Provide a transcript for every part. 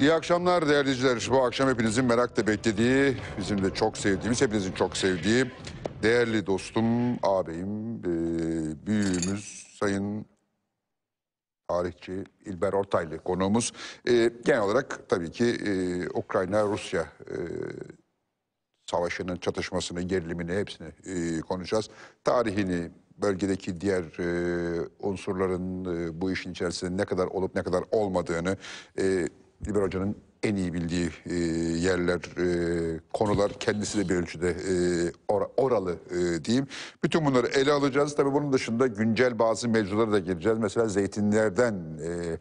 İyi akşamlar değerli izleyiciler. Bu akşam hepinizin merakla beklediği, bizim de çok sevdiğimiz, hepinizin çok sevdiği değerli dostum, ağabeyim, e, büyüğümüz Sayın tarihçi İlber Ortaylı konuğumuz. E, genel olarak tabii ki e, Ukrayna-Rusya e, savaşının çatışmasını, gerilimini hepsini e, konuşacağız. Tarihini, bölgedeki diğer e, unsurların e, bu işin içerisinde ne kadar olup ne kadar olmadığını, e, İlber Hoca'nın en iyi bildiği e, yerler, e, konular kendisi de bir ölçüde e, or, oralı e, diyeyim. Bütün bunları ele alacağız. Tabii bunun dışında güncel bazı mevzulara da gireceğiz. Mesela zeytinlerden... E,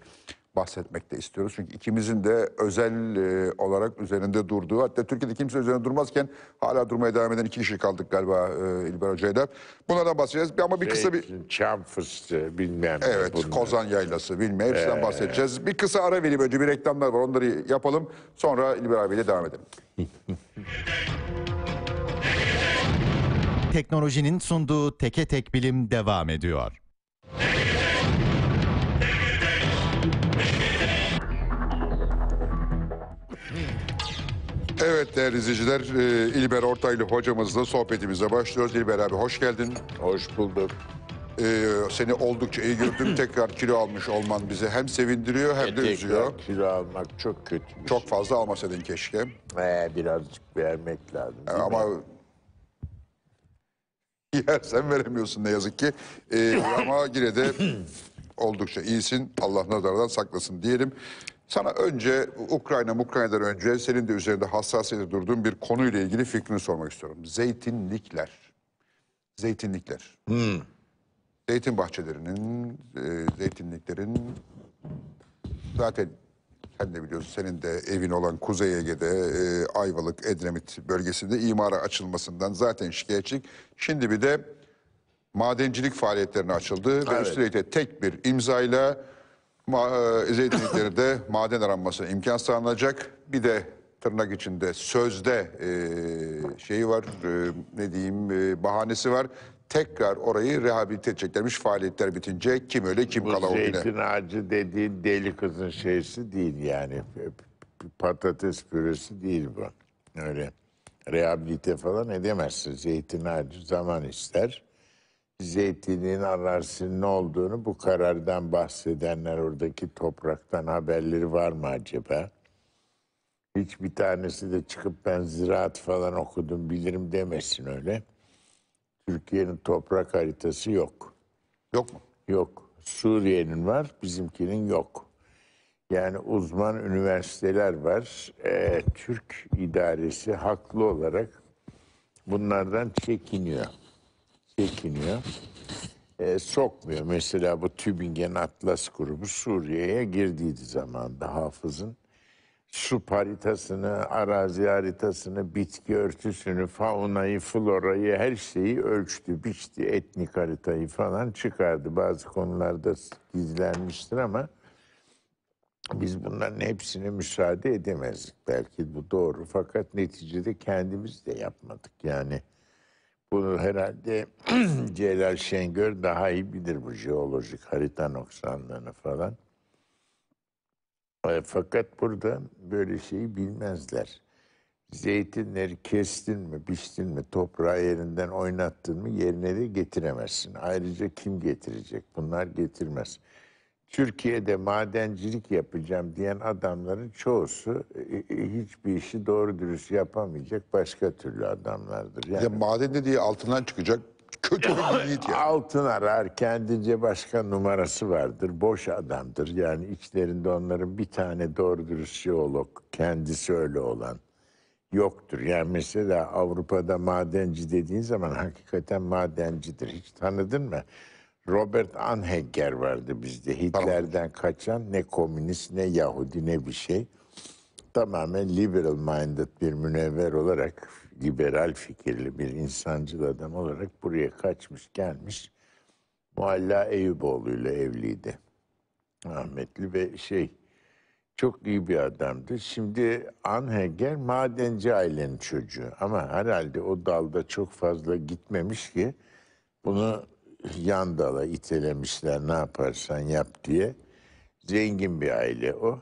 bahsetmek de istiyoruz. Çünkü ikimizin de özel e, olarak üzerinde durduğu, hatta Türkiye'de kimse üzerinde durmazken hala durmaya devam eden iki kişi kaldık galiba e, İlber Hoca'yla. Bunlardan bahsedeceğiz ama bir kısa bir... Şey, çam fıstığı bilmem Evet, bunlar. Kozan Yaylası bilmem hepsinden Ee. bahsedeceğiz. Bir kısa ara vereyim önce bir reklamlar var onları yapalım. Sonra İlber abiyle devam edelim. Teknolojinin sunduğu teke tek bilim devam ediyor. Evet değerli izleyiciler, e, İlber Ortaylı hocamızla sohbetimize başlıyoruz. İlber abi hoş geldin. Hoş bulduk. E, seni oldukça iyi gördüm. Tekrar kilo almış olman bizi hem sevindiriyor hem e, de üzüyor. kilo almak çok kötü Çok şey. fazla almasaydın keşke. Ee, birazcık vermek lazım. E, değil Ama mi? sen veremiyorsun ne yazık ki. E, ama yine de oldukça iyisin. Allah nazardan saklasın diyelim. Sana önce Ukrayna Ukrayna'dan önce senin de üzerinde hassasiyete durduğun bir konuyla ilgili fikrini sormak istiyorum. Zeytinlikler. Zeytinlikler. Hmm. Zeytin bahçelerinin, e, zeytinliklerin zaten sen de biliyorsun senin de evin olan Kuzey Ege'de e, Ayvalık, Edremit bölgesinde imara açılmasından zaten şikayetçik. Şimdi bir de madencilik faaliyetlerine açıldı evet. ve üstelik de tek bir imzayla Ma e, Zeytinlikleri'de maden aranması imkan sağlanacak. Bir de tırnak içinde sözde e, şeyi var e, ne diyeyim e, bahanesi var. Tekrar orayı rehabilite edeceklermiş faaliyetler bitince kim öyle kim Bu kala o güne. zeytin ağacı dediğin deli kızın şeysi değil yani. Patates püresi değil bu. Öyle rehabilite falan edemezsin. Zeytin ağacı zaman ister zeytinin anarşinin ne olduğunu bu karardan bahsedenler oradaki topraktan haberleri var mı acaba? Hiçbir tanesi de çıkıp ben ziraat falan okudum bilirim demesin öyle. Türkiye'nin toprak haritası yok. Yok mu? Yok. Suriye'nin var, bizimkinin yok. Yani uzman üniversiteler var. Ee, Türk idaresi haklı olarak bunlardan çekiniyor çekiniyor. E, sokmuyor. Mesela bu Tübingen Atlas grubu Suriye'ye girdiydi zamanda Hafız'ın. Su haritasını, arazi haritasını, bitki örtüsünü, faunayı, florayı, her şeyi ölçtü, biçti. Etnik haritayı falan çıkardı. Bazı konularda gizlenmiştir ama biz bunların hepsini müsaade edemezdik. Belki bu doğru fakat neticede kendimiz de yapmadık. Yani bunu herhalde Celal Şengör daha iyi bilir bu jeolojik harita noksanlarını falan. E, fakat burada böyle şeyi bilmezler. Zeytinleri kestin mi, biçtin mi, toprağı yerinden oynattın mı yerine de getiremezsin. Ayrıca kim getirecek? Bunlar getirmez. Türkiye'de madencilik yapacağım diyen adamların çoğusu e, e, hiçbir işi doğru dürüst yapamayacak başka türlü adamlardır. Yani, ya maden dediği altından çıkacak kötü bir niyet yani. Altın arar kendince başka numarası vardır. Boş adamdır. Yani içlerinde onların bir tane doğru dürüst jeolog kendisi öyle olan yoktur. Yani mesela Avrupa'da madenci dediğin zaman hakikaten madencidir. Hiç tanıdın mı? Robert anhegger vardı bizde. Hitler'den tamam. kaçan ne komünist ne Yahudi ne bir şey. Tamamen liberal minded bir münevver olarak, liberal fikirli bir insancıl adam olarak buraya kaçmış gelmiş. Mualla Eyüboğlu ile evliydi. Ahmetli ve şey çok iyi bir adamdı. Şimdi anhegger madenci ailenin çocuğu ama herhalde o dalda çok fazla gitmemiş ki bunu yan dala itelemişler ne yaparsan yap diye. Zengin bir aile o.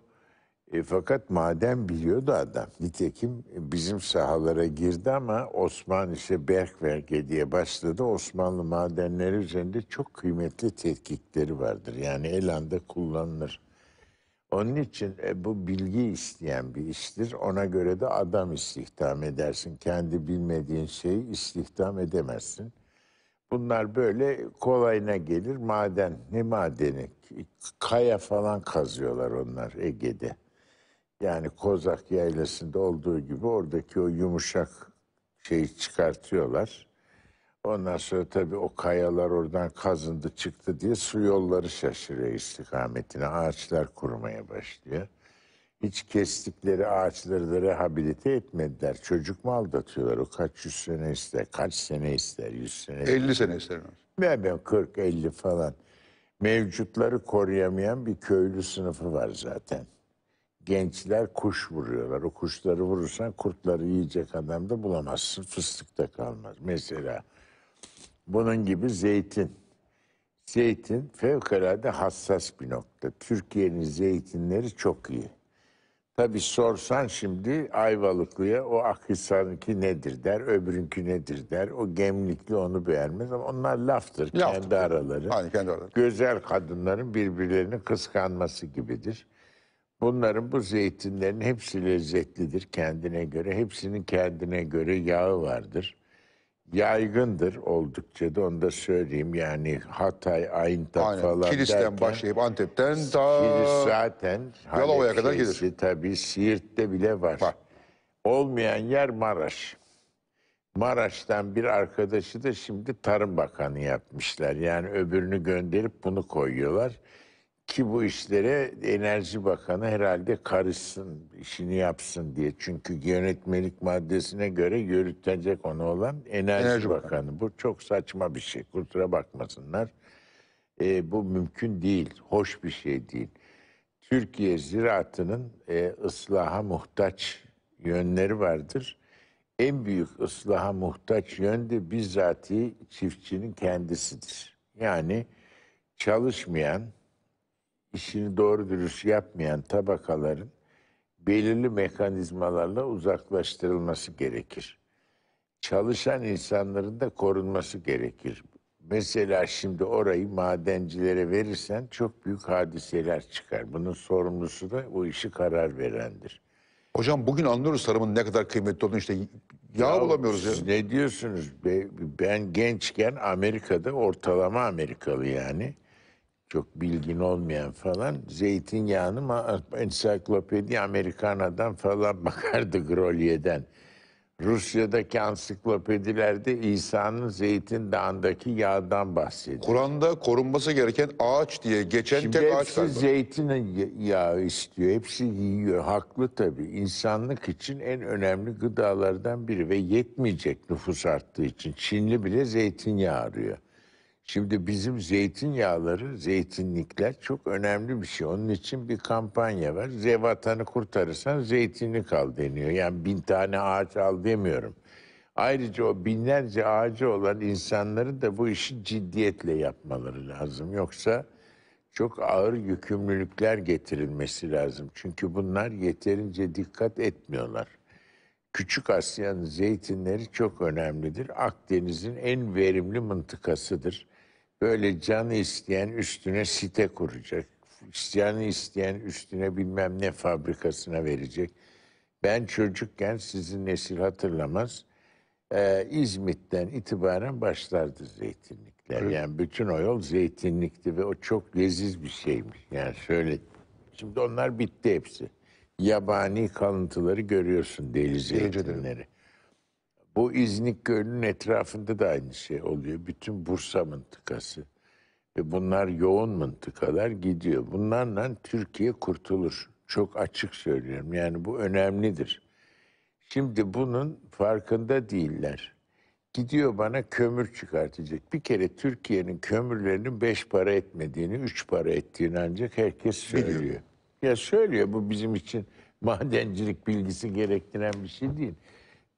E, fakat maden biliyordu adam. Nitekim bizim sahalara girdi ama Osman ise Berkverke diye başladı. Osmanlı madenleri üzerinde çok kıymetli tetkikleri vardır. Yani elanda kullanılır. Onun için e, bu bilgi isteyen bir iştir. Ona göre de adam istihdam edersin. Kendi bilmediğin şeyi istihdam edemezsin. Bunlar böyle kolayına gelir maden. Ne madeni? Kaya falan kazıyorlar onlar Ege'de. Yani Kozak yaylasında olduğu gibi oradaki o yumuşak şeyi çıkartıyorlar. Ondan sonra tabii o kayalar oradan kazındı çıktı diye su yolları şaşırıyor istikametine. Ağaçlar kurumaya başlıyor. Hiç kestikleri ağaçları da rehabilite etmediler. Çocuk mu aldatıyorlar? O kaç yüz sene ister, kaç sene ister, yüz sene ister. 50 sene ister. Ben ben 40-50 falan. Mevcutları koruyamayan bir köylü sınıfı var zaten. Gençler kuş vuruyorlar. O kuşları vurursan kurtları yiyecek adam da bulamazsın. Fıstık da kalmaz. Mesela bunun gibi zeytin. Zeytin fevkalade hassas bir nokta. Türkiye'nin zeytinleri çok iyi. Tabi sorsan şimdi Ayvalıklı'ya o Akhisar'ınki nedir der, öbürünkü nedir der. O gemlikli onu beğenmez ama onlar laftır, Laftır, kendi araları. Aynen kendi araları. Güzel kadınların birbirlerini kıskanması gibidir. Bunların bu zeytinlerin hepsi lezzetlidir kendine göre. Hepsinin kendine göre yağı vardır yaygındır oldukça da onu da söyleyeyim. Yani Hatay, Ayn'da Aynen. falan Kilis'ten derken, başlayıp Antep'ten ta Kilis zaten hani Yalova'ya kadar gelir. Tabii Siirt'te bile var. var. Olmayan yer Maraş. Maraş'tan bir arkadaşı da şimdi Tarım Bakanı yapmışlar. Yani öbürünü gönderip bunu koyuyorlar. Ki bu işlere Enerji Bakanı herhalde karışsın, işini yapsın diye. Çünkü yönetmelik maddesine göre yürütecek onu olan Enerji, Enerji Bakanı. Bakanı. Bu çok saçma bir şey. Kusura bakmasınlar. E, bu mümkün değil. Hoş bir şey değil. Türkiye ziraatının e, ıslaha muhtaç yönleri vardır. En büyük ıslaha muhtaç yön de bizzatihi çiftçinin kendisidir. Yani çalışmayan, işini doğru dürüst yapmayan tabakaların belirli mekanizmalarla uzaklaştırılması gerekir. Çalışan insanların da korunması gerekir. Mesela şimdi orayı madencilere verirsen çok büyük hadiseler çıkar. Bunun sorumlusu da o işi karar verendir. Hocam bugün anlıyoruz tarımın ne kadar kıymetli olduğunu işte yağ ya, bulamıyoruz. Siz ya. ne diyorsunuz? Ben gençken Amerika'da ortalama Amerikalı yani çok bilgin olmayan falan zeytinyağını ensiklopedi Amerikana'dan falan bakardı Grolye'den. Rusya'daki ansiklopedilerde İsa'nın Zeytin Dağı'ndaki yağdan bahsediyor. Kur'an'da korunması gereken ağaç diye geçen Şimdi tek ağaç galiba. zeytin yağı istiyor. Hepsi yiyor. Haklı tabii. İnsanlık için en önemli gıdalardan biri ve yetmeyecek nüfus arttığı için. Çinli bile zeytinyağı arıyor. Şimdi bizim zeytinyağları, zeytinlikler çok önemli bir şey. Onun için bir kampanya var. Zevatanı kurtarırsan zeytinlik al deniyor. Yani bin tane ağaç al demiyorum. Ayrıca o binlerce ağacı olan insanların da bu işi ciddiyetle yapmaları lazım. Yoksa çok ağır yükümlülükler getirilmesi lazım. Çünkü bunlar yeterince dikkat etmiyorlar. Küçük Asya'nın zeytinleri çok önemlidir. Akdeniz'in en verimli mıntıkasıdır böyle canı isteyen üstüne site kuracak. Canı isteyen üstüne bilmem ne fabrikasına verecek. Ben çocukken sizin nesil hatırlamaz. Ee, İzmit'ten itibaren başlardı zeytinlikler. Evet. Yani bütün o yol zeytinlikti ve o çok leziz bir şeymiş. Yani şöyle şimdi onlar bitti hepsi. Yabani kalıntıları görüyorsun deli zeytinleri. Bu İznik Gölü'nün etrafında da aynı şey oluyor. Bütün Bursa mıntıkası ve bunlar yoğun mıntıkalar gidiyor. Bunlarla Türkiye kurtulur. Çok açık söylüyorum. Yani bu önemlidir. Şimdi bunun farkında değiller. Gidiyor bana kömür çıkartacak. Bir kere Türkiye'nin kömürlerinin beş para etmediğini, üç para ettiğini ancak herkes söylüyor. Biliyor. Ya söylüyor bu bizim için madencilik bilgisi gerektiren bir şey değil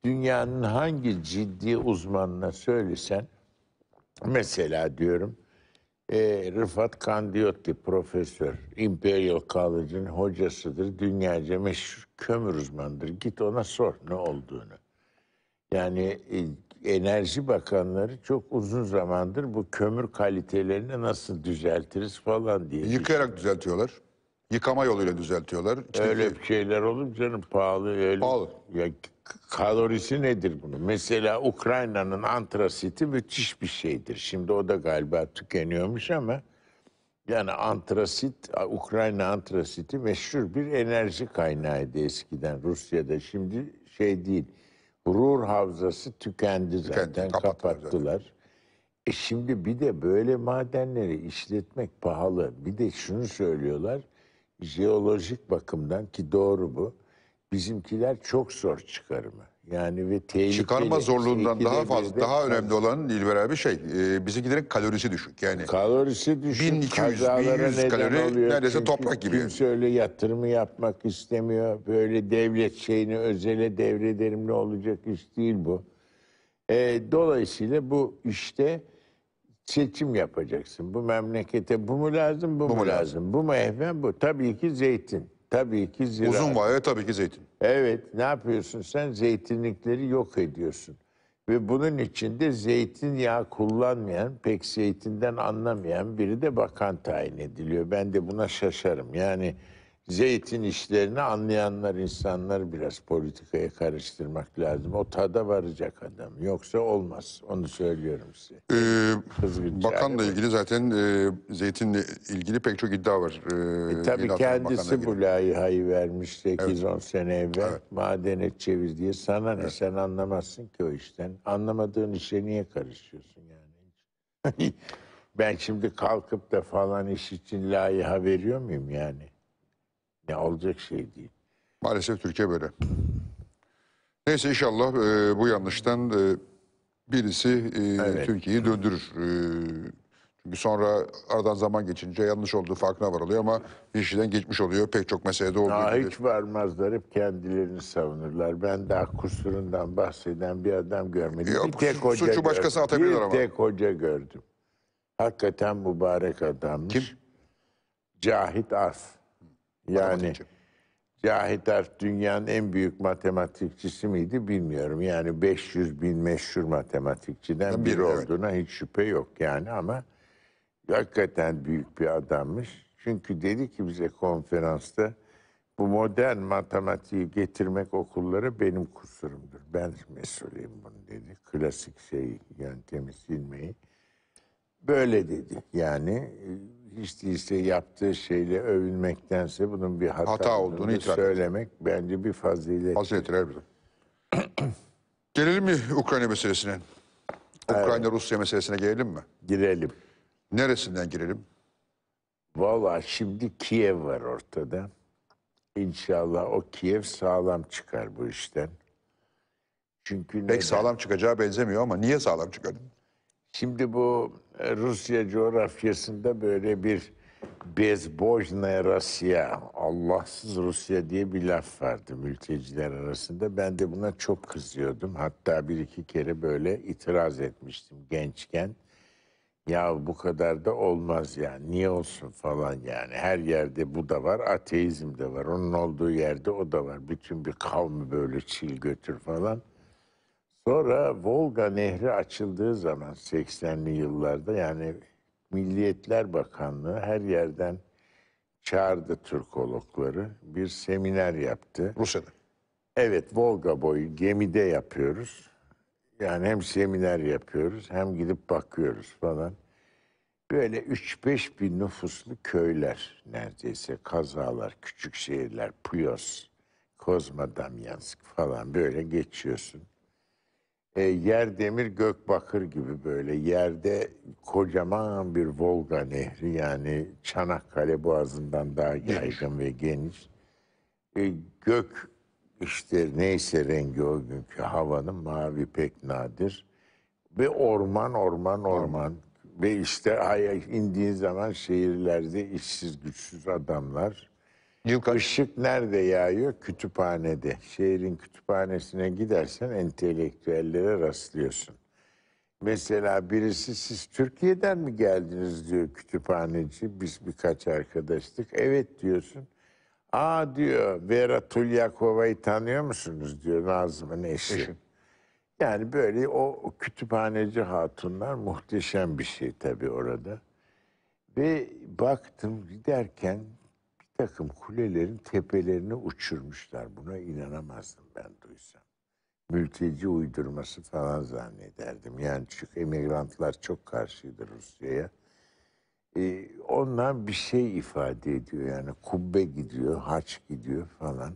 dünyanın hangi ciddi uzmanına söylesen mesela diyorum e, Rıfat Kandiyotli profesör Imperial College'ın hocasıdır. Dünyaca meşhur kömür uzmandır. Git ona sor ne olduğunu. Yani e, Enerji Bakanları çok uzun zamandır bu kömür kalitelerini nasıl düzeltiriz falan diye. Yıkayarak düzeltiyorlar. Yıkama yoluyla düzeltiyorlar. İşte öyle şeyler olur canım pahalı öyle. Pahalı. Ya, kalorisi nedir bunun? Mesela Ukrayna'nın antrasiti müthiş bir şeydir. Şimdi o da galiba tükeniyormuş ama yani antrasit, Ukrayna antrasiti meşhur bir enerji kaynağıydı eskiden Rusya'da. Şimdi şey değil. Ruhr havzası tükendi zaten, tükendi, kapattılar. kapattılar. E şimdi bir de böyle madenleri işletmek pahalı. Bir de şunu söylüyorlar, jeolojik bakımdan ki doğru bu. Bizimkiler çok zor çıkarımı. Yani ve tehlikeli. Çıkarma zorluğundan daha fazla, daha önemli olan İlber abi şey, e, bizimkilerin kalorisi düşük. Yani kalorisi düşük. 1200, 1100 kalori oluyor. neredeyse Çünkü toprak gibi. Kimse öyle yatırımı yapmak istemiyor. Böyle devlet şeyini özele devrederim ne olacak iş değil bu. E, dolayısıyla bu işte seçim yapacaksın. Bu memlekete bu mu lazım, bu, bu mu lazım? lazım? Bu mu efendim, bu. Tabii ki zeytin. Tabii ki ziraat. Uzun vade tabii ki zeytin. Evet ne yapıyorsun sen? Zeytinlikleri yok ediyorsun. Ve bunun içinde zeytinyağı kullanmayan, pek zeytinden anlamayan biri de bakan tayin ediliyor. Ben de buna şaşarım. Yani zeytin işlerini anlayanlar, insanlar biraz politikaya karıştırmak lazım. O tada varacak adam. Yoksa olmaz. Onu söylüyorum size. Ee, bakanla çare. ilgili zaten e, zeytinle ilgili pek çok iddia var. E, e tabii kendisi bu layihayı vermiş 8-10 sene evvel. Evet. Madene çevir diye. Sana ne sen anlamazsın ki o işten. Anlamadığın işe niye karışıyorsun yani? ben şimdi kalkıp da falan iş için layiha veriyor muyum yani? Ya olacak şey değil. Maalesef Türkiye böyle. Neyse inşallah e, bu yanlıştan e, birisi e, Evet. Türkiye'yi döndürür. E, çünkü sonra aradan zaman geçince yanlış olduğu farkına varılıyor ama işten geçmiş oluyor pek çok meselede olduğu Aa, gibi. hiç varmazlar hep kendilerini savunurlar. Ben daha kusurundan bahseden bir adam görmedim. Yok, bir tek su- hoca suçu başkasına atabilirler bir ama. tek hoca gördüm. Hakikaten mübarek adammış. Kim? Cahit As. Yani Cahit Arp dünyanın en büyük matematikçisi miydi bilmiyorum. Yani 500 bin meşhur matematikçiden bir biri olduğuna hiç şüphe yok yani ama hakikaten büyük bir adammış. Çünkü dedi ki bize konferansta bu modern matematiği getirmek okullara benim kusurumdur. Ben mesuliyim bunu dedi. Klasik şey yöntemi silmeyi. Böyle dedi. Yani hiç değilse yaptığı şeyle övünmektense bunun bir hata, hata olduğunu, olduğunu itiraf söylemek bence bir fazilet. Fazilettir elbette. gelelim mi Ukrayna meselesine? Evet. Ukrayna-Rusya meselesine gelelim mi? Girelim. Neresinden girelim? Vallahi şimdi Kiev var ortada. İnşallah o Kiev sağlam çıkar bu işten. Çünkü Pek neden? sağlam çıkacağı benzemiyor ama niye sağlam çıkar? Şimdi bu e, Rusya coğrafyasında böyle bir bezbojna Rusya, Allahsız Rusya diye bir laf vardı mülteciler arasında. Ben de buna çok kızıyordum. Hatta bir iki kere böyle itiraz etmiştim gençken. Ya bu kadar da olmaz yani niye olsun falan yani. Her yerde bu da var, ateizm de var. Onun olduğu yerde o da var. Bütün bir kavmi böyle çil götür falan. Sonra Volga Nehri açıldığı zaman 80'li yıllarda yani Milliyetler Bakanlığı her yerden çağırdı Türkologları. Bir seminer yaptı. Rusya'da. Evet Volga boyu gemide yapıyoruz. Yani hem seminer yapıyoruz hem gidip bakıyoruz falan. Böyle 3-5 bin nüfuslu köyler neredeyse kazalar, küçük şehirler, Puyos, Kozma, Damyansk falan böyle geçiyorsun e, yer demir gök bakır gibi böyle yerde kocaman bir Volga nehri yani Çanakkale boğazından daha yaygın ve geniş. E, gök işte neyse rengi o günkü havanın mavi pek nadir ve orman orman orman ve işte indiğin zaman şehirlerde işsiz güçsüz adamlar Yukarı. Işık nerede yağıyor? Kütüphanede. Şehrin kütüphanesine gidersen entelektüellere rastlıyorsun. Mesela birisi siz Türkiye'den mi geldiniz diyor kütüphaneci. Biz birkaç arkadaştık. Evet diyorsun. Aa diyor Vera Tulyakova'yı tanıyor musunuz diyor Nazım'ın eşi. Eşim. Yani böyle o, o kütüphaneci hatunlar muhteşem bir şey tabii orada. Ve baktım giderken takım kulelerin tepelerini uçurmuşlar. Buna inanamazdım ben duysam. Mülteci uydurması falan zannederdim. Yani çünkü emigrantlar çok karşıydı Rusya'ya. Ee, onlar bir şey ifade ediyor yani kubbe gidiyor, haç gidiyor falan.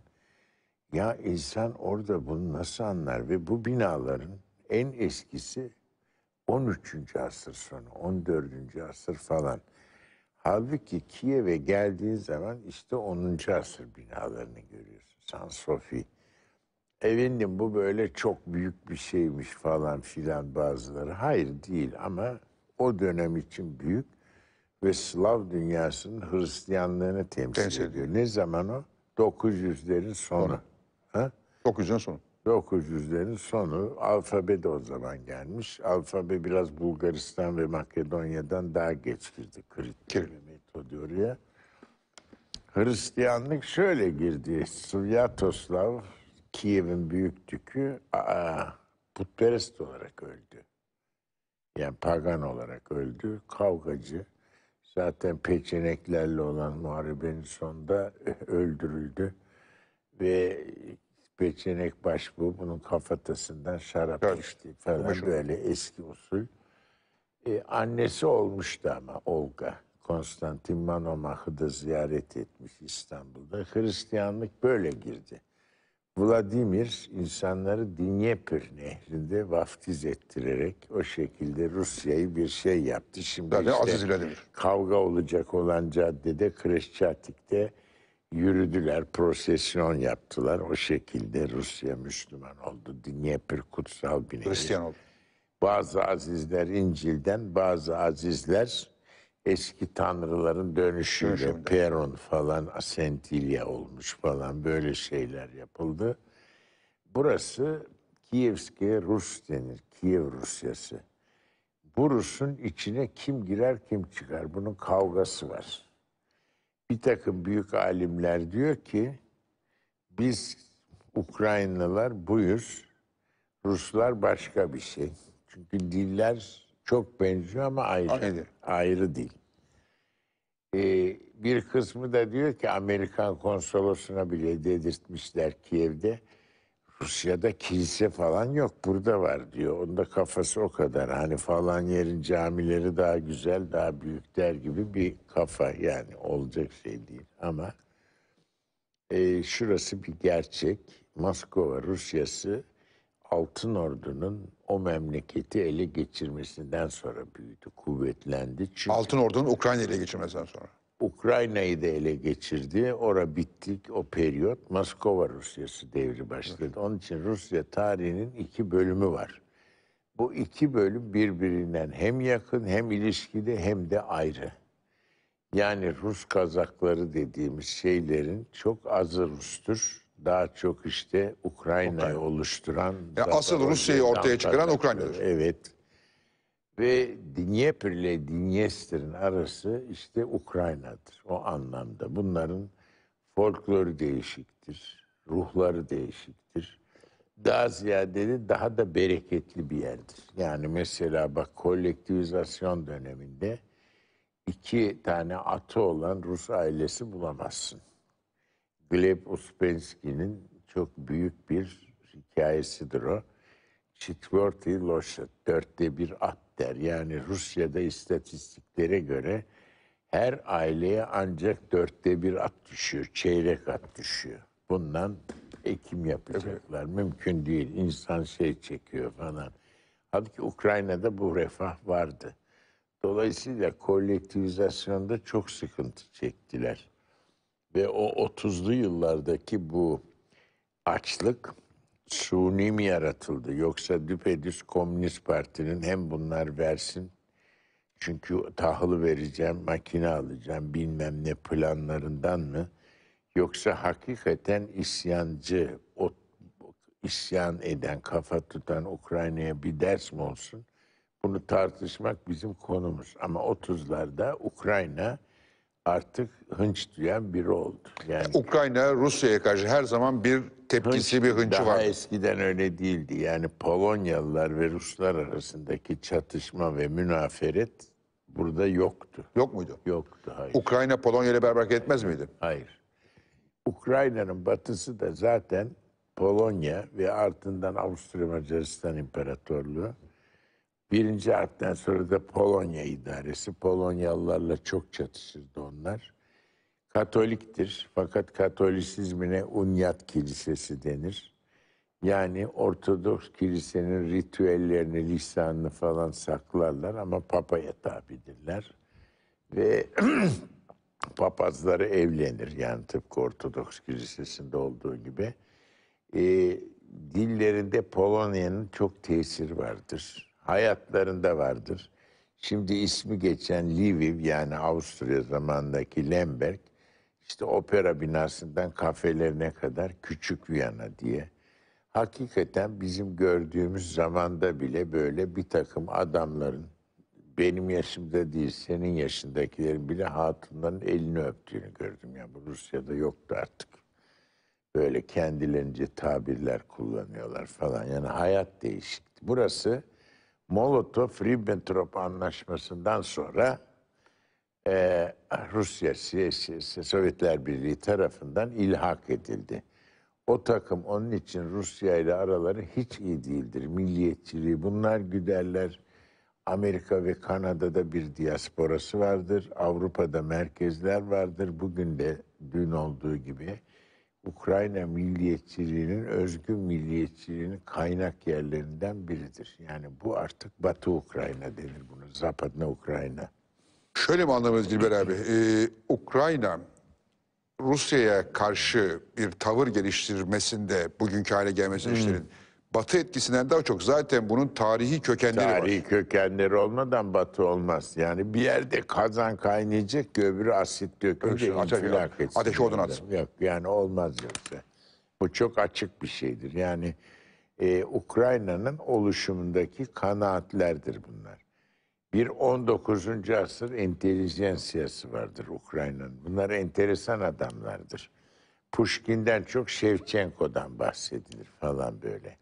Ya insan orada bunu nasıl anlar ve bu binaların en eskisi 13. asır sonu, 14. asır falan. Halbuki Kiev'e geldiğin zaman işte 10. asır binalarını görüyorsun. San Sofi. Evindim bu böyle çok büyük bir şeymiş falan filan bazıları. Hayır değil ama o dönem için büyük ve Slav dünyasının Hristiyanlığını temsil Temsil. ediyor. Ne zaman o? 900'lerin sonu. Sonra. Ha? 900'den sonra. 1900'lerin sonu alfabe de o zaman gelmiş. Alfabe biraz Bulgaristan ve Makedonya'dan daha geç girdi. Krit ve Metodorya. Hristiyanlık şöyle girdi. Svyatoslav, Kiev'in büyük dükü aa, putperest olarak öldü. Yani pagan olarak öldü. Kavgacı. Zaten peçeneklerle olan muharebenin sonunda öldürüldü. Ve Peçenek baş bu. Bunun kafatasından şarap evet. içti falan Başım. böyle eski usul. Ee, annesi olmuştu ama Olga. Konstantin Manomah'ı da ziyaret etmiş İstanbul'da. Hristiyanlık böyle girdi. Vladimir insanları Dinyepr nehrinde vaftiz ettirerek o şekilde Rusya'yı bir şey yaptı. Şimdi Zaten işte kavga olacak olan caddede Kreşçatik'te yürüdüler, prosesyon yaptılar. O şekilde Rusya Müslüman oldu. Dnieper kutsal bir nehir. Hristiyan oldu. Bazı azizler İncil'den, bazı azizler eski tanrıların dönüşüyle Dönüşümde. Peron falan, Asentilya olmuş falan böyle şeyler yapıldı. Burası Kievske Rus denir. Kiev Rusyası. Bu Rus'un içine kim girer kim çıkar. Bunun kavgası var bir takım büyük alimler diyor ki biz Ukraynalılar buyuz, Ruslar başka bir şey. Çünkü diller çok benziyor ama ayrı. Ayrı, ayrı değil. Ee, bir kısmı da diyor ki Amerikan konsolosuna bile dedirtmişler Kiev'de. Rusya'da kilise falan yok burada var diyor. Onda kafası o kadar. Hani falan yerin camileri daha güzel, daha büyük der gibi bir kafa yani olacak şey değil. Ama e, şurası bir gerçek. Moskova Rusyası Altın Ordu'nun o memleketi ele geçirmesinden sonra büyüdü, kuvvetlendi. Çünkü... Altın Ordu'nun Ukrayna ele geçirmesinden sonra. Ukrayna'yı da ele geçirdi. Ora bittik o periyot. Moskova Rusyası devri başladı. Onun için Rusya tarihinin iki bölümü var. Bu iki bölüm birbirinden hem yakın hem ilişkili hem de ayrı. Yani Rus kazakları dediğimiz şeylerin çok azı Rus'tur. Daha çok işte Ukrayna'yı Ukrayna. oluşturan... Yani asıl Rusya'yı ortaya çıkaran Ukrayna'dır. Evet. Ve Dnieper ile Dniester'in arası işte Ukrayna'dır o anlamda. Bunların folkloru değişiktir, ruhları değişiktir. Daha ziyade de daha da bereketli bir yerdir. Yani mesela bak kolektivizasyon döneminde iki tane atı olan Rus ailesi bulamazsın. Gleb Uspenski'nin çok büyük bir hikayesidir o. Çitvorti Loşet, dörtte bir at der. Yani Rusya'da istatistiklere göre her aileye ancak dörtte bir at düşüyor, çeyrek at düşüyor. Bundan ekim yapacaklar. Evet. Mümkün değil. İnsan şey çekiyor falan. Halbuki Ukrayna'da bu refah vardı. Dolayısıyla kolektivizasyonda çok sıkıntı çektiler. Ve o 30'lu yıllardaki bu açlık suni mi yaratıldı yoksa düpedüz Komünist Parti'nin hem bunlar versin çünkü tahılı vereceğim, makine alacağım bilmem ne planlarından mı yoksa hakikaten isyancı, o, isyan eden, kafa tutan Ukrayna'ya bir ders mi olsun? Bunu tartışmak bizim konumuz ama 30'larda Ukrayna artık hınç duyan biri oldu. Yani Ukrayna Rusya'ya karşı her zaman bir tepkisi hınç, bir hınçı var. Daha eskiden öyle değildi. Yani Polonyalılar ve Ruslar arasındaki çatışma ve münaferet burada yoktu. Yok muydu? Yoktu hayır. Ukrayna Polonya ile beraber etmez miydi? Hayır. Ukrayna'nın batısı da zaten Polonya ve ardından Avusturya Macaristan İmparatorluğu Birinci harpten sonra da Polonya idaresi. Polonyalılarla çok çatışırdı onlar. Katoliktir fakat Katolisizmine Unyat Kilisesi denir. Yani Ortodoks Kilisenin ritüellerini, lisanını falan saklarlar ama papaya tabidirler. Ve papazları evlenir yani tıpkı Ortodoks Kilisesi'nde olduğu gibi. E, dillerinde Polonya'nın çok tesir vardır hayatlarında vardır. Şimdi ismi geçen Lviv yani Avusturya zamandaki Lemberg işte opera binasından kafelerine kadar küçük Viyana diye. Hakikaten bizim gördüğümüz zamanda bile böyle bir takım adamların benim yaşımda değil senin yaşındakilerin bile hatunların elini öptüğünü gördüm. Yani bu Rusya'da yoktu artık. Böyle kendilerince tabirler kullanıyorlar falan. Yani hayat değişikti. Burası Molotov-Ribbentrop anlaşmasından sonra e, Rusya siyasi Sovyetler Birliği tarafından ilhak edildi. O takım onun için Rusya ile araları hiç iyi değildir. Milliyetçiliği bunlar güderler. Amerika ve Kanada'da bir diasporası vardır. Avrupa'da merkezler vardır. Bugün de dün olduğu gibi. Ukrayna milliyetçiliğinin, özgün milliyetçiliğinin kaynak yerlerinden biridir. Yani bu artık Batı Ukrayna denir bunu, Zapadna Ukrayna. Şöyle mi anlamalıyız Dilber abi? Ee, Ukrayna Rusya'ya karşı bir tavır geliştirmesinde, bugünkü hale gelmesi hmm. işlerin Batı etkisinden daha çok zaten bunun tarihi kökenleri tarihi var. Tarihi kökenleri olmadan Batı olmaz. Yani bir yerde kazan kaynayacak ki asit dökünce şey, Ateş odun atsın. Yok yani olmaz yoksa. Bu çok açık bir şeydir. Yani e, Ukrayna'nın oluşumundaki kanaatlerdir bunlar. Bir 19. asır entelijensiyası vardır Ukrayna'nın. Bunlar enteresan adamlardır. Pushkin'den çok Şevçenko'dan bahsedilir falan böyle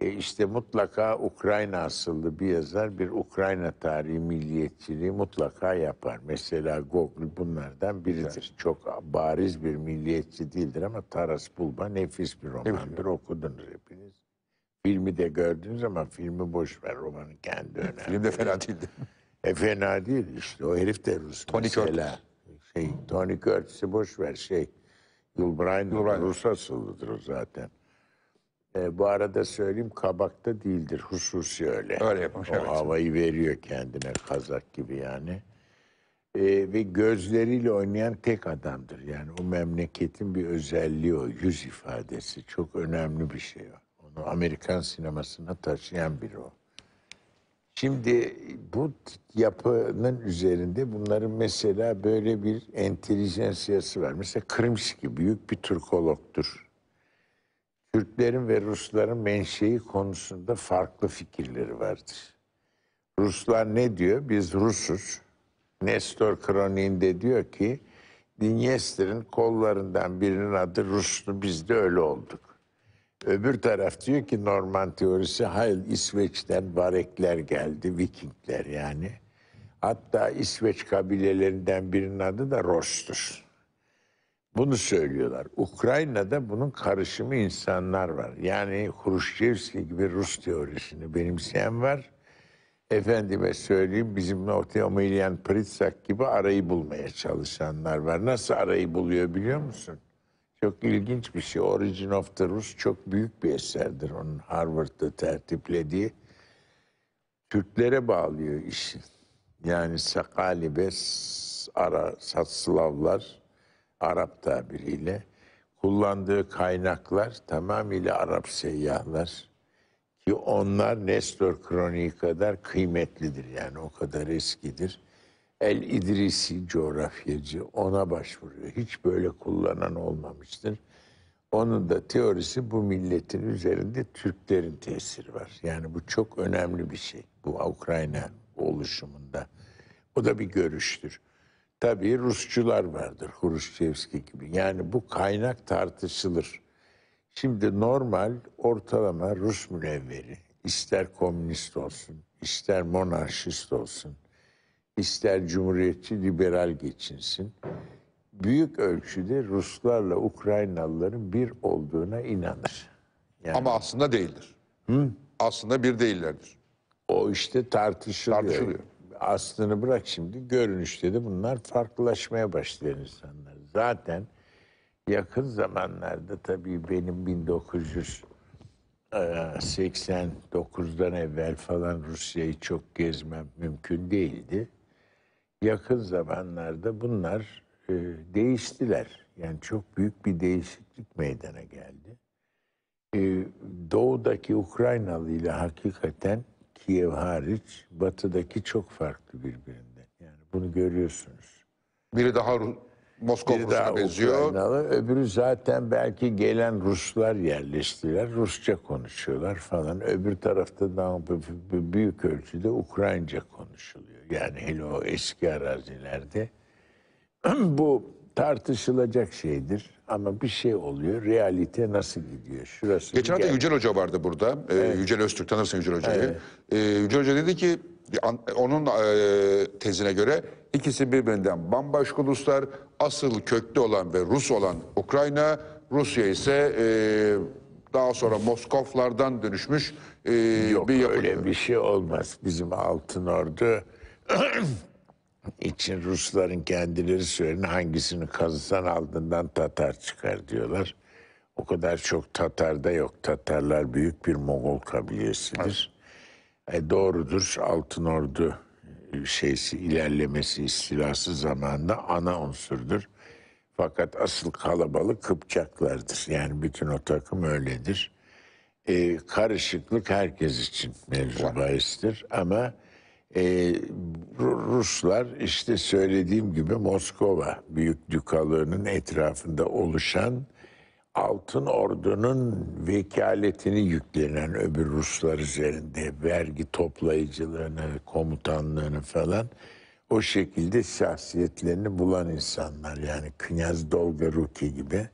e, işte mutlaka Ukrayna asıllı bir yazar bir Ukrayna tarihi milliyetçiliği mutlaka yapar. Mesela Gogol bunlardan biridir. Evet. Çok bariz bir milliyetçi değildir ama Taras Bulba nefis bir romandır. Evet. Okudunuz hepiniz. Filmi de gördünüz ama filmi boş ver romanın kendi önemli. Film de fena değildi. E fena değil işte o herif de Rus Tony mesela. Curtis. Şey, Tony Curtis'i boş ver şey. Yul Brynner Rus asıllıdır o zaten. E, bu arada söyleyeyim kabakta değildir hususi öyle. Öyle yapmış o evet. havayı veriyor kendine kazak gibi yani. E, ve gözleriyle oynayan tek adamdır. Yani o memleketin bir özelliği o yüz ifadesi. Çok önemli bir şey o. Onu Amerikan sinemasına taşıyan biri o. Şimdi bu yapının üzerinde bunların mesela böyle bir entelijansiyası var. Mesela Krimski büyük bir Türkologdur. Türklerin ve Rusların menşei konusunda farklı fikirleri vardır. Ruslar ne diyor? Biz Rusuz. Nestor Kroniğinde diyor ki Dinyester'in kollarından birinin adı Ruslu biz de öyle olduk. Öbür taraf diyor ki Norman teorisi hayır İsveç'ten Varekler geldi, Vikingler yani. Hatta İsveç kabilelerinden birinin adı da Ros'tur. Bunu söylüyorlar. Ukrayna'da bunun karışımı insanlar var. Yani Khrushchevski gibi Rus teorisini benimseyen var. Efendime söyleyeyim bizim Otomilyan Pritsak gibi arayı bulmaya çalışanlar var. Nasıl arayı buluyor biliyor musun? Çok ilginç bir şey. Origin of the Rus çok büyük bir eserdir onun Harvard'da tertiplediği. Türklere bağlıyor işi. Yani Sakalibe, Ara, Satslavlar, Arap tabiriyle kullandığı kaynaklar tamamıyla Arap seyyahlar ki onlar Nestor Kroniği kadar kıymetlidir yani o kadar eskidir. El İdrisi coğrafyacı ona başvuruyor. Hiç böyle kullanan olmamıştır. Onun da teorisi bu milletin üzerinde Türklerin tesiri var. Yani bu çok önemli bir şey. Bu Ukrayna oluşumunda. O da bir görüştür. Tabii Rusçular vardır Huruşçevski gibi. Yani bu kaynak tartışılır. Şimdi normal ortalama Rus münevveri ister komünist olsun, ister monarşist olsun, ister cumhuriyetçi liberal geçinsin. Büyük ölçüde Ruslarla Ukraynalıların bir olduğuna inanır. Yani, Ama aslında değildir. Hı? Aslında bir değillerdir. O işte tartışılıyor. Tartışılıyor aslını bırak şimdi görünüşte de bunlar farklılaşmaya başlayan insanlar. Zaten yakın zamanlarda tabii benim 1989'dan e, evvel falan Rusya'yı çok gezmem mümkün değildi. Yakın zamanlarda bunlar e, değiştiler. Yani çok büyük bir değişiklik meydana geldi. E, doğudaki Ukraynalı ile hakikaten Kiev hariç batıdaki çok farklı birbirinden. Yani bunu görüyorsunuz. Biri daha Moskova Biri daha benziyor. Ukraynalı, öbürü zaten belki gelen Ruslar yerleştiler. Rusça konuşuyorlar falan. Öbür tarafta daha büyük ölçüde Ukraynca konuşuluyor. Yani hele o eski arazilerde. Bu tartışılacak şeydir. Ama bir şey oluyor. Realite nasıl gidiyor? Şurası Geçen hafta Yücel Hoca vardı burada. Ee, evet. Yücel Öztürk tanırsın Yücel Hoca'yı. Evet. Ee, Yücel Hoca dedi ki onun e, tezine göre ikisi birbirinden bambaşka uluslar. Asıl köklü olan ve Rus olan Ukrayna, Rusya ise e, daha sonra Moskovlardan dönüşmüş e, bir yapı. öyle bir şey olmaz. Bizim Altın Ordu için Rusların kendileri söyleyin hangisini kazısan altından Tatar çıkar diyorlar. O kadar çok Tatar da yok. Tatarlar büyük bir Mogol kabilesidir. E doğrudur. Altın Ordu e, şeysi ilerlemesi istilası zamanında ana unsurdur. Fakat asıl kalabalık Kıpçaklardır. Yani bütün o takım öyledir. E, karışıklık herkes için mevzu bahistir ama e, Ruslar işte söylediğim gibi Moskova Büyük Dükalığı'nın etrafında oluşan Altın Ordu'nun vekaletini yüklenen öbür Ruslar üzerinde vergi toplayıcılığını, komutanlığını falan o şekilde şahsiyetlerini bulan insanlar yani Knyaz Dolgoruki gibi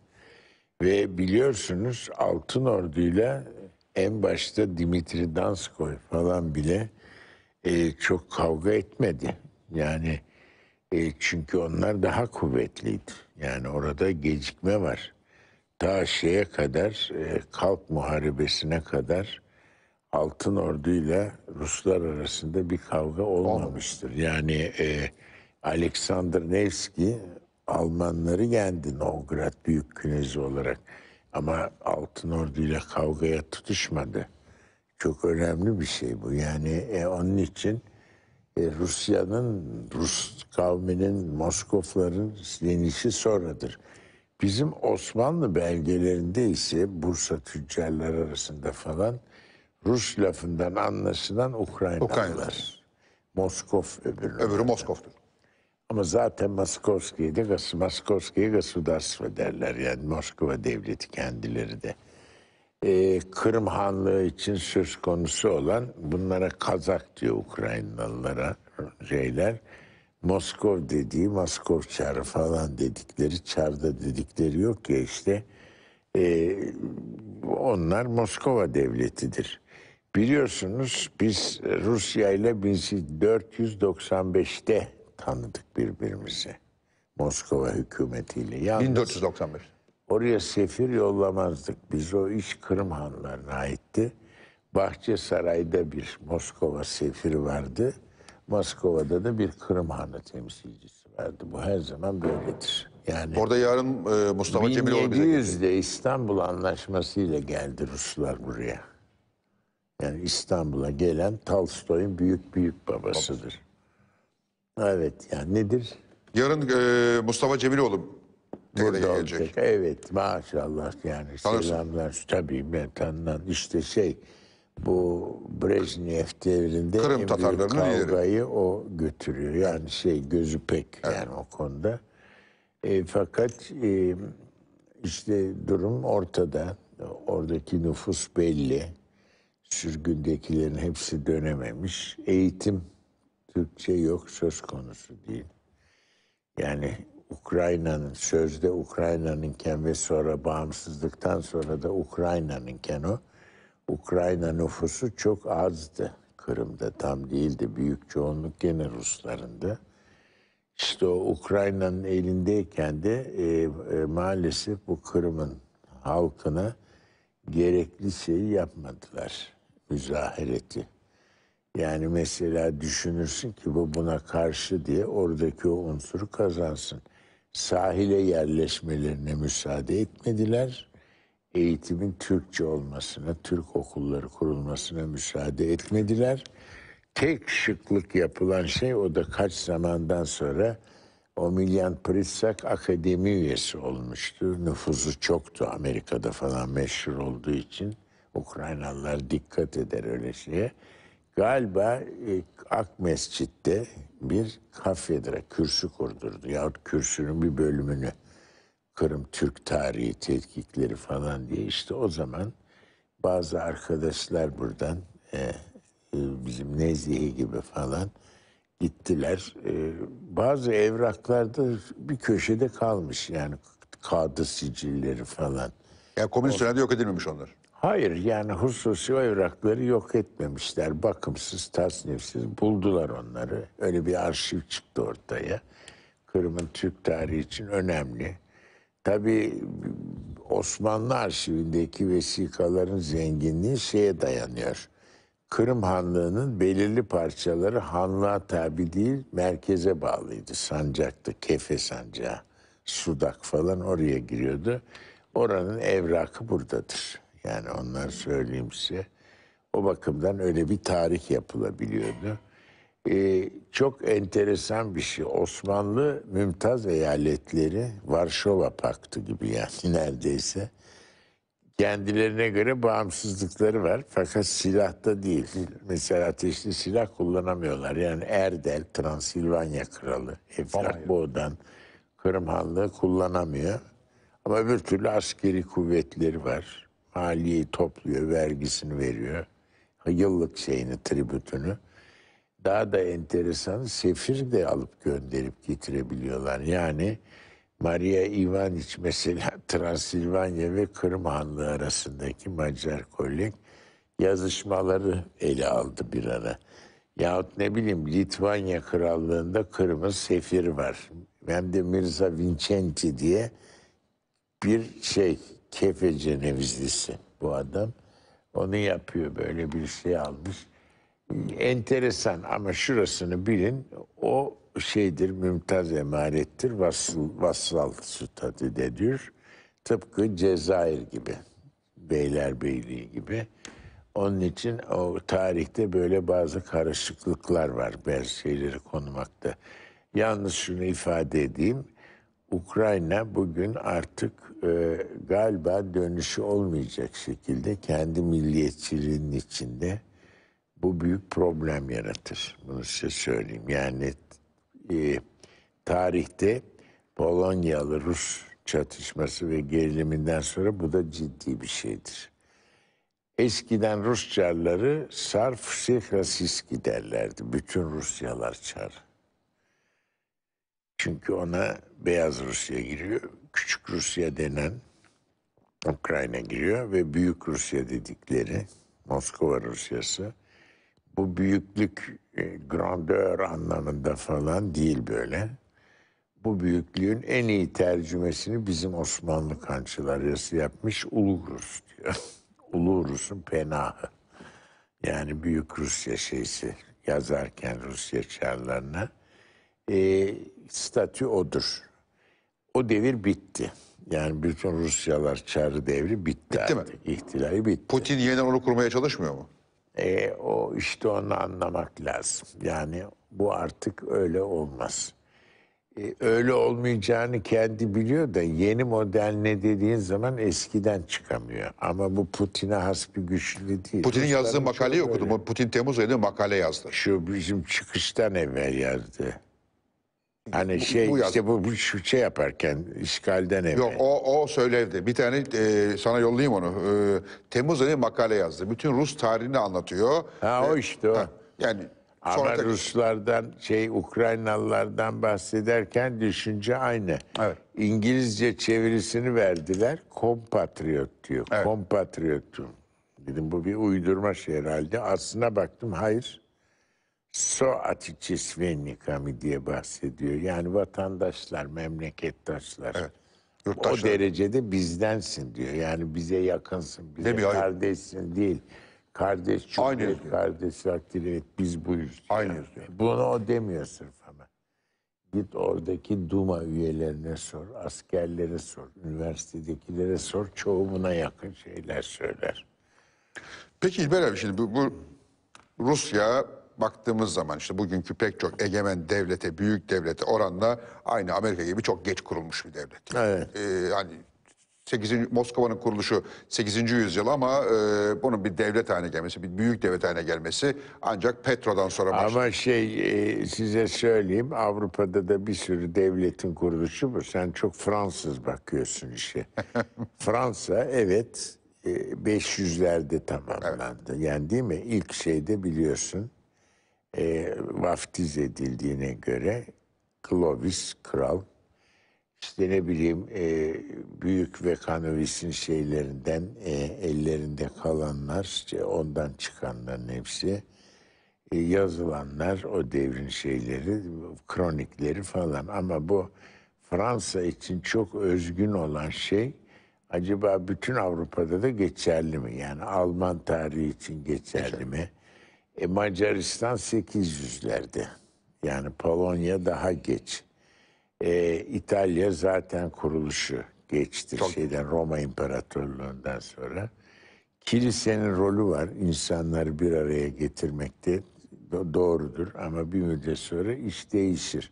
ve biliyorsunuz Altın Ordu'yla en başta Dimitri Danskoy falan bile e, çok kavga etmedi. Yani e, çünkü onlar daha kuvvetliydi. Yani orada gecikme var. Ta şeye kadar, e, Kalk Muharebesi'ne kadar Altın Ordu ile Ruslar arasında bir kavga olmamıştır. Yani e, Alexander Nevski Almanları yendi Novgorod Büyük Künezi olarak. Ama Altın Ordu ile kavgaya tutuşmadı. Çok önemli bir şey bu. Yani e, onun için e, Rusya'nın, Rus kavminin, Moskovların yenişi sonradır. Bizim Osmanlı belgelerinde ise Bursa tüccarlar arasında falan Rus lafından anlaşılan Ukraynalılar. Ukraynalılar. Moskov öbürü. Öbürü Moskov'dur. Ama zaten Moskovski'ye de Moskovski'ye Gasudarstvo derler. Yani Moskova devleti kendileri de e, ee, Kırım Hanlığı için söz konusu olan bunlara Kazak diyor Ukraynalılara şeyler. Moskov dediği Moskov çarı falan dedikleri çarda dedikleri yok ya işte e, onlar Moskova devletidir. Biliyorsunuz biz Rusya ile 1495'te tanıdık birbirimizi. Moskova hükümetiyle. Yalnız, 1495. Oraya sefir yollamazdık. Biz o iş Kırım Hanlarına aitti. Bahçesaray'da bir Moskova sefiri vardı. Moskova'da da bir Kırım Hanı temsilcisi vardı. Bu her zaman böyledir. Yani Orada yarın e, Mustafa Cemil olabilecek. 1700'de İstanbul Anlaşması ile geldi Ruslar buraya. Yani İstanbul'a gelen Tolstoy'un büyük büyük babasıdır. Evet yani nedir? Yarın e, Mustafa Cemiloğlu Burada gelecek. olacak. Evet maşallah yani Tanırsın. selamlar tabii ben işte şey bu Brezhnev devrinde Kırım en büyük kavgayı o götürüyor. Yani şey gözü pek yani o konuda. E, fakat e, işte durum ortada. Oradaki nüfus belli. Sürgündekilerin hepsi dönememiş. Eğitim Türkçe yok söz konusu değil. Yani Ukrayna'nın sözde Ukrayna'nınken ve sonra bağımsızlıktan sonra da Ukrayna'nınken o Ukrayna nüfusu çok azdı. Kırım'da tam değildi. Büyük çoğunluk gene Ruslarında. İşte o Ukrayna'nın elindeyken de e, e, maalesef bu Kırım'ın halkına gerekli şeyi yapmadılar. Müzahereti. Yani mesela düşünürsün ki bu buna karşı diye oradaki o unsuru kazansın sahile yerleşmelerine müsaade etmediler. Eğitimin Türkçe olmasına, Türk okulları kurulmasına müsaade etmediler. Tek şıklık yapılan şey o da kaç zamandan sonra o Milyan Pritsak akademi üyesi olmuştu. Nüfuzu çoktu Amerika'da falan meşhur olduğu için. Ukraynalılar dikkat eder öyle şeye. Galiba e, Ak Mescid'de bir kafedra, kürsü kurdurdu. Yahut kürsünün bir bölümünü Kırım Türk tarihi tetkikleri falan diye işte o zaman bazı arkadaşlar buradan e, e bizim Nezih gibi falan gittiler. E, bazı da bir köşede kalmış yani kadı sicilleri falan. Yani komünist dönemde yok edilmemiş onlar. Hayır yani hususi evrakları yok etmemişler. Bakımsız, tasnifsiz buldular onları. Öyle bir arşiv çıktı ortaya. Kırım'ın Türk tarihi için önemli. Tabii Osmanlı arşivindeki vesikaların zenginliği şeye dayanıyor. Kırım Hanlığı'nın belirli parçaları hanlığa tabi değil merkeze bağlıydı. Sancaktı, Kefe Sancağı, Sudak falan oraya giriyordu. Oranın evrakı buradadır. Yani onlar söyleyeyim size. O bakımdan öyle bir tarih yapılabiliyordu. Ee, çok enteresan bir şey. Osmanlı Mümtaz Eyaletleri Varşova Paktı gibi yani neredeyse. Kendilerine göre bağımsızlıkları var fakat silahta değil. Mesela ateşli silah kullanamıyorlar. Yani Erdel, Transilvanya Kralı, Efrak Boğdan, Kırım Hanlığı kullanamıyor. Ama öbür türlü askeri kuvvetleri var maliyeyi topluyor, vergisini veriyor. Yıllık şeyini, tribütünü. Daha da enteresan sefir de alıp gönderip getirebiliyorlar. Yani Maria Ivaniç mesela Transilvanya ve Kırım Hanlığı arasındaki Macar kolik yazışmaları ele aldı bir ara. Yahut ne bileyim Litvanya Krallığı'nda Kırım'ın sefir var. Hem de Mirza Vincenti diye bir şey kefe cenevizlisi bu adam. Onu yapıyor böyle bir şey almış. Enteresan ama şurasını bilin o şeydir mümtaz emarettir vasıl, vassal statü dedir. Tıpkı Cezayir gibi, Beylerbeyliği gibi. Onun için o tarihte böyle bazı karışıklıklar var bazı şeyleri konmakta. Yalnız şunu ifade edeyim. Ukrayna bugün artık e, galiba dönüşü olmayacak şekilde kendi milliyetçiliğinin içinde bu büyük problem yaratır. Bunu size söyleyeyim. Yani e, tarihte Polonyalı Rus çatışması ve geriliminden sonra bu da ciddi bir şeydir. Eskiden Rus çarları sarf sihra derlerdi. Bütün Rusyalar çar. Çünkü ona Beyaz Rusya giriyor. Küçük Rusya denen Ukrayna giriyor ve Büyük Rusya dedikleri Moskova Rusyası bu büyüklük e, grandeur anlamında falan değil böyle. Bu büyüklüğün en iyi tercümesini bizim Osmanlı Kançılaryası yapmış Ulu Rus diyor. Ulu Rus'un penahı. Yani Büyük Rusya şeysi yazarken Rusya çarlarına e, statü odur. O devir bitti. Yani bütün Rusyalar çarı devri bitti, bitti artık. Mi? İhtilali bitti. Putin yeniden onu kurmaya çalışmıyor mu? E, o işte onu anlamak lazım. Yani bu artık öyle olmaz. E, öyle olmayacağını kendi biliyor da yeni model ne dediğin zaman eskiden çıkamıyor. Ama bu Putin'e has bir güçlü değil. Putin'in yazdığı makaleyi okudum. Öyle. Putin Temmuz ayında makale yazdı. Şu bizim çıkıştan evvel yazdı. Hani bu, şey bu işte bu, bu şu şey yaparken işgalden evvel. Yok o, o söylevdi. Bir tane e, sana yollayayım onu. E, Temmuz ayı makale yazdı. Bütün Rus tarihini anlatıyor. Ha, o e, işte o. yani Ama sonra Ruslardan şey Ukraynalılardan bahsederken düşünce aynı. Evet. İngilizce çevirisini verdiler. Compatriot diyor. Evet. Compatriotum. Dedim bu bir uydurma şey herhalde. Aslına baktım hayır so açıkçesvenlikami diye bahsediyor. Yani vatandaşlar, memlekettaşlar, Evet. O derecede bizdensin diyor. Yani bize yakınsın, bize Tabii, hayır. kardeşsin değil. Kardeş Aynı cumhuriyet, diyor. kardeş evet biz buyuz. diyor. Aynı diyor. Bunu o demiyor sırf hemen. Git oradaki Duma üyelerine sor, askerlere sor, üniversitedekilere sor. Çoğu buna yakın şeyler söyler. Peki İlber abi şimdi bu, bu Rusya baktığımız zaman işte bugünkü pek çok egemen devlete, büyük devlete oranla aynı Amerika gibi çok geç kurulmuş bir devlet. Evet. Ee, hani 8. Moskova'nın kuruluşu 8. yüzyıl ama e, bunun bir devlet haline gelmesi, bir büyük devlet haline gelmesi ancak Petro'dan sonra başladı. Ama şey e, size söyleyeyim Avrupa'da da bir sürü devletin kuruluşu bu. Sen çok Fransız bakıyorsun işe. Fransa evet e, 500'lerde tamamlandı. Evet. Yani değil mi? İlk şeyde biliyorsun e, vaftiz edildiğine göre Clovis kral işte ne bileyim e, büyük ve kanovisin şeylerinden e, ellerinde kalanlar işte ondan çıkanların hepsi e, yazılanlar o devrin şeyleri kronikleri falan ama bu Fransa için çok özgün olan şey acaba bütün Avrupa'da da geçerli mi? Yani Alman tarihi için geçerli mi? E, Macaristan 800'lerde. Yani Polonya daha geç. E, İtalya zaten kuruluşu geçtir Çok... şeyden Roma İmparatorluğundan sonra. Kilisenin rolü var insanları bir araya getirmekte doğrudur ama bir müddet sonra iş değişir.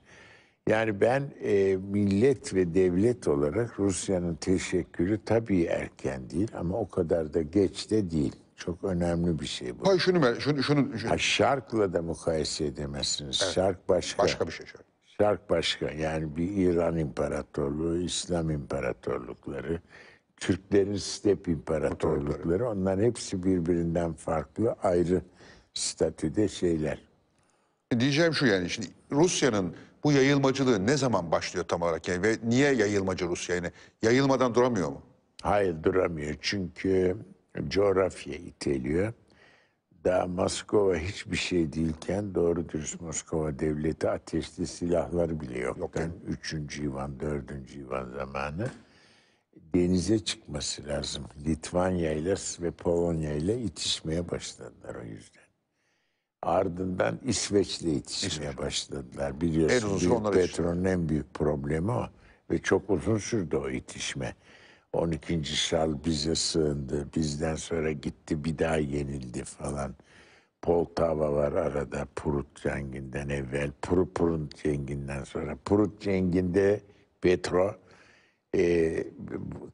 Yani ben e, millet ve devlet olarak Rusya'nın teşekkürü tabii erken değil ama o kadar da geç de değil. Çok önemli bir şey bu. Hayır şunu, ben- şunu, şunu, şunu. Ha, şarkla da mukayese edemezsiniz. Şark başka. başka bir şey. şark. Şark başka. Yani bir İran İmparatorluğu, İslam İmparatorlukları, Türklerin Step İmparatorlukları onlar hepsi birbirinden farklı ayrı statüde şeyler. Diyeceğim şu yani şimdi Rusya'nın bu yayılmacılığı ne zaman başlıyor tam olarak yani ve niye yayılmacı Rusya yani yayılmadan duramıyor mu? Hayır duramıyor çünkü coğrafya iteliyor. Daha Moskova hiçbir şey değilken doğru dürüst Moskova devleti ateşli silahlar bile yok. yokken Yok. üçüncü İvan, dördüncü İvan zamanı denize çıkması lazım. Litvanya ile ve Polonya ile itişmeye başladılar o yüzden. Ardından İsveç'le itişmeye İsveç. başladılar. Biliyorsunuz en büyük petrolün en büyük problemi o. Ve çok uzun sürdü o itişme. 12. Şal bize sığındı. Bizden sonra gitti bir daha yenildi falan. Poltava var arada Purut Cengin'den evvel. Pur, Purut Cengin'den sonra. Purut Cengin'de Petro e,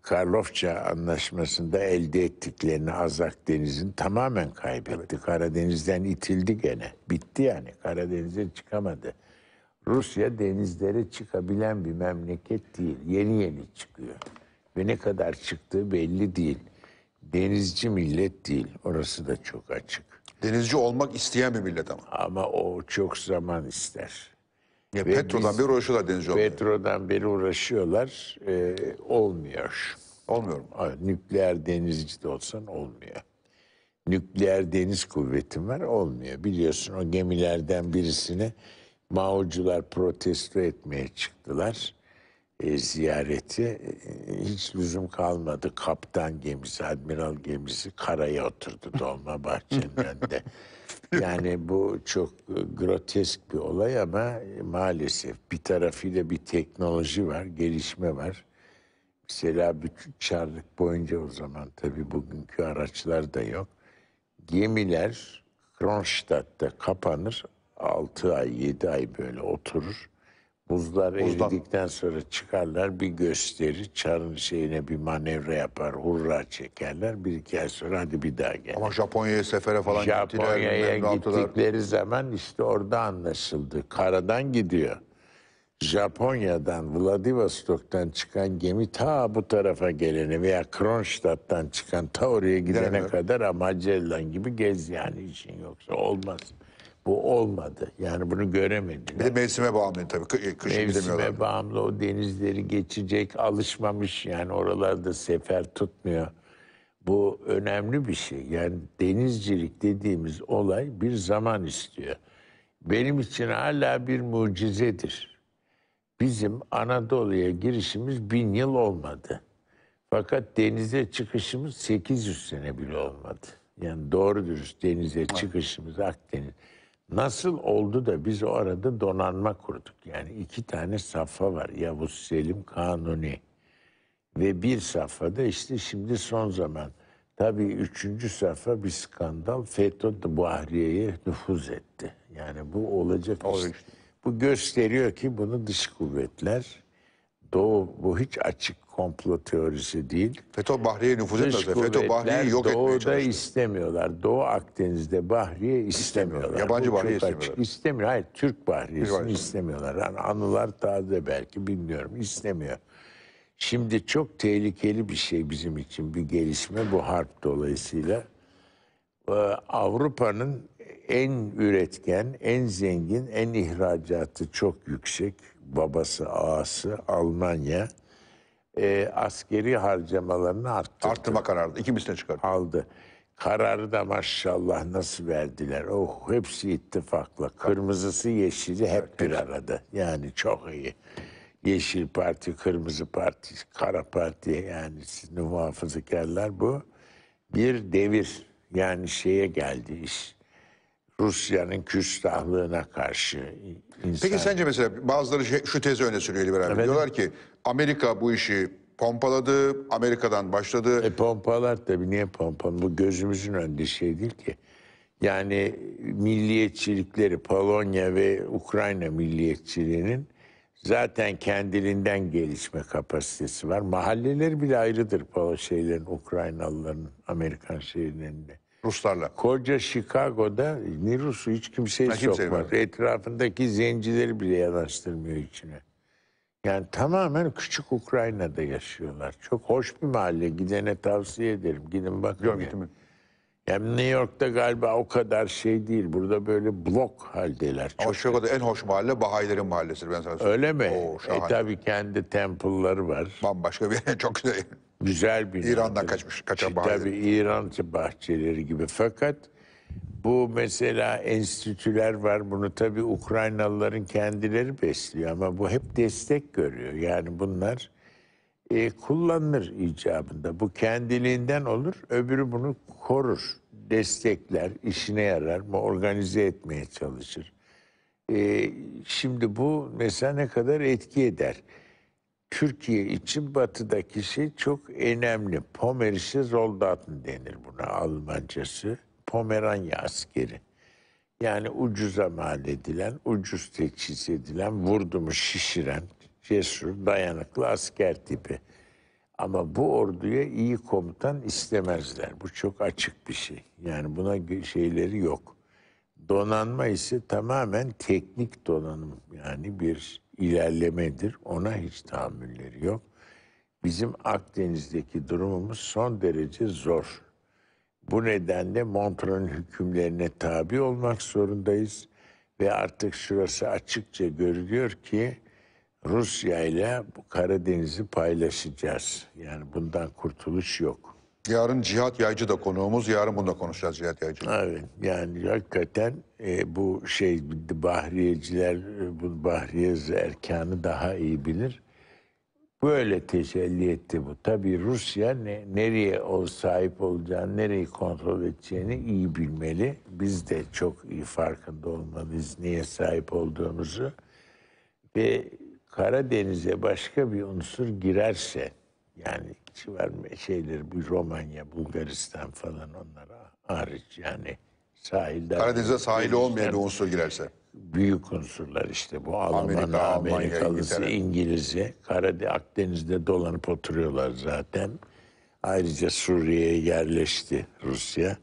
Karlofça anlaşmasında elde ettiklerini Azak Deniz'in tamamen kaybetti. Karadeniz'den itildi gene. Bitti yani. Karadeniz'e çıkamadı. Rusya denizlere çıkabilen bir memleket değil. Yeni yeni çıkıyor ve ne kadar çıktığı belli değil. Denizci millet değil. Orası da çok açık. Denizci olmak isteyen bir millet ama. Ama o çok zaman ister. Ya ve Petro'dan beri uğraşıyorlar denizci olmaya. Petro'dan beri uğraşıyorlar. E, olmuyor. Olmuyor mu? Nükleer denizci de olsan olmuyor. Nükleer deniz kuvvetim var olmuyor. Biliyorsun o gemilerden birisini Maocular protesto etmeye çıktılar e, ziyareti e, hiç lüzum kalmadı. Kaptan gemisi, admiral gemisi karaya oturdu dolma Dolmabahçe'nin önünde. Yani bu çok e, grotesk bir olay ama e, maalesef bir tarafıyla bir teknoloji var, gelişme var. Mesela bütün çarlık boyunca o zaman tabii bugünkü araçlar da yok. Gemiler Kronstadt'ta kapanır, 6 ay, 7 ay böyle oturur Buzlar Buzdan. eridikten sonra çıkarlar bir gösteri çarın şeyine bir manevra yapar hurra çekerler bir iki ay sonra hadi bir daha gel. Ama Japonya'ya sefere falan Japonya'ya gittiler. Japonya'ya gittikleri zaman işte orada anlaşıldı. Karadan gidiyor. Japonya'dan, Vladivostok'tan çıkan gemi ta bu tarafa gelene veya Kronstadt'tan çıkan ta oraya gidene Gidelim. kadar ama Magellan gibi gez yani işin yoksa olmaz. Bu olmadı. Yani bunu göremediler. Bir de mevsime bağımlı tabii. E, kışın Mevsime bağımlı o denizleri geçecek alışmamış. Yani oralarda sefer tutmuyor. Bu önemli bir şey. Yani denizcilik dediğimiz olay bir zaman istiyor. Benim için hala bir mucizedir. Bizim Anadolu'ya girişimiz bin yıl olmadı. Fakat denize çıkışımız 800 sene bile olmadı. Yani doğru dürüst denize çıkışımız Akdeniz. Nasıl oldu da biz o arada donanma kurduk? Yani iki tane safha var. Yavuz Selim Kanuni ve bir safhada işte şimdi son zaman. Tabii üçüncü safha bir skandal. FETÖ Buhariye'ye nüfuz etti. Yani bu olacak. Işte. Bu gösteriyor ki bunu dış kuvvetler Doğu bu hiç açık komplo teorisi değil. FETÖ Bahriye nüfuz etmez. FETÖ Bahriye'yi yok etmeye çalıştı. Doğu'da istemiyorlar. Doğu Akdeniz'de Bahriye istemiyorlar. Yabancı bu Bahriye istemiyorlar. Açık. İstemiyor. Hayır Türk Bahriyesi'ni istemiyorlar. Yani anılar taze belki bilmiyorum İstemiyor. Şimdi çok tehlikeli bir şey bizim için bir gelişme bu harp dolayısıyla. Ee, Avrupa'nın en üretken, en zengin, en ihracatı çok yüksek babası, ağası Almanya e, askeri harcamalarını arttırdı. Arttırma kararı ikimizde çıkardı. Aldı. Kararı da maşallah nasıl verdiler. Oh hepsi ittifakla. Kırmızısı yeşili hep evet, bir hepsi. arada. Yani çok iyi. Yeşil Parti, Kırmızı Parti, Kara Parti yani sizin muhafazakarlar bu. Bir devir yani şeye geldi iş. Rusya'nın küstahlığına karşı insan... Peki sence mesela bazıları şu tezi öne sürüyor liberal. Evet. Diyorlar ki Amerika bu işi pompaladı, Amerika'dan başladı. E pompalar tabii niye pompal? Bu gözümüzün önünde şey değil ki. Yani milliyetçilikleri Polonya ve Ukrayna milliyetçiliğinin zaten kendiliğinden gelişme kapasitesi var. Mahalleler bile ayrıdır Polo şeylerin, Ukraynalıların, Amerikan şeylerinde. Ruslarla. Koca Chicago'da ne Rus'u hiç kimseyi kimse sokmaz. Etrafındaki zencileri bile yanaştırmıyor içine. Yani tamamen küçük Ukrayna'da yaşıyorlar. Çok hoş bir mahalle. Gidene tavsiye ederim. Gidin bakın. Yok, Yani New York'ta galiba o kadar şey değil. Burada böyle blok haldeler. Ama Chicago'da en hoş mahalle Bahayilerin mahallesi ben sana söyleyeyim. Öyle mi? Oo, e tabi kendi temple'ları var. Bambaşka bir çok güzel. Şey. Güzel bir İran'dan kaçmış, kaçan Bahçeli. Tabii İran bahçeleri gibi. Fakat bu mesela enstitüler var. Bunu tabii Ukraynalıların kendileri besliyor ama bu hep destek görüyor. Yani bunlar e, kullanılır icabında. Bu kendiliğinden olur, öbürü bunu korur, destekler, işine yarar, organize etmeye çalışır. E, şimdi bu mesela ne kadar etki eder? Türkiye için batıdaki şey çok önemli. Pomerische Soldaten denir buna Almancası. Pomeranya askeri. Yani ucuza mal edilen, ucuz teçhiz edilen, vurdumu şişiren, cesur, dayanıklı asker tipi. Ama bu orduya iyi komutan istemezler. Bu çok açık bir şey. Yani buna şeyleri yok. Donanma ise tamamen teknik donanım. Yani bir ilerlemedir. Ona hiç tahammülleri yok. Bizim Akdeniz'deki durumumuz son derece zor. Bu nedenle Montreux'un hükümlerine tabi olmak zorundayız ve artık şurası açıkça görülüyor ki Rusya ile bu Karadeniz'i paylaşacağız. Yani bundan kurtuluş yok. Yarın Cihat Yaycı da konuğumuz. Yarın bunu da konuşacağız Cihat Yaycı. Evet yani hakikaten e, bu şey Bahriyeciler, e, bu Bahriye erkanı daha iyi bilir. Böyle tecelli etti bu. Tabii Rusya ne, nereye o sahip olacağını, nereyi kontrol edeceğini iyi bilmeli. Biz de çok iyi farkında olmalıyız niye sahip olduğumuzu. Ve Karadeniz'e başka bir unsur girerse yani Çivarme şeyleri bu Romanya, Bulgaristan falan onlara hariç yani sahilde. Karadeniz'de sahili olmayan bir unsur girerse. Büyük unsurlar işte bu Alman, Amerika, Amerikalısı, Almanya, İngiliz'i. Karade Akdeniz'de dolanıp oturuyorlar zaten. Ayrıca Suriye'ye yerleşti Rusya.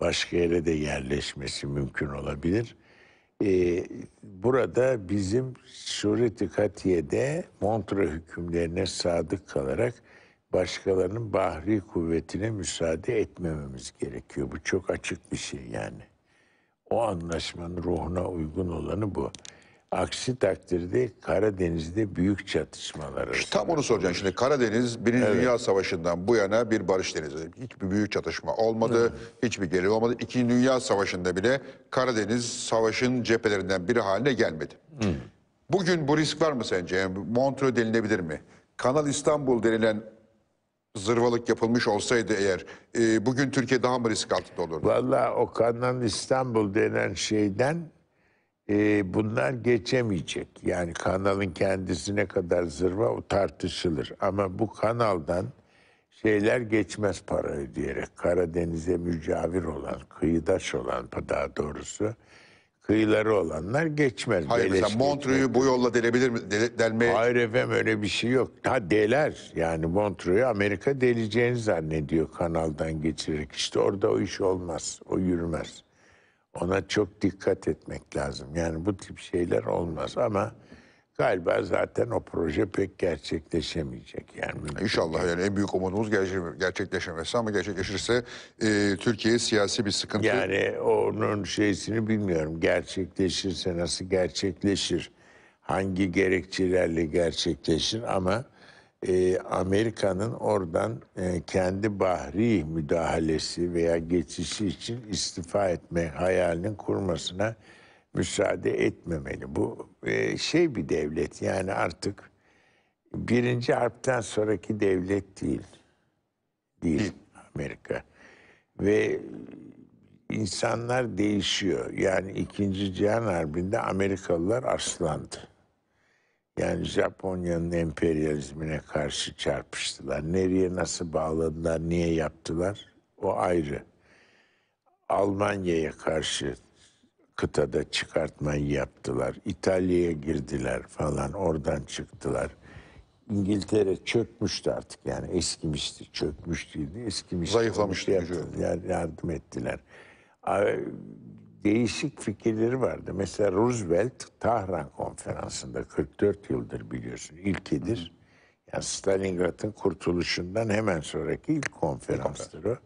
Başka yere de yerleşmesi mümkün olabilir. Ee, burada bizim Sureti Katiye'de Montre hükümlerine sadık kalarak başkalarının bahri kuvvetine müsaade etmememiz gerekiyor. Bu çok açık bir şey yani. O anlaşmanın ruhuna uygun olanı bu. Aksi takdirde Karadeniz'de büyük çatışmalar İşte Tam onu soracağım şimdi. Karadeniz Birinci evet. Dünya Savaşı'ndan bu yana bir barış denizi. Hiçbir büyük çatışma olmadı, evet. hiçbir geri olmadı. İkinci Dünya Savaşı'nda bile Karadeniz savaşın cephelerinden biri haline gelmedi. Hı. Bugün bu risk var mı sence? Yani Montreux denilebilir mi? Kanal İstanbul denilen zırvalık yapılmış olsaydı eğer e, bugün Türkiye daha mı risk altında olurdu? Valla o kanan İstanbul denen şeyden e, bunlar geçemeyecek. Yani kanalın kendisine kadar zırva o tartışılır. Ama bu kanaldan şeyler geçmez para ödeyerek. Karadeniz'e mücavir olan, kıyıdaş olan daha doğrusu kıyıları olanlar geçmez. Hayır Deleş mesela Montreux'u bu yolla delebilir mi? Dele, delmeye... Hayır efendim öyle bir şey yok. Ha deler yani Montreux'u Amerika deleceğini zannediyor kanaldan geçirerek. İşte orada o iş olmaz, o yürümez. Ona çok dikkat etmek lazım. Yani bu tip şeyler olmaz ama galiba zaten o proje pek gerçekleşemeyecek. yani. İnşallah yani en büyük umudumuz gerçekleşemezse ama gerçekleşirse e, Türkiye siyasi bir sıkıntı. Yani onun şeysini bilmiyorum. Gerçekleşirse nasıl gerçekleşir? Hangi gerekçelerle gerçekleşir ama e, Amerika'nın oradan e, kendi bahri müdahalesi veya geçişi için istifa etme hayalinin kurmasına müsaade etmemeli. Bu e, şey bir devlet yani artık birinci harpten sonraki devlet değil. Değil Amerika. Ve insanlar değişiyor. Yani ikinci Cihan Harbi'nde Amerikalılar aslandı. Yani Japonya'nın emperyalizmine karşı çarpıştılar. Nereye nasıl bağladılar, niye yaptılar o ayrı. Almanya'ya karşı kıtada çıkartmayı yaptılar. İtalya'ya girdiler falan oradan çıktılar. İngiltere çökmüştü artık yani eskimişti, çökmüş eskimişti. Zayıflamıştı. Şey yaptılar, yardım ettiler. Değişik fikirleri vardı. Mesela Roosevelt Tahran konferansında 44 yıldır biliyorsun ilkidir. Yani Stalingrad'ın kurtuluşundan hemen sonraki ilk konferanstır o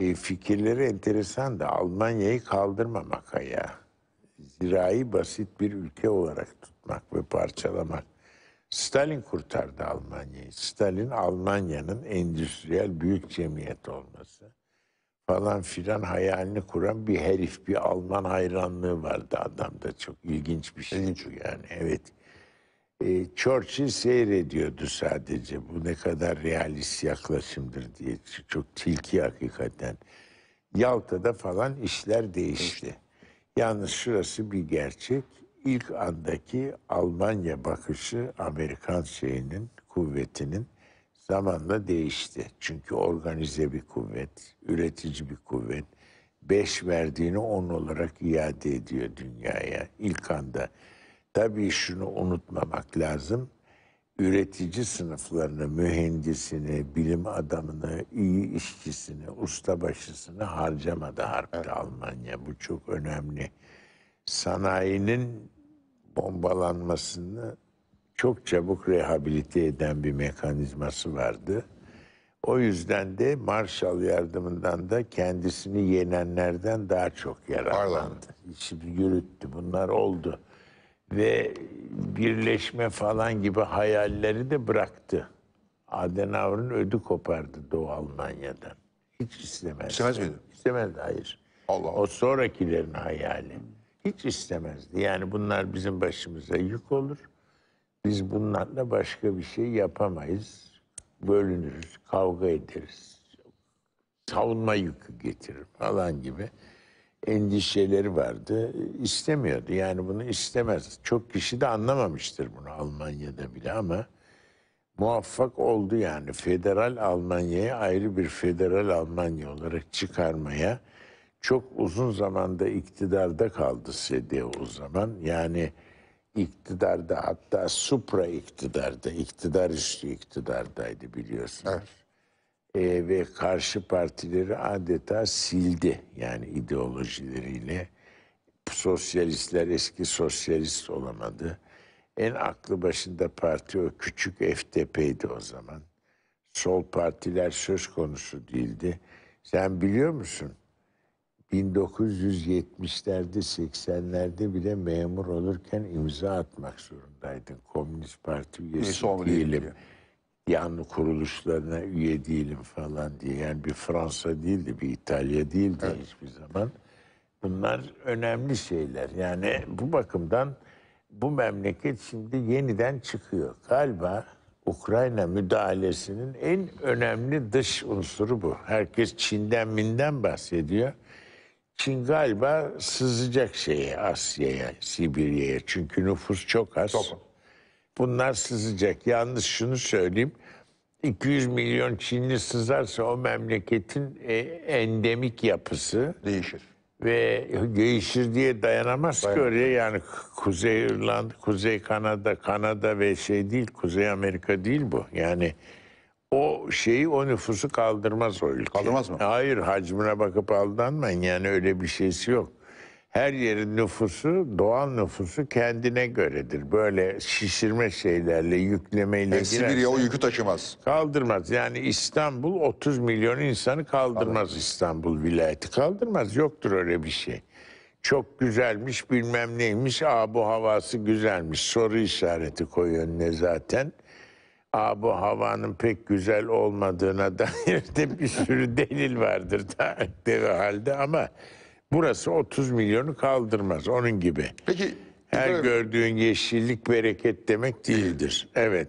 e, fikirleri enteresan da Almanya'yı kaldırmamak ayağa. Zirai basit bir ülke olarak tutmak ve parçalamak. Stalin kurtardı Almanya'yı. Stalin Almanya'nın endüstriyel büyük cemiyet olması falan filan hayalini kuran bir herif, bir Alman hayranlığı vardı adamda. Çok ilginç bir şey bu yani. Evet. E, Churchill seyrediyordu sadece. Bu ne kadar realist yaklaşımdır diye. Çok tilki hakikaten. Yalta'da falan işler değişti. Evet. Yalnız şurası bir gerçek. İlk andaki Almanya bakışı Amerikan şeyinin, kuvvetinin zamanla değişti. Çünkü organize bir kuvvet, üretici bir kuvvet. Beş verdiğini on olarak iade ediyor dünyaya ilk anda. Tabii şunu unutmamak lazım. Üretici sınıflarını, mühendisini, bilim adamını, iyi işçisini, ustabaşısını harcamadı harpte evet. Almanya. Bu çok önemli. Sanayinin bombalanmasını çok çabuk rehabilite eden bir mekanizması vardı. O yüzden de Marshall yardımından da kendisini yenenlerden daha çok yararlandı. Şimdi yürüttü. Bunlar oldu ve birleşme falan gibi hayalleri de bıraktı. Adenauer'ın ödü kopardı Doğu Almanya'dan. Hiç istemezdi. İstemez miydi? İstemezdi, hayır. Allah Allah. O sonrakilerin hayali. Hiç istemezdi. Yani bunlar bizim başımıza yük olur. Biz bunlarla başka bir şey yapamayız. Bölünürüz, kavga ederiz. Savunma yükü getirir falan gibi endişeleri vardı. İstemiyordu yani bunu istemez. Çok kişi de anlamamıştır bunu Almanya'da bile ama muvaffak oldu yani. Federal Almanya'yı ayrı bir federal Almanya olarak çıkarmaya çok uzun zamanda iktidarda kaldı CDU o zaman. Yani iktidarda hatta supra iktidarda, iktidar üstü iktidardaydı biliyorsunuz. Evet e, ve karşı partileri adeta sildi. Yani ideolojileriyle sosyalistler eski sosyalist olamadı. En aklı başında parti o küçük FTP'ydi o zaman. Sol partiler söz konusu değildi. Sen biliyor musun? 1970'lerde 80'lerde bile memur olurken imza atmak zorundaydın. Komünist Parti üyesi değilim. Yan kuruluşlarına üye değilim falan diye. Yani bir Fransa değildi, bir İtalya değildi evet. hiçbir zaman. Bunlar önemli şeyler. Yani bu bakımdan bu memleket şimdi yeniden çıkıyor. Galiba Ukrayna müdahalesinin en önemli dış unsuru bu. Herkes Çin'den minden bahsediyor. Çin galiba sızacak şeye Asya'ya, Sibirya'ya. Çünkü nüfus çok az. Çok bunlar sızacak. Yalnız şunu söyleyeyim. 200 milyon Çinli sızarsa o memleketin e, endemik yapısı değişir. Ve değişir diye dayanamaz Dayan. ki oraya yani Kuzey İrlanda, Kuzey Kanada, Kanada ve şey değil Kuzey Amerika değil bu. Yani o şeyi o nüfusu kaldırmaz o ülke. Kaldırmaz mı? Hayır hacmine bakıp aldanmayın yani öyle bir şeysi yok her yerin nüfusu, doğal nüfusu kendine göredir. Böyle şişirme şeylerle, yüklemeyle yani girerse... Sibirya o yükü taşımaz. Kaldırmaz. Yani İstanbul 30 milyon insanı kaldırmaz Anladım. İstanbul vilayeti. Kaldırmaz. Yoktur öyle bir şey. Çok güzelmiş bilmem neymiş. Aa bu havası güzelmiş. Soru işareti koy önüne zaten. Aa bu havanın pek güzel olmadığına dair de bir sürü delil vardır da, halde ama... Burası 30 milyonu kaldırmaz onun gibi. Peki her böyle, gördüğün yeşillik bereket demek değildir. Evet.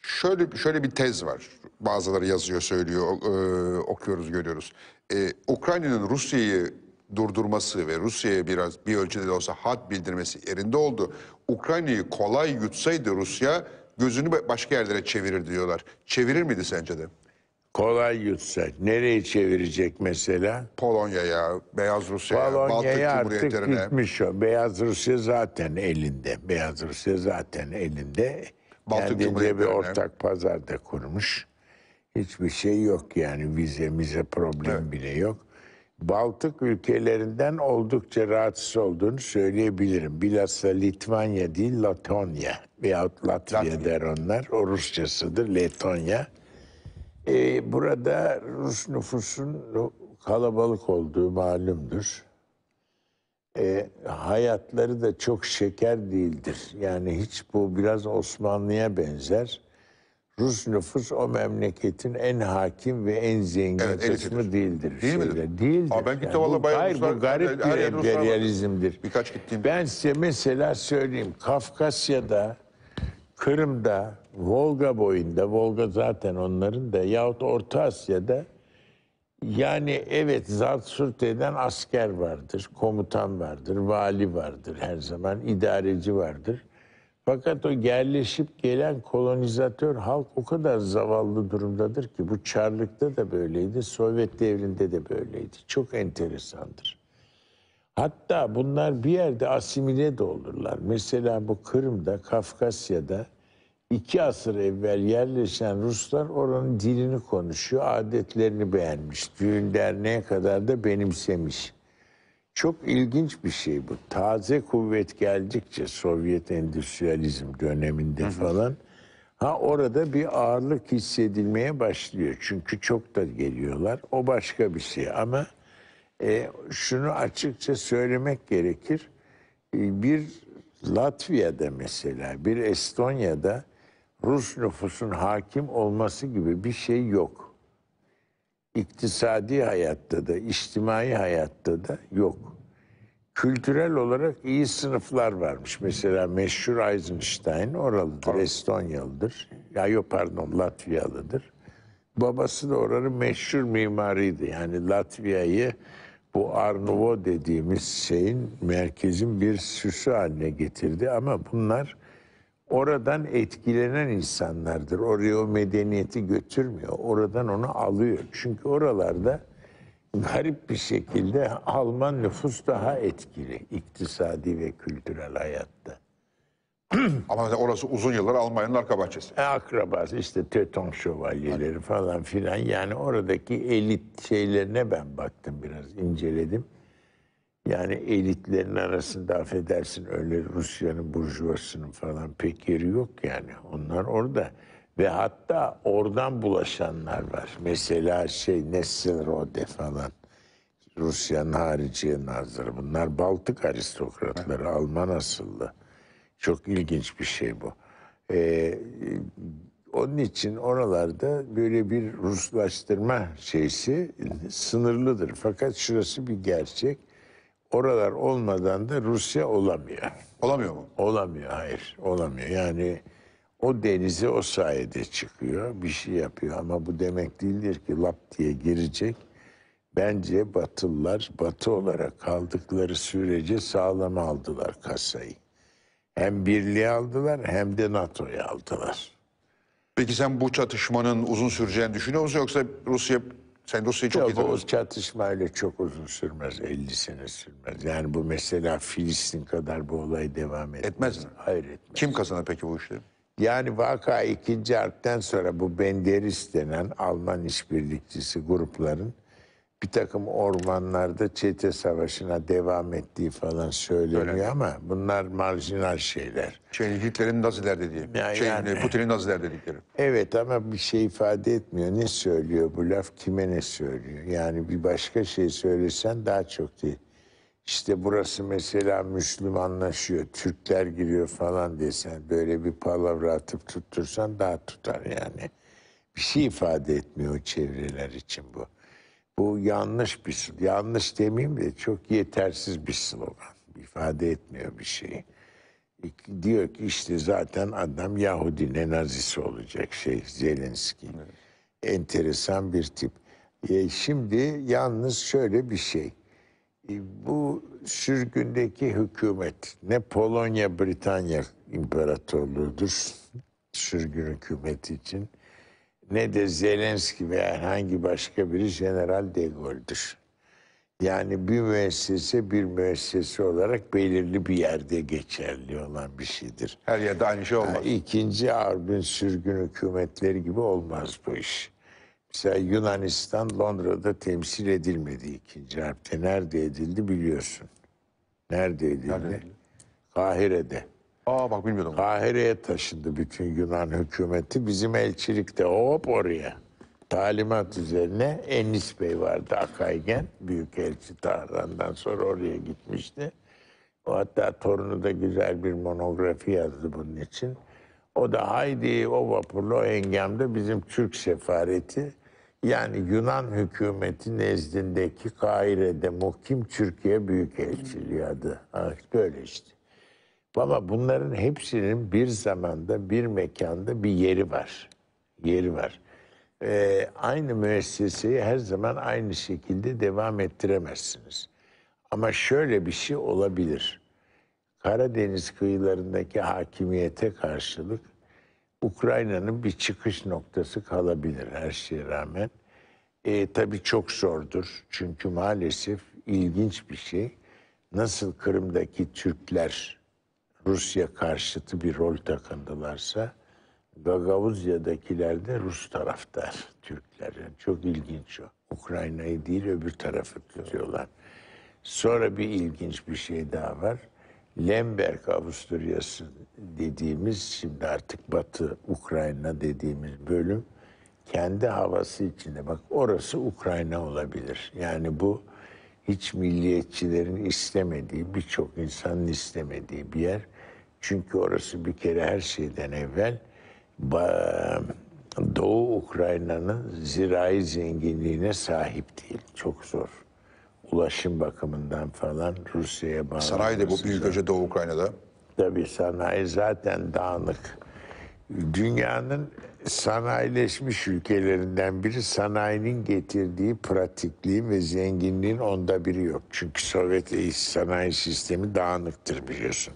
Şöyle şöyle bir tez var. Bazıları yazıyor, söylüyor, e, okuyoruz, görüyoruz. E, Ukrayna'nın Rusya'yı durdurması ve Rusya'ya biraz bir ölçüde de olsa hat bildirmesi yerinde oldu. Ukrayna'yı kolay yutsaydı Rusya gözünü başka yerlere çevirir diyorlar. Çevirir miydi sence de? Kolay yutsak. Nereye çevirecek mesela? Polonya'ya, Beyaz Rusya'ya, Baltık Polonya'ya artık Cumhuriyetlerine. bitmiş o. Beyaz Rusya zaten elinde. Beyaz Rusya zaten elinde. Baltık Kendince bir ortak pazar da kurmuş. Hiçbir şey yok yani vize mize problem bile yok. Baltık ülkelerinden oldukça rahatsız olduğunu söyleyebilirim. Bilhassa Litvanya değil Latonya veyahut Latvia Latvia. der onlar. O Rusçasıdır Letonya. E, burada Rus nüfusun kalabalık olduğu malumdur. E, hayatları da çok şeker değildir. Yani hiç bu biraz Osmanlı'ya benzer. Rus nüfus o memleketin en hakim ve en zengin evet, kısmı değildir. Değil mi? midir? Değildir. Aa, ben gittim yani valla bayağı Hayır bu garip bir emperyalizmdir. Birkaç gittiğim. Ben size mesela söyleyeyim. Kafkasya'da, Kırım'da, Volga boyunda, Volga zaten onların da yahut Orta Asya'da yani evet zat sürteden asker vardır, komutan vardır, vali vardır her zaman, idareci vardır. Fakat o yerleşip gelen kolonizatör halk o kadar zavallı durumdadır ki bu Çarlık'ta da böyleydi, Sovyet devrinde de böyleydi. Çok enteresandır. Hatta bunlar bir yerde asimile de olurlar. Mesela bu Kırım'da, Kafkasya'da iki asır evvel yerleşen Ruslar oranın dilini konuşuyor, adetlerini beğenmiş. Düğün derneğe kadar da benimsemiş. Çok ilginç bir şey bu. Taze kuvvet geldikçe Sovyet endüstriyalizm döneminde falan ha orada bir ağırlık hissedilmeye başlıyor. Çünkü çok da geliyorlar. O başka bir şey ama e, şunu açıkça söylemek gerekir. E, bir Latviya'da mesela, bir Estonya'da Rus nüfusun hakim olması gibi bir şey yok. İktisadi hayatta da, içtimai hayatta da yok. Kültürel olarak iyi sınıflar varmış. Mesela meşhur Eisenstein oralıdır, pardon. Estonyalıdır. Ya yok pardon Latviyalıdır. Babası da oranın meşhur mimariydi. Yani Latviyayı bu Arnuvo dediğimiz şeyin merkezin bir süsü haline getirdi ama bunlar oradan etkilenen insanlardır. Oraya o medeniyeti götürmüyor. Oradan onu alıyor. Çünkü oralarda garip bir şekilde Alman nüfus daha etkili iktisadi ve kültürel hayatta. Ama orası uzun yıllar Almanya'nın arka bahçesi. E, akrabası işte Töton şövalyeleri falan filan. Yani oradaki elit şeylerine ben baktım biraz inceledim. Yani elitlerin arasında affedersin öyle Rusya'nın burjuvasının falan pek yeri yok yani. Onlar orada ve hatta oradan bulaşanlar var. Mesela şey Nesrin Rode falan. Rusya'nın hariciye nazırı. Bunlar Baltık aristokratları, evet. Alman asıllı. Çok ilginç bir şey bu. Ee, onun için oralarda böyle bir Ruslaştırma şeysi sınırlıdır. Fakat şurası bir gerçek oralar olmadan da Rusya olamıyor. Olamıyor mu? Olamıyor, hayır. Olamıyor. Yani o denize o sayede çıkıyor, bir şey yapıyor. Ama bu demek değildir ki lap diye girecek. Bence Batılılar Batı olarak kaldıkları sürece sağlam aldılar kasayı. Hem birliği aldılar hem de NATO'yu aldılar. Peki sen bu çatışmanın uzun süreceğini düşünüyor musun yoksa Rusya sen Rusya'yı çok iyi Ya bu tanıyorsun. çok uzun sürmez. 50 sene sürmez. Yani bu mesela Filistin kadar bu olay devam etmez. Etmez mi? Hayır etmez. Kim kazanır peki bu işleri? Yani vaka ikinci harpten sonra bu Benderis denen Alman işbirlikçisi grupların bir takım ormanlarda çete savaşına devam ettiği falan söyleniyor Öyle. ama bunlar marjinal şeyler. Şey, Hitler'in Naziler dediği, ya şey, yani, e, Putin'in Naziler dedikleri. Evet ama bir şey ifade etmiyor. Ne söylüyor bu laf, kime ne söylüyor? Yani bir başka şey söylesen daha çok değil. İşte burası mesela Müslümanlaşıyor, Türkler giriyor falan desen, böyle bir palavra atıp tuttursan daha tutar yani. Bir şey ifade etmiyor çevreler için bu. Bu yanlış bir yanlış demeyeyim de çok yetersiz bir slogan. İfade etmiyor bir şeyi. Diyor ki işte zaten adam Yahudinin nazisi olacak şey Zelenski. Evet. Enteresan bir tip. E, şimdi yalnız şöyle bir şey. E, bu sürgündeki hükümet ne Polonya Britanya İmparatorluğu'dur, sürgün hükümeti için ne de Zelenski veya herhangi başka biri General de Gaulle'dir. Yani bir müessese bir müessese olarak belirli bir yerde geçerli olan bir şeydir. Her yerde aynı şey olmaz. Ha, ikinci Arbin sürgün hükümetleri gibi olmaz bu iş. Mesela Yunanistan Londra'da temsil edilmedi ikinci harpte. Nerede edildi biliyorsun. Nerede edildi? Nerede? Kahire'de. Aa bak bilmiyordum. Kahire'ye taşındı bütün Yunan hükümeti. Bizim elçilik de hop oraya. Talimat üzerine Enis Bey vardı Akaygen. Büyük elçi Tahran'dan sonra oraya gitmişti. O hatta torunu da güzel bir monografi yazdı bunun için. O da haydi o vapurlu o engemde bizim Türk sefareti yani Yunan hükümeti nezdindeki Kahire'de muhkim Türkiye Büyükelçiliği adı. Ah böyle işte. Valla bunların hepsinin bir zamanda, bir mekanda bir yeri var. Yeri var. Ee, aynı müesseseyi her zaman aynı şekilde devam ettiremezsiniz. Ama şöyle bir şey olabilir. Karadeniz kıyılarındaki hakimiyete karşılık Ukrayna'nın bir çıkış noktası kalabilir her şeye rağmen. E, tabii çok zordur. Çünkü maalesef ilginç bir şey. Nasıl Kırım'daki Türkler Rusya karşıtı bir rol takındılarsa Gagavuzya'dakiler de Rus taraftar Türkler. Yani çok ilginç o. Ukrayna'yı değil öbür tarafı tutuyorlar. Sonra bir ilginç bir şey daha var. Lemberg Avusturyası dediğimiz şimdi artık Batı Ukrayna dediğimiz bölüm kendi havası içinde bak orası Ukrayna olabilir. Yani bu hiç milliyetçilerin istemediği birçok insanın istemediği bir yer. Çünkü orası bir kere her şeyden evvel Doğu Ukrayna'nın zirai zenginliğine sahip değil. Çok zor. Ulaşım bakımından falan Rusya'ya bağlı. Sanayi de bu büyük önce Doğu Ukrayna'da. Tabii sanayi zaten dağınık. Dünyanın sanayileşmiş ülkelerinden biri sanayinin getirdiği pratikliğin ve zenginliğin onda biri yok. Çünkü Sovyet sanayi sistemi dağınıktır biliyorsun.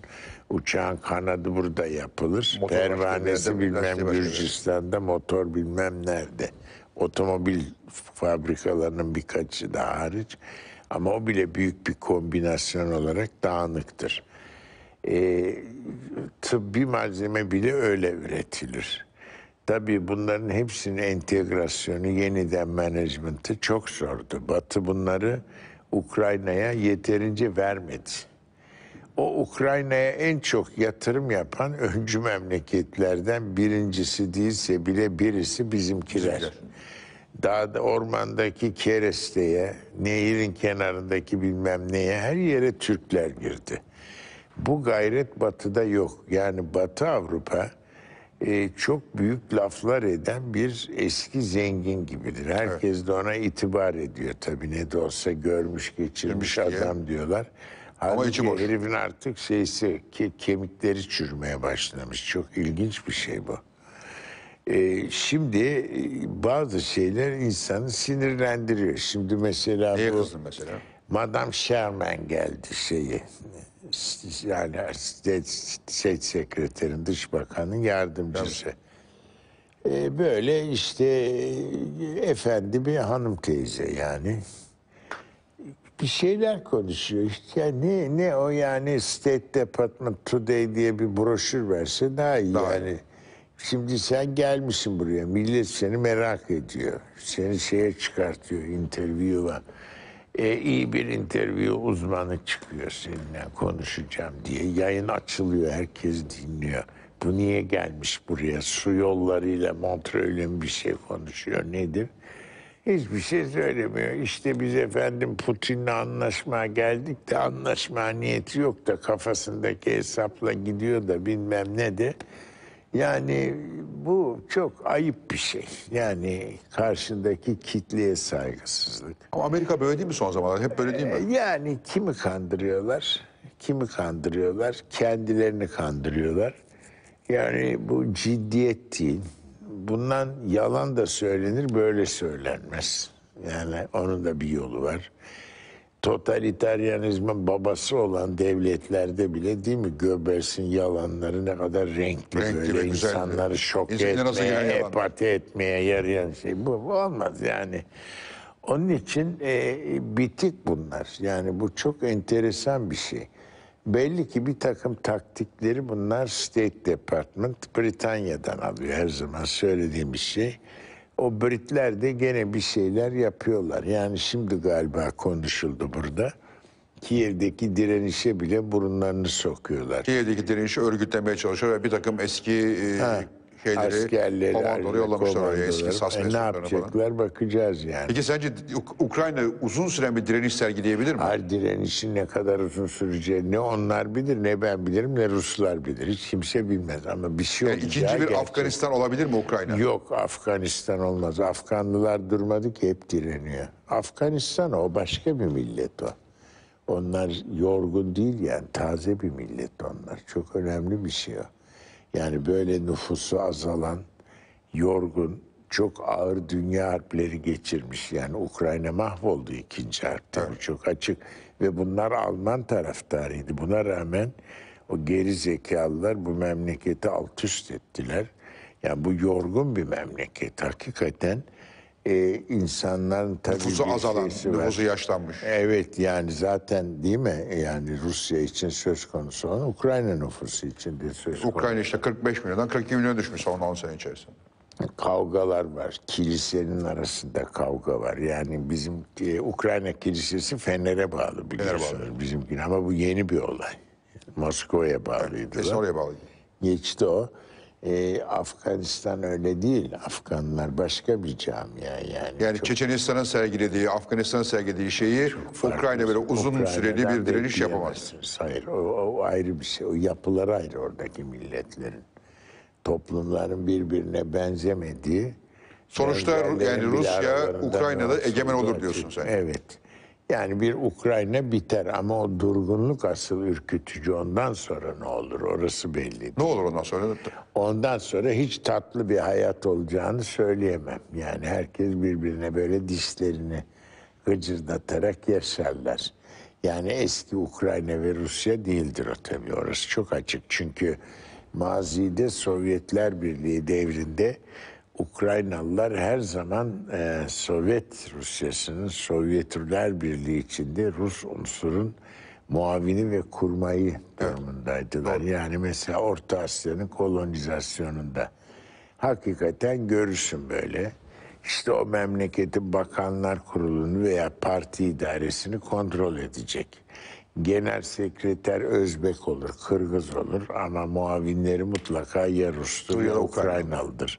Uçağın kanadı burada yapılır. Motor Pervanesi bilmem Gürcistan'da, motor bilmem nerede. Otomobil fabrikalarının birkaçı da hariç. Ama o bile büyük bir kombinasyon olarak dağınıktır. E, tıbbi malzeme bile öyle üretilir. Tabii bunların hepsinin entegrasyonu, yeniden menajmenti çok zordu. Batı bunları Ukrayna'ya yeterince vermedi o Ukrayna'ya en çok yatırım yapan öncü memleketlerden birincisi değilse bile birisi bizimkiler. Dağda ormandaki keresteye, nehirin kenarındaki bilmem neye her yere Türkler girdi. Bu gayret batıda yok. Yani Batı Avrupa e, çok büyük laflar eden bir eski zengin gibidir. Herkes evet. de ona itibar ediyor tabii ne de olsa görmüş geçirmiş Demiş adam diye. diyorlar. Ama içi boş. Herifin artık şeysi, ke kemikleri çürümeye başlamış. Çok ilginç bir şey bu. Ee, şimdi e, bazı şeyler insanı sinirlendiriyor. Şimdi mesela Niye bu... kızdın mesela? Madame Sherman geldi şeyi. Yani şey sekreterin, dış bakanın yardımcısı. Ee, böyle işte e, efendi bir hanım teyze yani bir şeyler konuşuyor. İşte ne, ne o yani State Department Today diye bir broşür verse daha iyi daha yani. Iyi. Şimdi sen gelmişsin buraya. Millet seni merak ediyor. Seni şeye çıkartıyor, interview'a. E, iyi bir interview uzmanı çıkıyor seninle konuşacağım diye. Yayın açılıyor, herkes dinliyor. Bu niye gelmiş buraya? Su yollarıyla Montreux'le bir şey konuşuyor. Nedir? hiçbir şey söylemiyor. İşte biz efendim Putin'le anlaşma geldik de anlaşma niyeti yok da kafasındaki hesapla gidiyor da bilmem ne de. Yani bu çok ayıp bir şey. Yani karşındaki kitleye saygısızlık. Ama Amerika böyle değil mi son zamanlar? Hep böyle değil mi? Ee, yani kimi kandırıyorlar? Kimi kandırıyorlar? Kendilerini kandırıyorlar. Yani bu ciddiyet değil, bundan yalan da söylenir, böyle söylenmez. Yani onun da bir yolu var. Totalitarianizmin babası olan devletlerde bile değil mi Göbels'in yalanları ne kadar renkli, renkli böyle insanları şey. şok İnsanlar etmeye, empati etmeye yarayan şey. Bu, bu olmaz yani. Onun için e, bitik bunlar. Yani bu çok enteresan bir şey. Belli ki bir takım taktikleri bunlar State Department Britanya'dan alıyor her zaman söylediğim bir şey. O Britler de gene bir şeyler yapıyorlar. Yani şimdi galiba konuşuldu burada. Kiev'deki direnişe bile burunlarını sokuyorlar. Kiev'deki direnişi örgütlemeye çalışıyor ve bir takım eski e, şeyleri, askerleri, komandoları yollamışlar oraya eski SAS e, Ne yapacaklar falan. bakacağız yani. Peki sence Ukrayna uzun süren bir direniş sergileyebilir mi? Hayır direnişin ne kadar uzun süreceği ne onlar bilir ne ben bilirim ne Ruslar bilir. Hiç kimse bilmez ama bir şey e, olacak. İkinci bir gerçek. Afganistan olabilir mi Ukrayna? Yok Afganistan olmaz. Afganlılar durmadı ki hep direniyor. Afganistan o başka bir millet o. Onlar yorgun değil yani taze bir millet onlar. Çok önemli bir şey o. Yani böyle nüfusu azalan, yorgun, çok ağır dünya harpleri geçirmiş. Yani Ukrayna mahvoldu ikinci harpte. Evet. Çok açık. Ve bunlar Alman taraftarıydı. Buna rağmen o geri zekalılar bu memleketi alt üst ettiler. Yani bu yorgun bir memleket. Hakikaten e, insanların tabii nüfusu azalan, şeysi nüfusu yaşlanmış. Evet yani zaten değil mi? Yani Rusya için söz konusu olan Ukrayna nüfusu için de söz konusu. Ukrayna işte 45 milyondan 42 milyon düşmüş son 10 sene içerisinde. Kavgalar var. Kilisenin arasında kavga var. Yani bizim e, Ukrayna kilisesi Fener'e bağlı biliyorsunuz Fener bağlı. bizimkine ama bu yeni bir olay. Moskova'ya bağlıydı. Evet, oraya bağlıydı. Geçti o. E, Afganistan öyle değil. Afganlar başka bir camia yani. Yani çok... Çeçenistan'a sergilediği, Afganistan'a sergilediği şeyi Ukrayna böyle şey. uzun Ukrayna'dan süreli bir direniş yapamaz. Hayır, o, o ayrı bir şey. O yapılar ayrı oradaki milletlerin. Toplumların birbirine benzemediği. Sonuçta yani Rusya Ukrayna'da egemen olur diyorsun sen. Evet. Yani bir Ukrayna biter ama o durgunluk asıl ürkütücü. Ondan sonra ne olur orası belli Ne olur ondan sonra? Ondan sonra hiç tatlı bir hayat olacağını söyleyemem. Yani herkes birbirine böyle dişlerini gıcırdatarak yaşarlar. Yani eski Ukrayna ve Rusya değildir o tabii. Orası çok açık. Çünkü mazide Sovyetler Birliği devrinde Ukraynalılar her zaman e, Sovyet Rusyası'nın, Sovyetler Birliği içinde Rus unsurun muavini ve kurmayı durumundaydılar. Evet. Yani mesela Orta Asya'nın kolonizasyonunda. Hakikaten görürsün böyle. İşte o memleketin bakanlar kurulunu veya parti idaresini kontrol edecek. Genel sekreter Özbek olur, Kırgız olur ama muavinleri mutlaka ya Rus'tur ya Ukraynalıdır. Ukraynalı.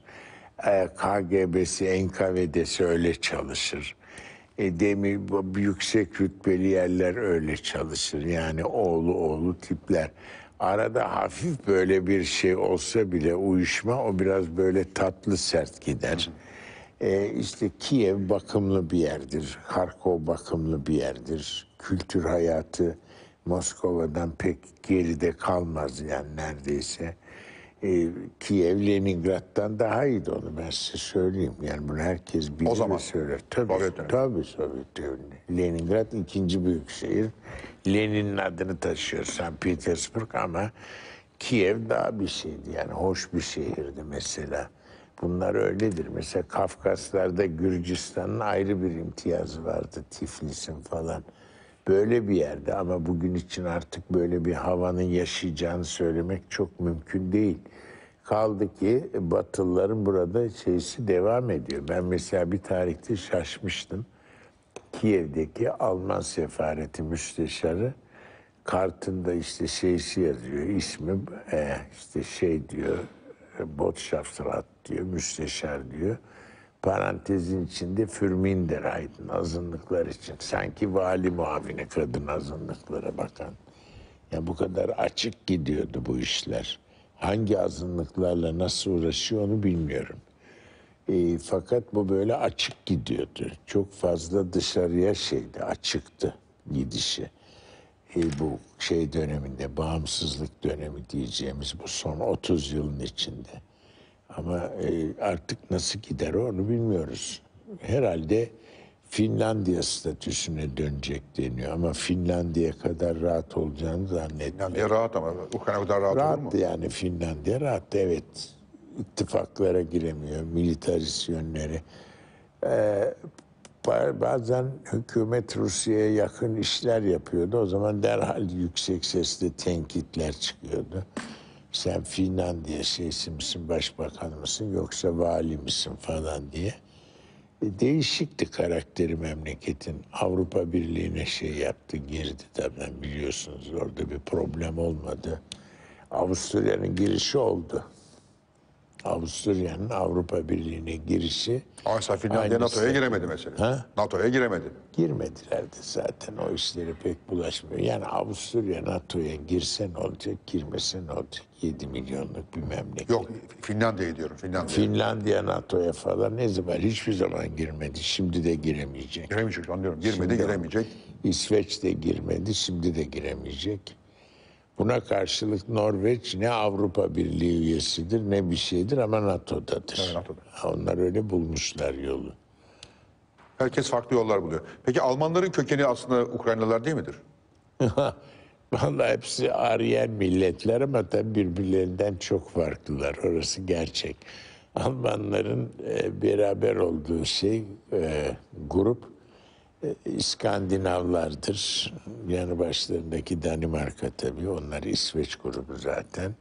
E, KGB'si, NKVD'si öyle çalışır. E, demir, yüksek rütbeli yerler öyle çalışır. Yani oğlu oğlu tipler. Arada hafif böyle bir şey olsa bile uyuşma o biraz böyle tatlı sert gider. E, işte Kiev bakımlı bir yerdir. Karkov bakımlı bir yerdir. Kültür hayatı Moskova'dan pek geride kalmaz yani neredeyse e, ee, Kiev Leningrad'dan daha iyiydi onu ben size söyleyeyim. Yani bunu herkes bilir o zaman. söyler. Tabii, Sovyet tabii Sovyet Union. Leningrad ikinci büyük şehir. Lenin'in adını taşıyor St. Petersburg ama Kiev daha bir şeydi. Yani hoş bir şehirdi mesela. Bunlar öyledir. Mesela Kafkaslar'da Gürcistan'ın ayrı bir imtiyazı vardı. Tiflis'in falan böyle bir yerde ama bugün için artık böyle bir havanın yaşayacağını söylemek çok mümkün değil. Kaldı ki Batılıların burada şeysi devam ediyor. Ben mesela bir tarihte şaşmıştım. Kiev'deki Alman sefareti müsteşarı kartında işte şeysi yazıyor ismi e, işte şey diyor Botschaftsrat diyor müsteşar diyor parantezin içinde Fürmin'dir Aydın azınlıklar için. Sanki vali muavini kadın azınlıklara bakan. Ya bu kadar açık gidiyordu bu işler. Hangi azınlıklarla nasıl uğraşıyor onu bilmiyorum. E, fakat bu böyle açık gidiyordu. Çok fazla dışarıya şeydi, açıktı gidişi. E, bu şey döneminde, bağımsızlık dönemi diyeceğimiz bu son 30 yılın içinde. Ama e, artık nasıl gider onu bilmiyoruz. Herhalde Finlandiya statüsüne dönecek deniyor ama Finlandiya kadar rahat olacağını zannetmiyorum. Finlandiya rahat ama Ukrayna kadar rahat, rahat olur mu? Rahat yani Finlandiya rahat evet. İttifaklara giremiyor, militarist yönleri. Ee, bazen hükümet Rusya'ya yakın işler yapıyordu. O zaman derhal yüksek sesle tenkitler çıkıyordu sen Finlandiya şeysin misin, başbakan mısın yoksa vali misin falan diye. E, değişikti karakteri memleketin. Avrupa Birliği'ne şey yaptı, girdi tabii biliyorsunuz orada bir problem olmadı. Avusturya'nın girişi oldu. Avusturya'nın Avrupa Birliği'ne girişi... Oysa Finlandiya NATO'ya giremedi mesela. NATO'ya giremedi. Girmediler de zaten o işlere pek bulaşmıyor. Yani Avusturya NATO'ya girse ne olacak, girmese ne olacak? 7 milyonluk bir memleket. Yok Finlandiya'yı diyorum Finlandiya. Finlandiya NATO'ya falan ne zaman hiçbir zaman girmedi. Şimdi de giremeyecek. Giremeyecek anlıyorum. Girmedi Şimdi, giremeyecek. İsveç de girmedi şimdi de giremeyecek. Buna karşılık Norveç ne Avrupa Birliği üyesidir ne bir şeydir ama NATO'dadır. Evet, NATO'da. Onlar öyle bulmuşlar yolu. Herkes farklı yollar buluyor. Peki Almanların kökeni aslında Ukraynalılar değil midir? Vallahi hepsi arayan milletler ama tabii birbirlerinden çok farklılar. Orası gerçek. Almanların e, beraber olduğu şey e, grup e, İskandinavlardır. Yanı başlarındaki Danimarka tabii. Onlar İsveç grubu zaten.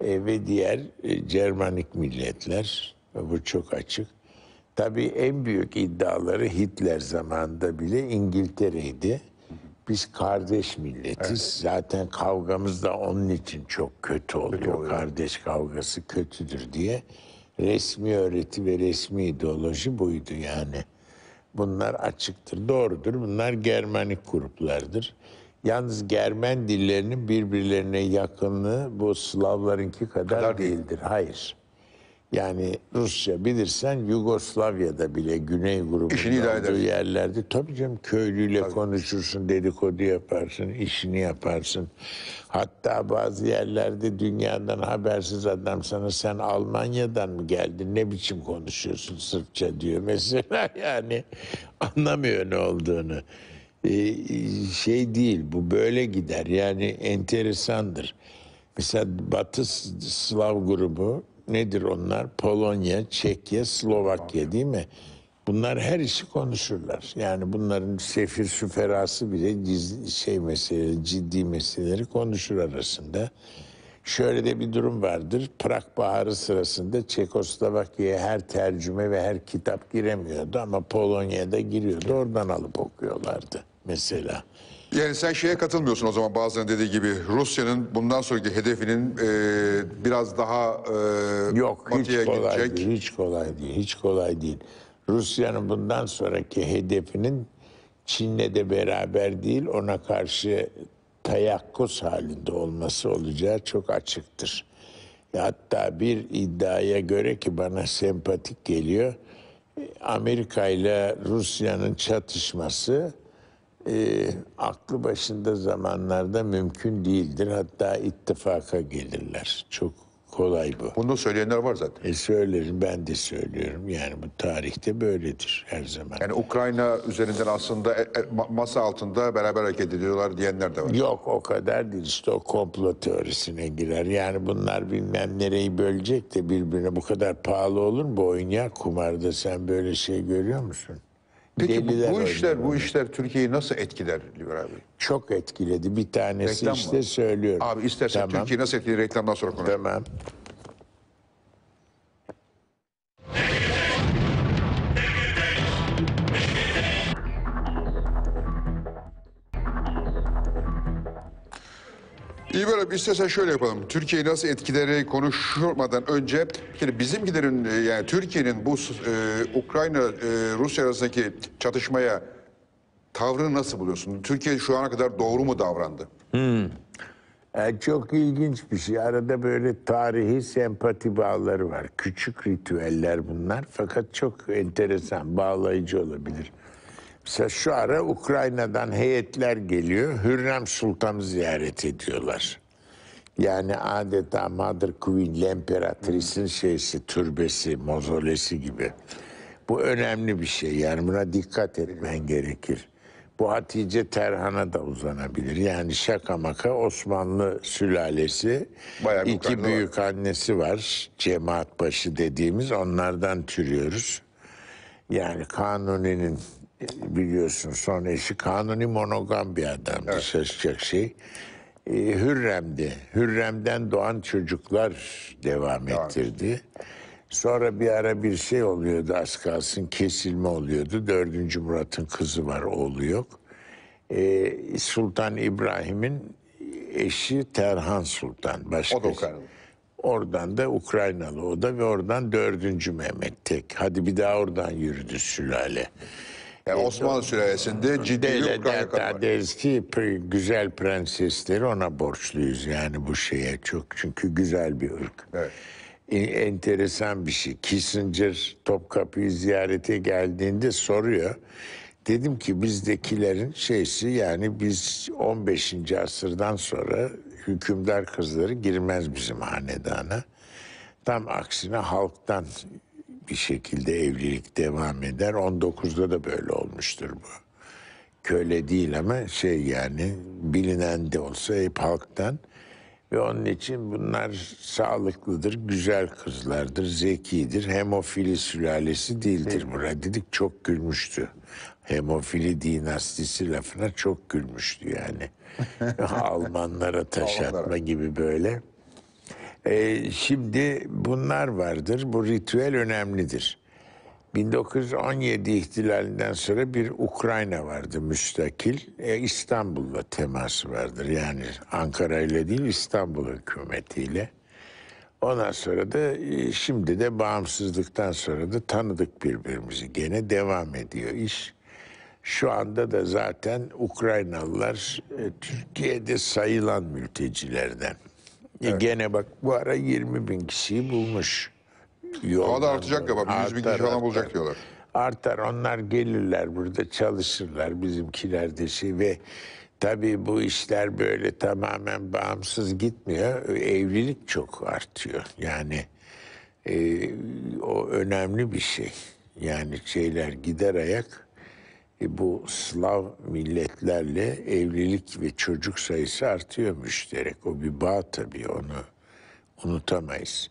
E, ve diğer e, Cermanik milletler. Bu çok açık. Tabii en büyük iddiaları Hitler zamanında bile İngiltere'ydi. Biz kardeş milletiz. Evet. Zaten kavgamız da onun için çok kötü oluyor. Kötü oluyor. Kardeş kavgası kötüdür diye. Resmi öğreti ve resmi ideoloji buydu yani. Bunlar açıktır, doğrudur. Bunlar Germanik gruplardır. Yalnız Germen dillerinin birbirlerine yakınlığı bu Slavlarınki kadar, kadar değildir. Hayır. Yani Rusya bilirsen Yugoslavya'da bile Güney grubunun olduğu yerlerde tabii canım köylüyle tabii. konuşursun, dedikodu yaparsın, işini yaparsın. Hatta bazı yerlerde dünyadan habersiz adam sana sen Almanya'dan mı geldin ne biçim konuşuyorsun Sırpça diyor mesela yani anlamıyor ne olduğunu. Ee, şey değil bu böyle gider yani enteresandır. Mesela Batı Slav grubu nedir onlar? Polonya, Çekya, Slovakya değil mi? Bunlar her işi konuşurlar. Yani bunların sefir süferası bile ciz, şey mesele, ciddi meseleleri konuşur arasında. Şöyle de bir durum vardır. Prag Baharı sırasında Çekoslovakya'ya her tercüme ve her kitap giremiyordu ama Polonya'da giriyordu. Oradan alıp okuyorlardı mesela. Yani sen şeye katılmıyorsun o zaman bazen dediği gibi. Rusya'nın bundan sonraki hedefinin e, biraz daha e, Yok hiç kolay gidecek. değil, hiç kolay değil, hiç kolay değil. Rusya'nın bundan sonraki hedefinin Çin'le de beraber değil ona karşı tayakkuz halinde olması olacağı çok açıktır. Hatta bir iddiaya göre ki bana sempatik geliyor. Amerika ile Rusya'nın çatışması e, aklı başında zamanlarda mümkün değildir. Hatta ittifaka gelirler. Çok kolay bu. Bunu söyleyenler var zaten. E söylerim ben de söylüyorum. Yani bu tarihte böyledir her zaman. Yani Ukrayna üzerinden aslında e, e, masa altında beraber hareket ediyorlar diyenler de var. Yok o kadar değil işte o komplo teorisine girer. Yani bunlar bilmem nereyi bölecek de birbirine bu kadar pahalı olur mu? Bu oyun ya kumarda sen böyle şey görüyor musun? Peki bu, bu işler bu işler Türkiye'yi nasıl etkiler Liberal Bey? Çok etkiledi. Bir tanesi Reklam işte mı? söylüyorum. Abi istersen tamam. Türkiye nasıl etkiler reklamdan sonra konuşalım. Tamam. İyi böyle bir istersen şöyle yapalım. Türkiye nasıl etkileri konuşmadan önce yani bizimkilerin e, yani Türkiye'nin bu e, Ukrayna e, Rusya arasındaki çatışmaya tavrını nasıl buluyorsun? Türkiye şu ana kadar doğru mu davrandı? Hmm. Yani e, çok ilginç bir şey. Arada böyle tarihi sempati bağları var. Küçük ritüeller bunlar fakat çok enteresan, bağlayıcı olabilir. Mesela şu ara Ukrayna'dan heyetler geliyor. Hürrem Sultan'ı ziyaret ediyorlar. Yani adeta Mother Queen, L'Emperatrice'in şeysi, türbesi, mozolesi gibi. Bu önemli bir şey. Yani buna dikkat etmen gerekir. Bu Hatice Terhan'a da uzanabilir. Yani şaka maka Osmanlı sülalesi. Bayağı iki büyük var. annesi var. Cemaatbaşı dediğimiz onlardan türüyoruz. Yani Kanuni'nin biliyorsun son eşi kanuni monogam bir adamdı evet. söz çeksi. Şey. E, ee, Hürrem'di. Hürrem'den doğan çocuklar devam ettirdi. Sonra bir ara bir şey oluyordu az kalsın kesilme oluyordu. Dördüncü Murat'ın kızı var oğlu yok. E, Sultan İbrahim'in eşi Terhan Sultan. Başka o da Ukraynalı. Oradan da Ukraynalı o da ve oradan dördüncü Mehmet Tek. Hadi bir daha oradan yürüdü sülale. Yani e, ee, Osmanlı sülalesinde ciddi bir Ukrayna eski güzel prensesleri ona borçluyuz yani bu şeye çok. Çünkü güzel bir ırk. Evet. E, enteresan bir şey. Kissinger Topkapı'yı ziyarete geldiğinde soruyor. Dedim ki bizdekilerin şeysi yani biz 15. asırdan sonra hükümdar kızları girmez bizim hanedana. Tam aksine halktan bir şekilde evlilik devam eder. 19'da da böyle olmuştur bu. Köle değil ama şey yani bilinen de olsa hep halktan. Ve onun için bunlar sağlıklıdır, güzel kızlardır, zekidir. Hemofili sülalesi değildir burada dedik çok gülmüştü. Hemofili dinastisi lafına çok gülmüştü yani. Almanlara taş atma gibi böyle. E, şimdi bunlar vardır. Bu ritüel önemlidir. 1917 ihtilalinden sonra bir Ukrayna vardı müstakil. E, İstanbul'la teması vardır. Yani Ankara ile değil İstanbul hükümetiyle. Ondan sonra da e, şimdi de bağımsızlıktan sonra da tanıdık birbirimizi. Gene devam ediyor iş. Şu anda da zaten Ukraynalılar e, Türkiye'de sayılan mültecilerden. Evet. Gene bak bu ara 20 bin kişiyi bulmuş. Daha da artacak galiba. Bir 100 bin kişi falan bulacak diyorlar. Artar onlar gelirler burada çalışırlar bizimkiler de şey ve tabii bu işler böyle tamamen bağımsız gitmiyor. Evlilik çok artıyor yani e, o önemli bir şey. Yani şeyler gider ayak e, bu Slav milletlerle evlilik ve çocuk sayısı artıyor müşterek. O bir bağ tabii onu unutamayız.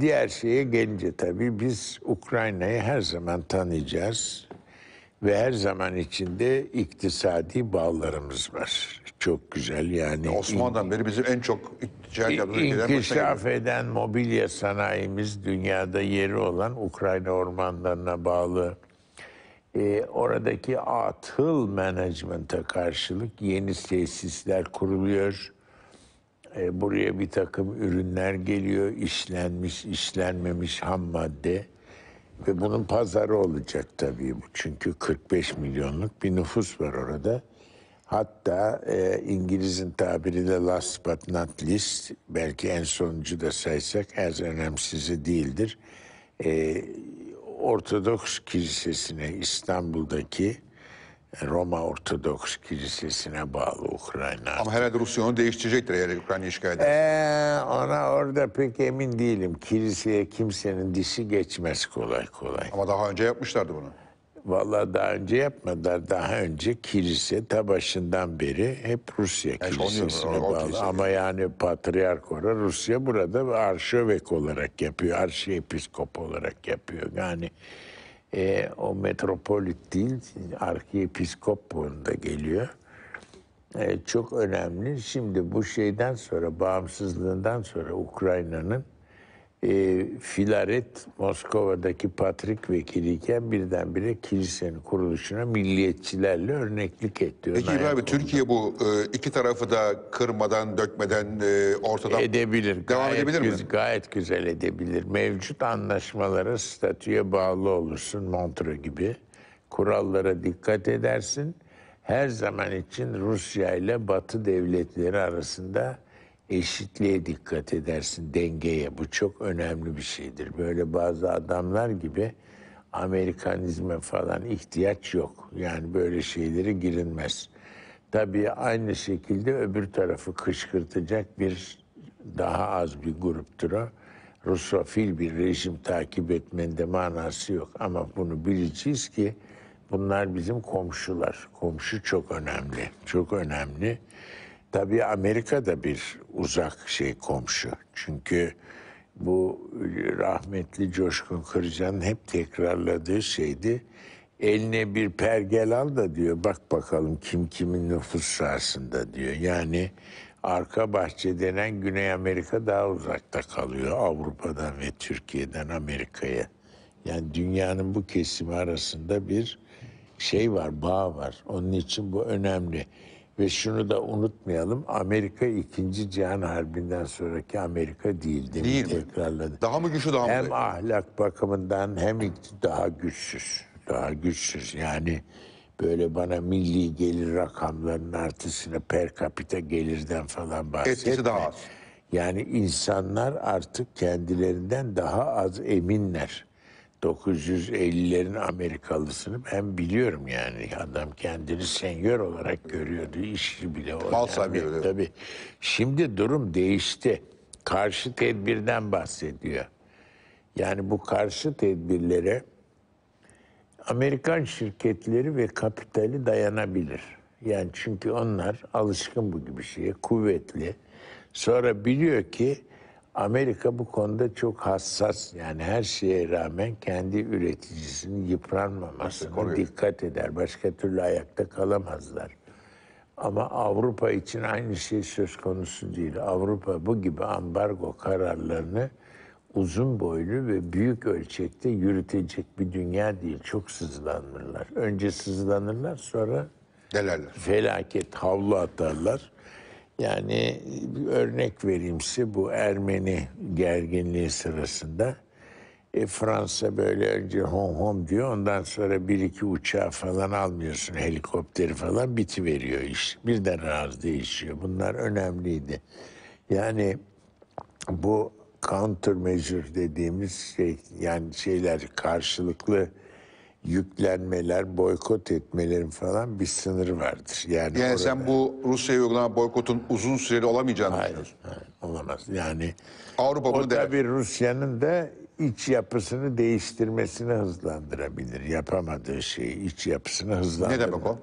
Diğer şeye gelince tabii biz Ukrayna'yı her zaman tanıyacağız ve her zaman içinde iktisadi bağlarımız var. Çok güzel yani. Osmanlı'dan beri bizim en çok ticaret İnkişaf eden mobilya sanayimiz dünyada yeri olan Ukrayna ormanlarına bağlı e, oradaki atıl management'a karşılık yeni tesisler kuruluyor. E, buraya bir takım ürünler geliyor, işlenmiş, işlenmemiş ham madde. Ve bunun pazarı olacak tabii bu. Çünkü 45 milyonluk bir nüfus var orada. Hatta e, İngiliz'in tabiriyle last but not least, belki en sonuncu da saysak az önemsizi değildir. E, Ortodoks Kilisesi'ne İstanbul'daki e, Roma Ortodoks Kilisesi'ne bağlı Ukrayna. Ama herhalde Rusya onu değiştirecektir eğer Ukrayna işgal ederse. Ee, ona orada pek emin değilim. Kiliseye kimsenin dişi geçmez kolay kolay. Ama daha önce yapmışlardı bunu. Vallahi daha önce yapmadılar. Daha önce kilise ta başından beri hep Rusya yani kilisesine onu, bağlı. kilise. Ama yani patriark olarak Rusya burada arşivek olarak yapıyor. Arşiepiskop olarak yapıyor. Yani e, o metropolit değil, arkiepiskoponda geliyor. E, çok önemli. Şimdi bu şeyden sonra, bağımsızlığından sonra Ukrayna'nın e, Filaret Moskova'daki Patrik vekiliyken birdenbire kilisenin kuruluşuna milliyetçilerle örneklik etti. Peki İbrahim abi Türkiye bu e, iki tarafı da kırmadan, dökmeden e, ortadan edebilir. Devam gayet edebilir güz, mi? Gayet güzel edebilir. Mevcut anlaşmalara statüye bağlı olursun Montre gibi. Kurallara dikkat edersin. Her zaman için Rusya ile Batı devletleri arasında eşitliğe dikkat edersin, dengeye. Bu çok önemli bir şeydir. Böyle bazı adamlar gibi Amerikanizme falan ihtiyaç yok. Yani böyle şeylere girilmez. Tabii aynı şekilde öbür tarafı kışkırtacak bir daha az bir gruptur o. Rusofil bir rejim takip etmenin de manası yok. Ama bunu bileceğiz ki bunlar bizim komşular. Komşu çok önemli, çok önemli. Tabii Amerika da bir uzak şey komşu. Çünkü bu rahmetli Coşkun Kırcan'ın hep tekrarladığı şeydi. Eline bir pergel al da diyor bak bakalım kim kimin nüfus sahasında diyor. Yani arka bahçe denen Güney Amerika daha uzakta kalıyor Avrupa'dan ve Türkiye'den Amerika'ya. Yani dünyanın bu kesimi arasında bir şey var, bağ var. Onun için bu önemli. Ve şunu da unutmayalım Amerika 2. Cihan Harbi'nden sonraki Amerika değil değil, mi? Tekrarladı. Daha mı güçlü daha mı? Hem ahlak bakımından hem daha güçsüz. Daha güçsüz yani böyle bana milli gelir rakamlarının artısını per kapita gelirden falan bahsetme. Etkisi daha az. Yani insanlar artık kendilerinden daha az eminler. 1950'lerin Amerikalısını ben biliyorum yani. Adam kendini senyor olarak görüyordu. işi bile o. Mal sahibi öyle. Tabii. Şimdi durum değişti. Karşı tedbirden bahsediyor. Yani bu karşı tedbirlere Amerikan şirketleri ve kapitali dayanabilir. Yani çünkü onlar alışkın bu gibi şeye, kuvvetli. Sonra biliyor ki Amerika bu konuda çok hassas. Yani her şeye rağmen kendi üreticisinin yıpranmamasına dikkat eder. Başka türlü ayakta kalamazlar. Ama Avrupa için aynı şey söz konusu değil. Avrupa bu gibi ambargo kararlarını uzun boylu ve büyük ölçekte yürütecek bir dünya değil. Çok sızlanırlar. Önce sızlanırlar sonra Delerler. felaket havlu atarlar. Yani bir örnek verimsi bu Ermeni gerginliği sırasında e, Fransa böyle önce hom hom diyor ondan sonra bir iki uçağı falan almıyorsun helikopteri falan biti veriyor iş. Birden ağız değişiyor. Bunlar önemliydi. Yani bu countermeasure dediğimiz şey yani şeyler karşılıklı yüklenmeler, boykot etmelerin falan bir sınırı vardır. Yani, yani orada... sen bu Rusya'ya uygulanan boykotun uzun süreli olamayacağını hayır, düşünüyorsun. Hayır, olamaz. Yani Avrupa bunu der. Tabii Rusya'nın da iç yapısını değiştirmesini hızlandırabilir. Yapamadığı şeyi iç yapısını hızlandırır. Ne demek o?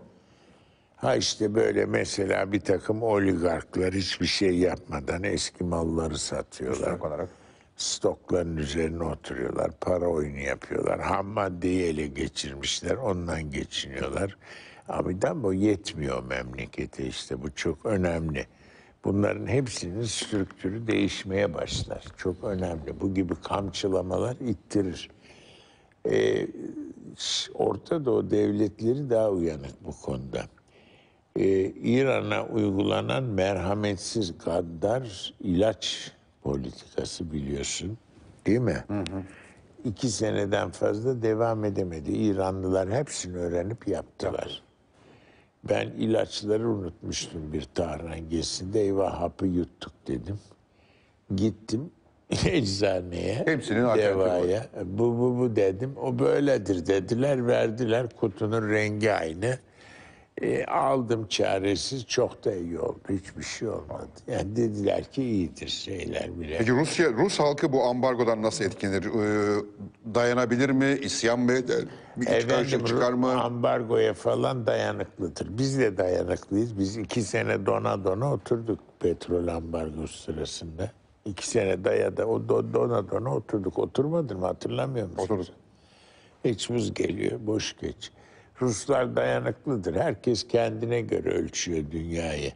Ha işte böyle mesela bir takım oligarklar hiçbir şey yapmadan eski malları satıyorlar. Müslüman olarak stokların üzerine oturuyorlar. Para oyunu yapıyorlar. Ham maddeyi ele geçirmişler. Ondan geçiniyorlar. Ama bu yetmiyor memlekete işte. Bu çok önemli. Bunların hepsinin strüktürü değişmeye başlar. Çok önemli. Bu gibi kamçılamalar ittirir. Ee, Orta Doğu devletleri daha uyanık bu konuda. Ee, İran'a uygulanan merhametsiz, gaddar ilaç politikası biliyorsun. Değil mi? Hı hı. İki seneden fazla devam edemedi. İranlılar hepsini öğrenip yaptılar. Ben ilaçları unutmuştum bir Tahran gezisinde. Eyvah hapı yuttuk dedim. Gittim eczaneye, Hepsinin devaya. Bu bu bu dedim. O böyledir dediler. Verdiler kutunun rengi aynı. E, aldım çaresiz çok da iyi oldu. Hiçbir şey olmadı. Yani dediler ki iyidir şeyler bile. Peki Rusya, Rus halkı bu ambargodan nasıl etkilenir? Ee, dayanabilir mi? İsyan mı eder? Bir Efendim, çıkar mı? ambargoya falan dayanıklıdır. Biz de dayanıklıyız. Biz iki sene dona dona oturduk petrol ambargosu sırasında. İki sene daya o do, dona dona oturduk. Oturmadın mı hatırlamıyor musun? Oturduk. Hiç buz geliyor, boş geç. Ruslar dayanıklıdır. Herkes kendine göre ölçüyor dünyayı.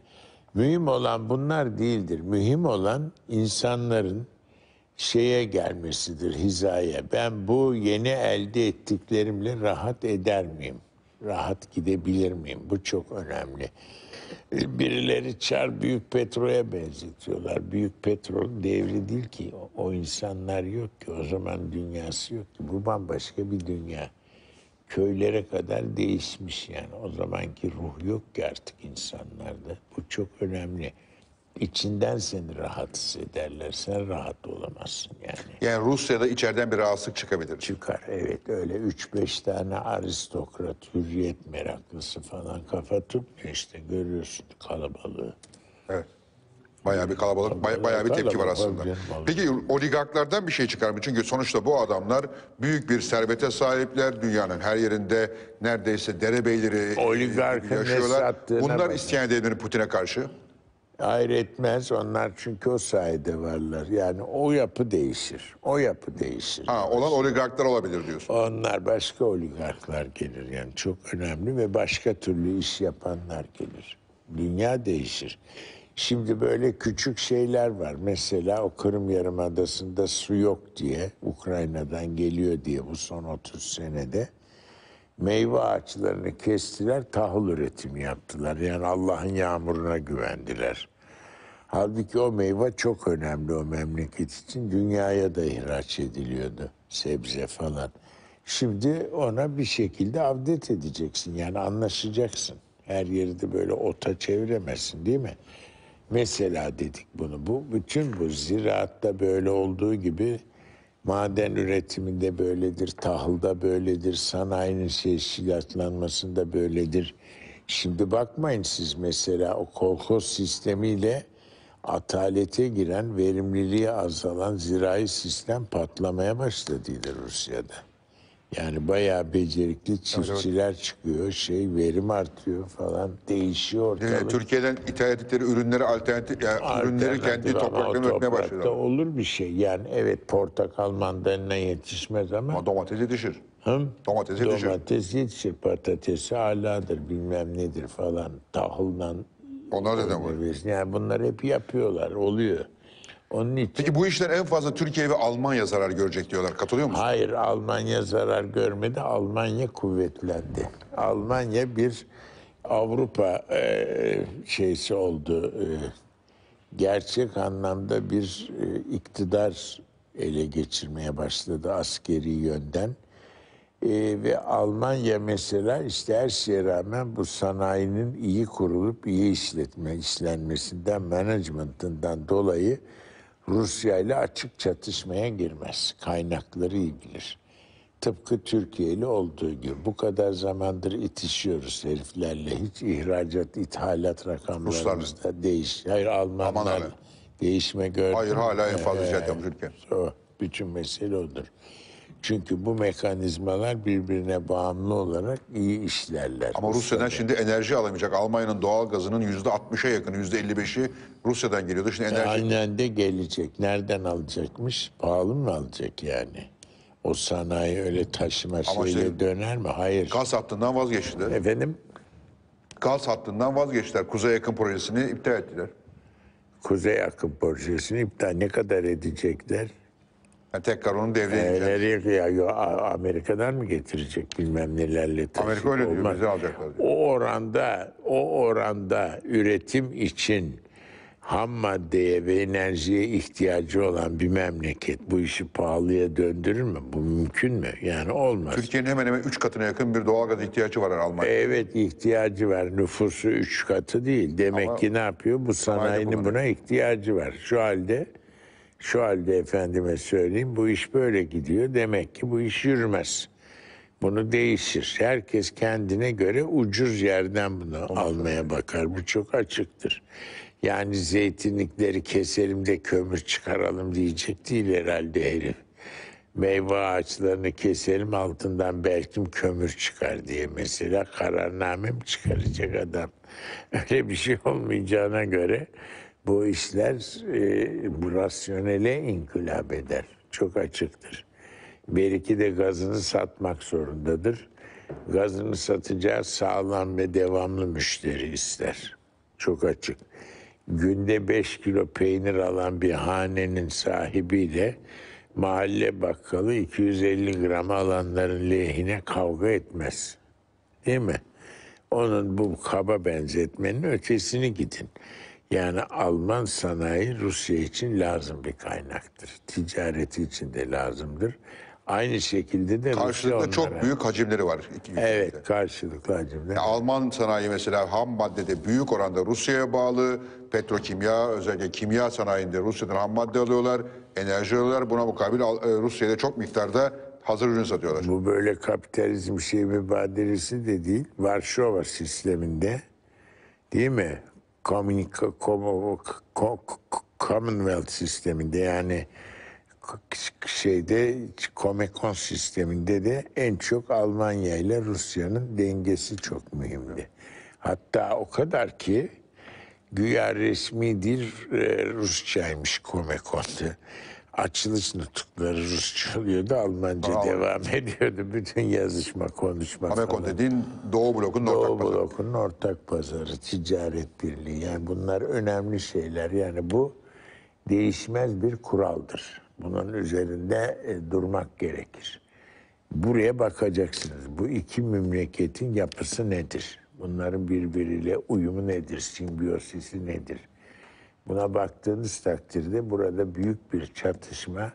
Mühim olan bunlar değildir. Mühim olan insanların şeye gelmesidir, hizaya. Ben bu yeni elde ettiklerimle rahat eder miyim? Rahat gidebilir miyim? Bu çok önemli. Ee, birileri çar büyük petroya benzetiyorlar. Büyük petrol devri değil ki. O insanlar yok ki. O zaman dünyası yok ki. Bu bambaşka bir dünya köylere kadar değişmiş yani. O zamanki ruh yok ki artık insanlarda. Bu çok önemli. İçinden seni rahatsız ederler. Sen rahat olamazsın yani. Yani Rusya'da içeriden bir rahatsızlık çıkabilir. Çıkar evet. Öyle üç beş tane aristokrat, hürriyet meraklısı falan kafa tutmuyor işte. Görüyorsun kalabalığı. Bayağı bir kalabalık, baya, bayağı bir tepki var aslında. Peki oligarklardan bir şey çıkar mı? Çünkü sonuçta bu adamlar büyük bir servete sahipler. Dünyanın her yerinde neredeyse derebeyleri Oligarkın yaşıyorlar. Bunlar bak. isteyen devlerin Putin'e karşı. Hayır etmez onlar çünkü o sayede varlar. Yani o yapı değişir. O yapı değişir. Ha, olan oligarklar olabilir diyorsun. Onlar başka oligarklar gelir yani çok önemli ve başka türlü iş yapanlar gelir. Dünya değişir. Şimdi böyle küçük şeyler var. Mesela o Kırım Yarımadası'nda su yok diye, Ukrayna'dan geliyor diye bu son 30 senede meyve ağaçlarını kestiler, tahıl üretimi yaptılar. Yani Allah'ın yağmuruna güvendiler. Halbuki o meyve çok önemli o memleket için. Dünyaya da ihraç ediliyordu sebze falan. Şimdi ona bir şekilde avdet edeceksin. Yani anlaşacaksın. Her yeri de böyle ota çeviremezsin değil mi? Mesela dedik bunu bu bütün bu ziraatta böyle olduğu gibi maden üretiminde böyledir, tahılda böyledir, sanayinin silahlanmasında böyledir. Şimdi bakmayın siz mesela o kolkos sistemiyle atalete giren, verimliliği azalan zirai sistem patlamaya başladıydı Rusya'da. Yani bayağı becerikli çiftçiler çıkıyor. Şey verim artıyor falan. Değişiyor ortalık. Türkiye'den ithal ettikleri ürünleri alternatif yani ürünleri kendi Alternatif topraklarına o başladı. olur bir şey. Yani evet portakal mandalina yetişmez ama Ama domates yetişir. Hı? Domates yetişir. domates yetişir. Patatesi aladır bilmem nedir falan. Tahılla Onlar da da var. yani bunlar hep yapıyorlar oluyor. Onun için... Peki bu işler en fazla Türkiye ve Almanya zarar görecek diyorlar. Katılıyor musun? Hayır Almanya zarar görmedi. Almanya kuvvetlendi. Almanya bir Avrupa e, şeysi oldu. E, gerçek anlamda bir e, iktidar ele geçirmeye başladı askeri yönden. E, ve Almanya mesela işte her şeye rağmen bu sanayinin iyi kurulup iyi işletme işlenmesinden, managementından dolayı Rusya ile açık çatışmaya girmez. Kaynakları iyi bilir. Tıpkı Türkiye ile olduğu gibi. Bu kadar zamandır itişiyoruz heriflerle. Hiç ihracat, ithalat rakamlarımızda değiş. Hayır Almanlar değişme gördüm. Hayır hala enflasyon ee, Türkiye. ülke. O, bütün mesele odur. Çünkü bu mekanizmalar birbirine bağımlı olarak iyi işlerler. Ama Rusya'dan şimdi enerji alamayacak. Almanya'nın doğal gazının yüzde 60'a yakını, yüzde 55'i Rusya'dan geliyordu. Şimdi e, enerji... Aynen de gelecek. Nereden alacakmış? Pahalı mı alacak yani? O sanayi öyle taşıma Ama şeyle döner mi? Hayır. Gaz hattından vazgeçtiler. Efendim? Gaz hattından vazgeçtiler. Kuzey Yakın Projesi'ni iptal ettiler. Kuzey yakın Projesi'ni iptal ne kadar edecekler? Yani tekrar onu devreye Ee, nereye ya, Amerika'dan mı getirecek bilmem nelerle taşıyıp Amerika öyle diyor, bizi alacaklar O oranda o oranda üretim için ham maddeye ve enerjiye ihtiyacı olan bir memleket bu işi pahalıya döndürür mü? Bu mümkün mü? Yani olmaz. Türkiye'nin hemen hemen 3 katına yakın bir doğalgaz ihtiyacı var Almanya. Evet ihtiyacı var. Nüfusu üç katı değil. Demek Ama- ki ne yapıyor? Bu sanayinin buna ihtiyacı var. Şu halde şu halde efendime söyleyeyim bu iş böyle gidiyor demek ki bu iş yürümez. Bunu değişir. Herkes kendine göre ucuz yerden bunu Olur. almaya bakar. Bu çok açıktır. Yani zeytinlikleri keselim de kömür çıkaralım diyecek değil herhalde herif. Meyve ağaçlarını keselim altından belki kömür çıkar diye mesela kararname mi çıkaracak adam? Öyle bir şey olmayacağına göre bu işler e, bu rasyonele inkılap eder. Çok açıktır. Belki de gazını satmak zorundadır. Gazını satacağı sağlam ve devamlı müşteri ister. Çok açık. Günde 5 kilo peynir alan bir hanenin sahibiyle mahalle bakkalı 250 gram alanların lehine kavga etmez. Değil mi? Onun bu kaba benzetmenin ötesini gidin. Yani Alman sanayi Rusya için lazım bir kaynaktır. Ticareti için de lazımdır. Aynı şekilde de karşılıklı onlara... çok büyük hacimleri var. evet, karşılıklı hacimler. Yani Alman sanayi mesela ham maddede büyük oranda Rusya'ya bağlı. Petrokimya özellikle kimya sanayinde Rusya'dan ham madde alıyorlar, enerji alıyorlar. Buna mukabil e, Rusya'da çok miktarda hazır ürün satıyorlar. Bu böyle kapitalizm şey mübadelesi de değil. Varşova sisteminde değil mi? Commonwealth sisteminde yani şeyde Comecon sisteminde de en çok Almanya ile Rusya'nın dengesi çok mühimdi. Hatta o kadar ki güya resmi dil e, Rusçaymış Comecon açılış nutukları Rusça oluyordu. Almanca Bravo. devam ediyordu. Bütün yazışma, konuşma Amerika dediğin Doğu Blok'un ortak pazarı. Blok'un ortak pazarı, ticaret birliği. Yani bunlar önemli şeyler. Yani bu değişmez bir kuraldır. Bunun üzerinde e, durmak gerekir. Buraya bakacaksınız. Bu iki memleketin yapısı nedir? Bunların birbiriyle uyumu nedir? Simbiyosisi nedir? Buna baktığınız takdirde burada büyük bir çatışma,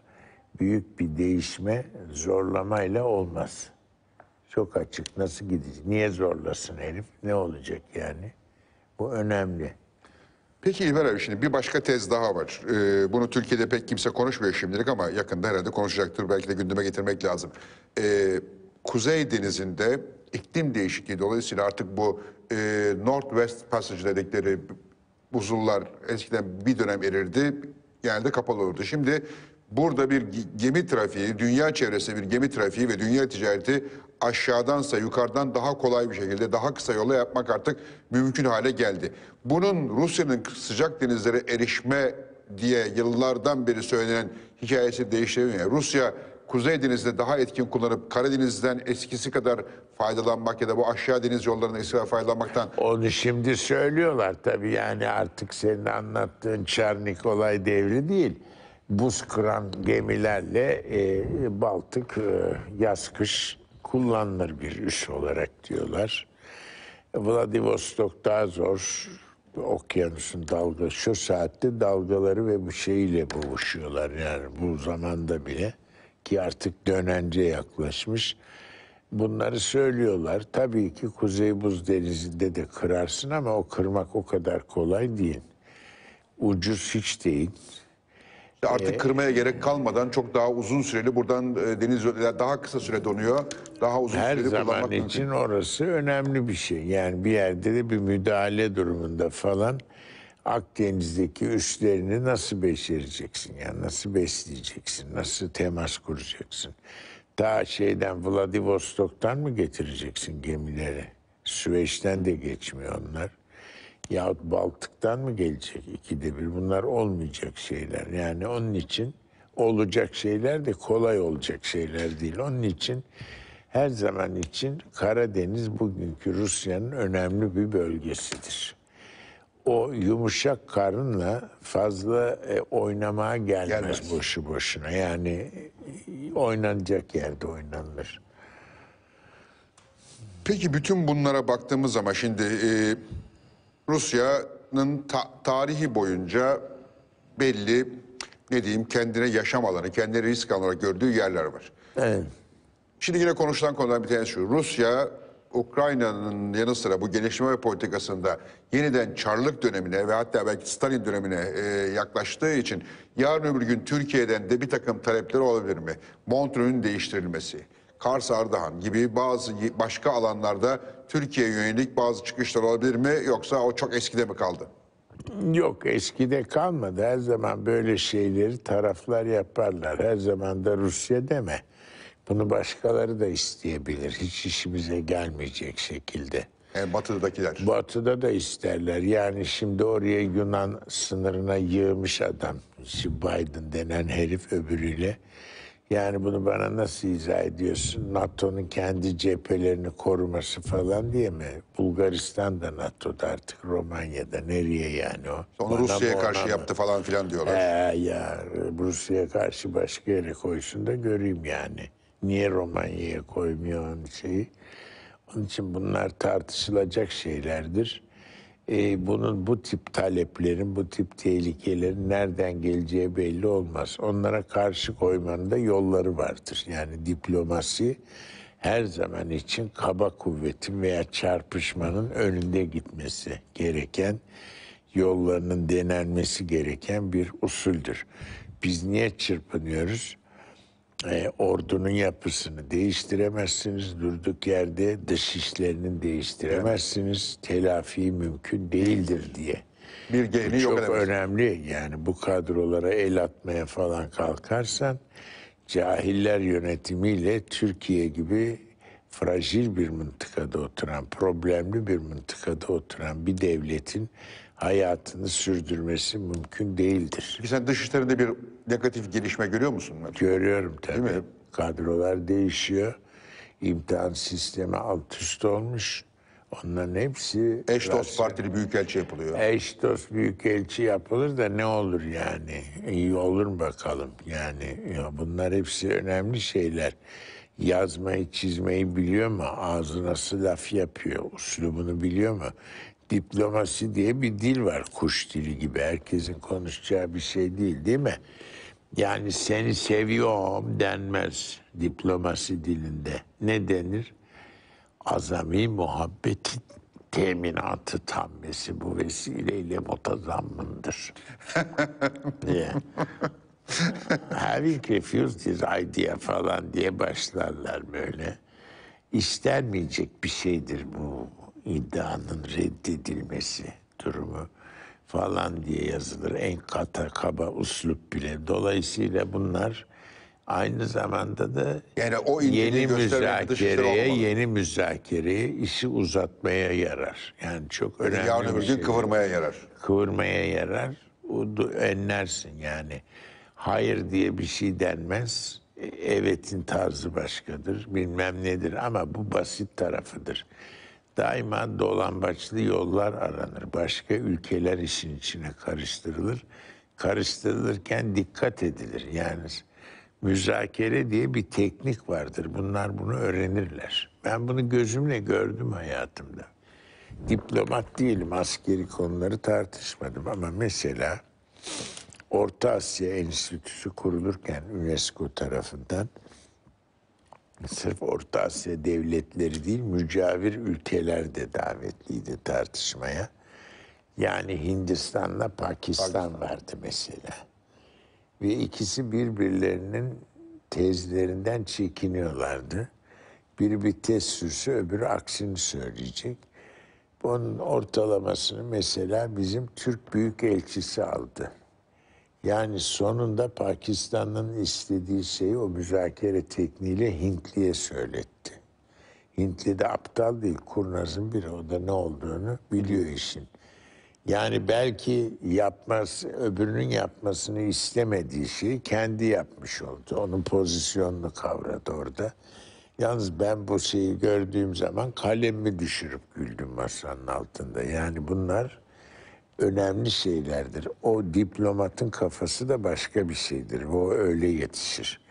büyük bir değişme zorlamayla olmaz. Çok açık nasıl gidecek? Niye zorlasın Elif? Ne olacak yani? Bu önemli. Peki İlber abi şimdi bir başka tez daha var. Ee, bunu Türkiye'de pek kimse konuşmuyor şimdilik ama yakında herhalde konuşacaktır. Belki de gündeme getirmek lazım. Ee, Kuzey Denizi'nde iklim değişikliği dolayısıyla artık bu e, West Passage dedikleri buzullar eskiden bir dönem erirdi, genelde kapalı olurdu. Şimdi burada bir gemi trafiği, dünya çevresinde bir gemi trafiği ve dünya ticareti aşağıdansa yukarıdan daha kolay bir şekilde daha kısa yolla yapmak artık mümkün hale geldi. Bunun Rusya'nın sıcak denizlere erişme diye yıllardan beri söylenen hikayesi değiştirmiyor. Rusya Kuzey Deniz'de daha etkin kullanıp Karadeniz'den eskisi kadar faydalanmak ya da bu aşağı deniz yollarından eskisi faydalanmaktan... Onu şimdi söylüyorlar tabii yani artık senin anlattığın Çernik olay devri değil. Buz kıran gemilerle e, Baltık e, yaz kış kullanılır bir üs olarak diyorlar. Vladivostok daha zor. Okyanusun dalga şu saatte dalgaları ve bu şeyle boğuşuyorlar yani bu zamanda bile ki artık dönence yaklaşmış. Bunları söylüyorlar. Tabii ki Kuzey Buz Denizi'nde de kırarsın ama o kırmak o kadar kolay değil. Ucuz hiç değil. Artık ee, kırmaya gerek kalmadan çok daha uzun süreli buradan e, deniz daha kısa süre donuyor. Daha uzun her süreli kullanmak için mümkün. orası önemli bir şey. Yani bir yerde de bir müdahale durumunda falan Akdeniz'deki üslerini nasıl becereceksin? Yani nasıl besleyeceksin? Nasıl temas kuracaksın? Ta şeyden Vladivostok'tan mı getireceksin gemileri? Süveyş'ten de geçmiyor onlar. Yahut Baltık'tan mı gelecek ikide bir? Bunlar olmayacak şeyler. Yani onun için olacak şeyler de kolay olacak şeyler değil. Onun için her zaman için Karadeniz bugünkü Rusya'nın önemli bir bölgesidir o yumuşak karınla fazla e, oynamaya gelmez, gelmez boşu boşuna. Yani e, oynanacak yerde oynanır. Peki bütün bunlara baktığımız zaman şimdi e, Rusya'nın ta tarihi boyunca belli ne diyeyim kendine yaşam alanı, kendine risk alanı gördüğü yerler var. Evet. Şimdi yine konuşulan konudan bir tanesi şu. Rusya Ukrayna'nın yanı sıra bu gelişme politikasında yeniden Çarlık dönemine ve hatta belki Stalin dönemine e, yaklaştığı için yarın öbür gün Türkiye'den de bir takım talepleri olabilir mi? Montreux'un değiştirilmesi, Kars Ardahan gibi bazı başka alanlarda Türkiye yönelik bazı çıkışlar olabilir mi? Yoksa o çok eskide mi kaldı? Yok eskide kalmadı. Her zaman böyle şeyleri taraflar yaparlar. Her zaman da Rusya deme. Bunu başkaları da isteyebilir. Hiç işimize gelmeyecek şekilde. Yani e, batıdakiler. Batı'da da isterler. Yani şimdi oraya Yunan sınırına yığmış adam. Şu Biden denen herif öbürüyle. Yani bunu bana nasıl izah ediyorsun? NATO'nun kendi cephelerini koruması falan diye mi? Bulgaristan'da NATO'da artık Romanya'da nereye yani o? Onu bana Rusya'ya karşı mı? yaptı falan filan diyorlar. Ee, ya Rusya'ya karşı başka yere koysun da göreyim yani. Niye Romanya'ya koymuyor şeyi? Onun için bunlar tartışılacak şeylerdir. Ee, bunun bu tip taleplerin, bu tip tehlikelerin nereden geleceği belli olmaz. Onlara karşı koymanın da yolları vardır. Yani diplomasi her zaman için kaba kuvvetin veya çarpışmanın önünde gitmesi gereken, yollarının denenmesi gereken bir usuldür. Biz niye çırpınıyoruz? e, ordunun yapısını değiştiremezsiniz. Durduk yerde dış işlerini değiştiremezsiniz. Telafi mümkün değildir diye. Bir geni yok edemezsin. önemli yani bu kadrolara el atmaya falan kalkarsan cahiller yönetimiyle Türkiye gibi fragil bir mıntıkada oturan, problemli bir mıntıkada oturan bir devletin hayatını sürdürmesi mümkün değildir. Peki sen dış işlerinde bir negatif gelişme görüyor musun? Görüyorum tabii. Değil mi? Kadrolar değişiyor. İmtihan sistemi alt üst olmuş. Onların hepsi... Eş dost partili büyükelçi yapılıyor. Eş dost büyükelçi yapılır da ne olur yani? İyi olur mu bakalım yani? Ya bunlar hepsi önemli şeyler. Yazmayı, çizmeyi biliyor mu? Ağzı nasıl laf yapıyor? Uslubunu biliyor mu? diplomasi diye bir dil var kuş dili gibi herkesin konuşacağı bir şey değil değil mi? Yani seni seviyorum denmez diplomasi dilinde. Ne denir? Azami muhabbeti teminatı tammesi bu vesileyle mutazammındır. diye. Having refused his idea falan diye başlarlar böyle. İstenmeyecek bir şeydir bu iddianın reddedilmesi durumu falan diye yazılır. En kata kaba uslup bile. Dolayısıyla bunlar aynı zamanda da yani o yeni müzakereye, yeni müzakereye işi uzatmaya yarar. Yani çok önemli Yarın bir gün şey. kıvırmaya yarar. Kıvırmaya yarar. O önlersin yani. Hayır diye bir şey denmez. E, evet'in tarzı başkadır. Bilmem nedir ama bu basit tarafıdır daima dolambaçlı yollar aranır. Başka ülkeler işin içine karıştırılır. Karıştırılırken dikkat edilir. Yani müzakere diye bir teknik vardır. Bunlar bunu öğrenirler. Ben bunu gözümle gördüm hayatımda. Diplomat değilim, askeri konuları tartışmadım ama mesela Orta Asya Enstitüsü kurulurken UNESCO tarafından sırf Orta Asya devletleri değil, mücavir ülkeler de davetliydi tartışmaya. Yani Hindistan'la Pakistan, Pakistan vardı mesela. Ve ikisi birbirlerinin tezlerinden çekiniyorlardı. Biri bir tez sürse öbürü aksini söyleyecek. Bunun ortalamasını mesela bizim Türk Büyükelçisi aldı. Yani sonunda Pakistan'ın istediği şeyi o müzakere tekniğiyle Hintli'ye söyletti. Hintli de aptal değil, kurnazın biri. O da ne olduğunu biliyor işin. Yani belki yapmaz, öbürünün yapmasını istemediği şeyi kendi yapmış oldu. Onun pozisyonunu kavradı orada. Yalnız ben bu şeyi gördüğüm zaman kalemimi düşürüp güldüm masanın altında. Yani bunlar önemli şeylerdir. O diplomatın kafası da başka bir şeydir. O öyle yetişir.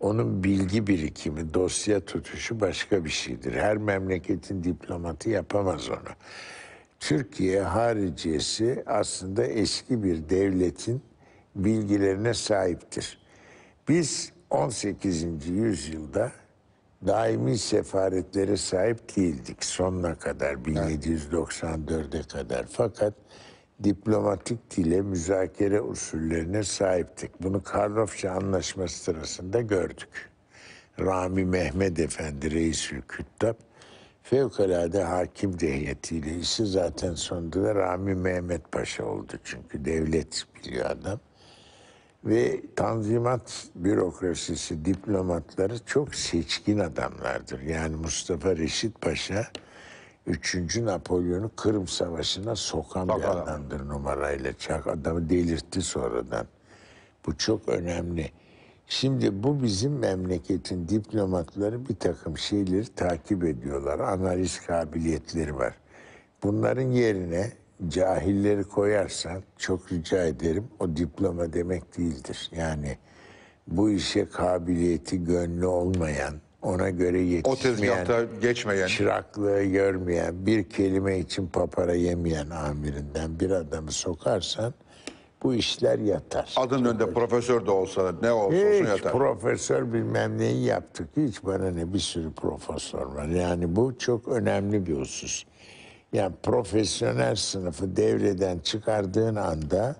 Onun bilgi birikimi, dosya tutuşu başka bir şeydir. Her memleketin diplomatı yapamaz onu. Türkiye hariciyesi aslında eski bir devletin bilgilerine sahiptir. Biz 18. yüzyılda daimi sefaretlere sahip değildik sonuna kadar 1794'e kadar. Fakat diplomatik dile müzakere usullerine sahiptik. Bunu Karlofça Anlaşması sırasında gördük. Rami Mehmet Efendi Reisül Küttab fevkalade hakim heyetiyle işi zaten sonunda da Rami Mehmet Paşa oldu. Çünkü devlet biliyor adam. Ve tanzimat bürokrasisi, diplomatları çok seçkin adamlardır. Yani Mustafa Reşit Paşa Üçüncü Napolyon'u Kırım Savaşı'na sokan Bak bir adam. numarayla. Çak adamı delirtti sonradan. Bu çok önemli. Şimdi bu bizim memleketin diplomatları bir takım şeyleri takip ediyorlar. Analiz kabiliyetleri var. Bunların yerine cahilleri koyarsan çok rica ederim o diploma demek değildir. Yani bu işe kabiliyeti gönlü olmayan ona göre O yetişmeyen, tezgahta geçmeyen. çıraklığı görmeyen, bir kelime için papara yemeyen amirinden bir adamı sokarsan bu işler yatar. Adın önünde profesör de olsa ne olsa olsun Hiç yatar. profesör bilmem neyi yaptık. Hiç bana ne bir sürü profesör var. Yani bu çok önemli bir husus. Yani profesyonel sınıfı devreden çıkardığın anda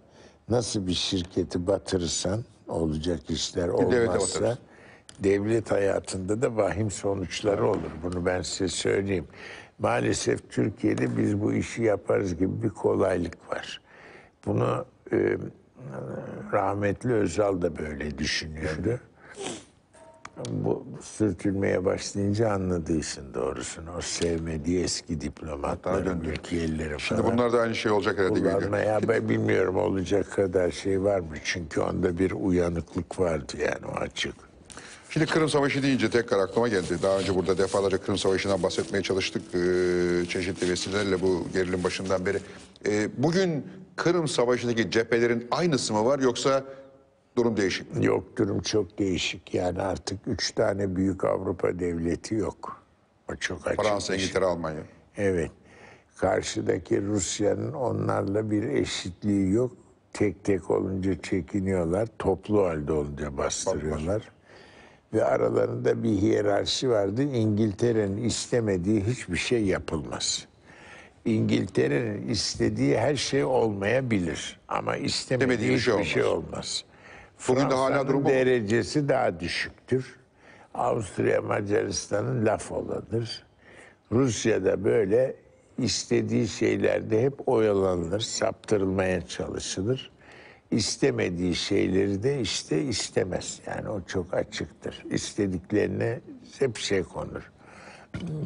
nasıl bir şirketi batırırsan olacak işler devlete batırırsın devlet hayatında da vahim sonuçları olur. Bunu ben size söyleyeyim. Maalesef Türkiye'de biz bu işi yaparız gibi bir kolaylık var. Bunu e, rahmetli Özal da böyle düşünüyordu. Bu sürtülmeye başlayınca anladıysın işin doğrusunu. O sevmediği eski diplomatların, Türkiye'lileri falan. Şimdi bunlar da aynı şey olacak herhalde. Kullanmaya ben bilmiyorum olacak kadar şey var mı? Çünkü onda bir uyanıklık vardı yani o açık. Şimdi Kırım Savaşı deyince tekrar aklıma geldi. Daha önce burada defalarca Kırım Savaşı'ndan bahsetmeye çalıştık. Ee, çeşitli vesilelerle bu gerilim başından beri. Ee, bugün Kırım Savaşı'ndaki cephelerin aynısı mı var yoksa durum değişik mi? Yok durum çok değişik. Yani artık üç tane büyük Avrupa devleti yok. O çok açık. Fransa, şey. İngiltere, Almanya. Evet. Karşıdaki Rusya'nın onlarla bir eşitliği yok. Tek tek olunca çekiniyorlar. Toplu halde olunca bastırıyorlar. Bak, bak ve aralarında bir hiyerarşi vardı. İngiltere'nin istemediği hiçbir şey yapılmaz. İngiltere'nin istediği her şey olmayabilir ama istemediği şey hiçbir şey olmaz. Şey olmaz. Bugün de hala durumu derecesi daha düşüktür. Avusturya Macaristan'ın laf oladır. Rusya'da böyle istediği şeylerde hep oyalanılır, saptırılmaya çalışılır istemediği şeyleri de işte istemez. Yani o çok açıktır. İstediklerine hep şey konur.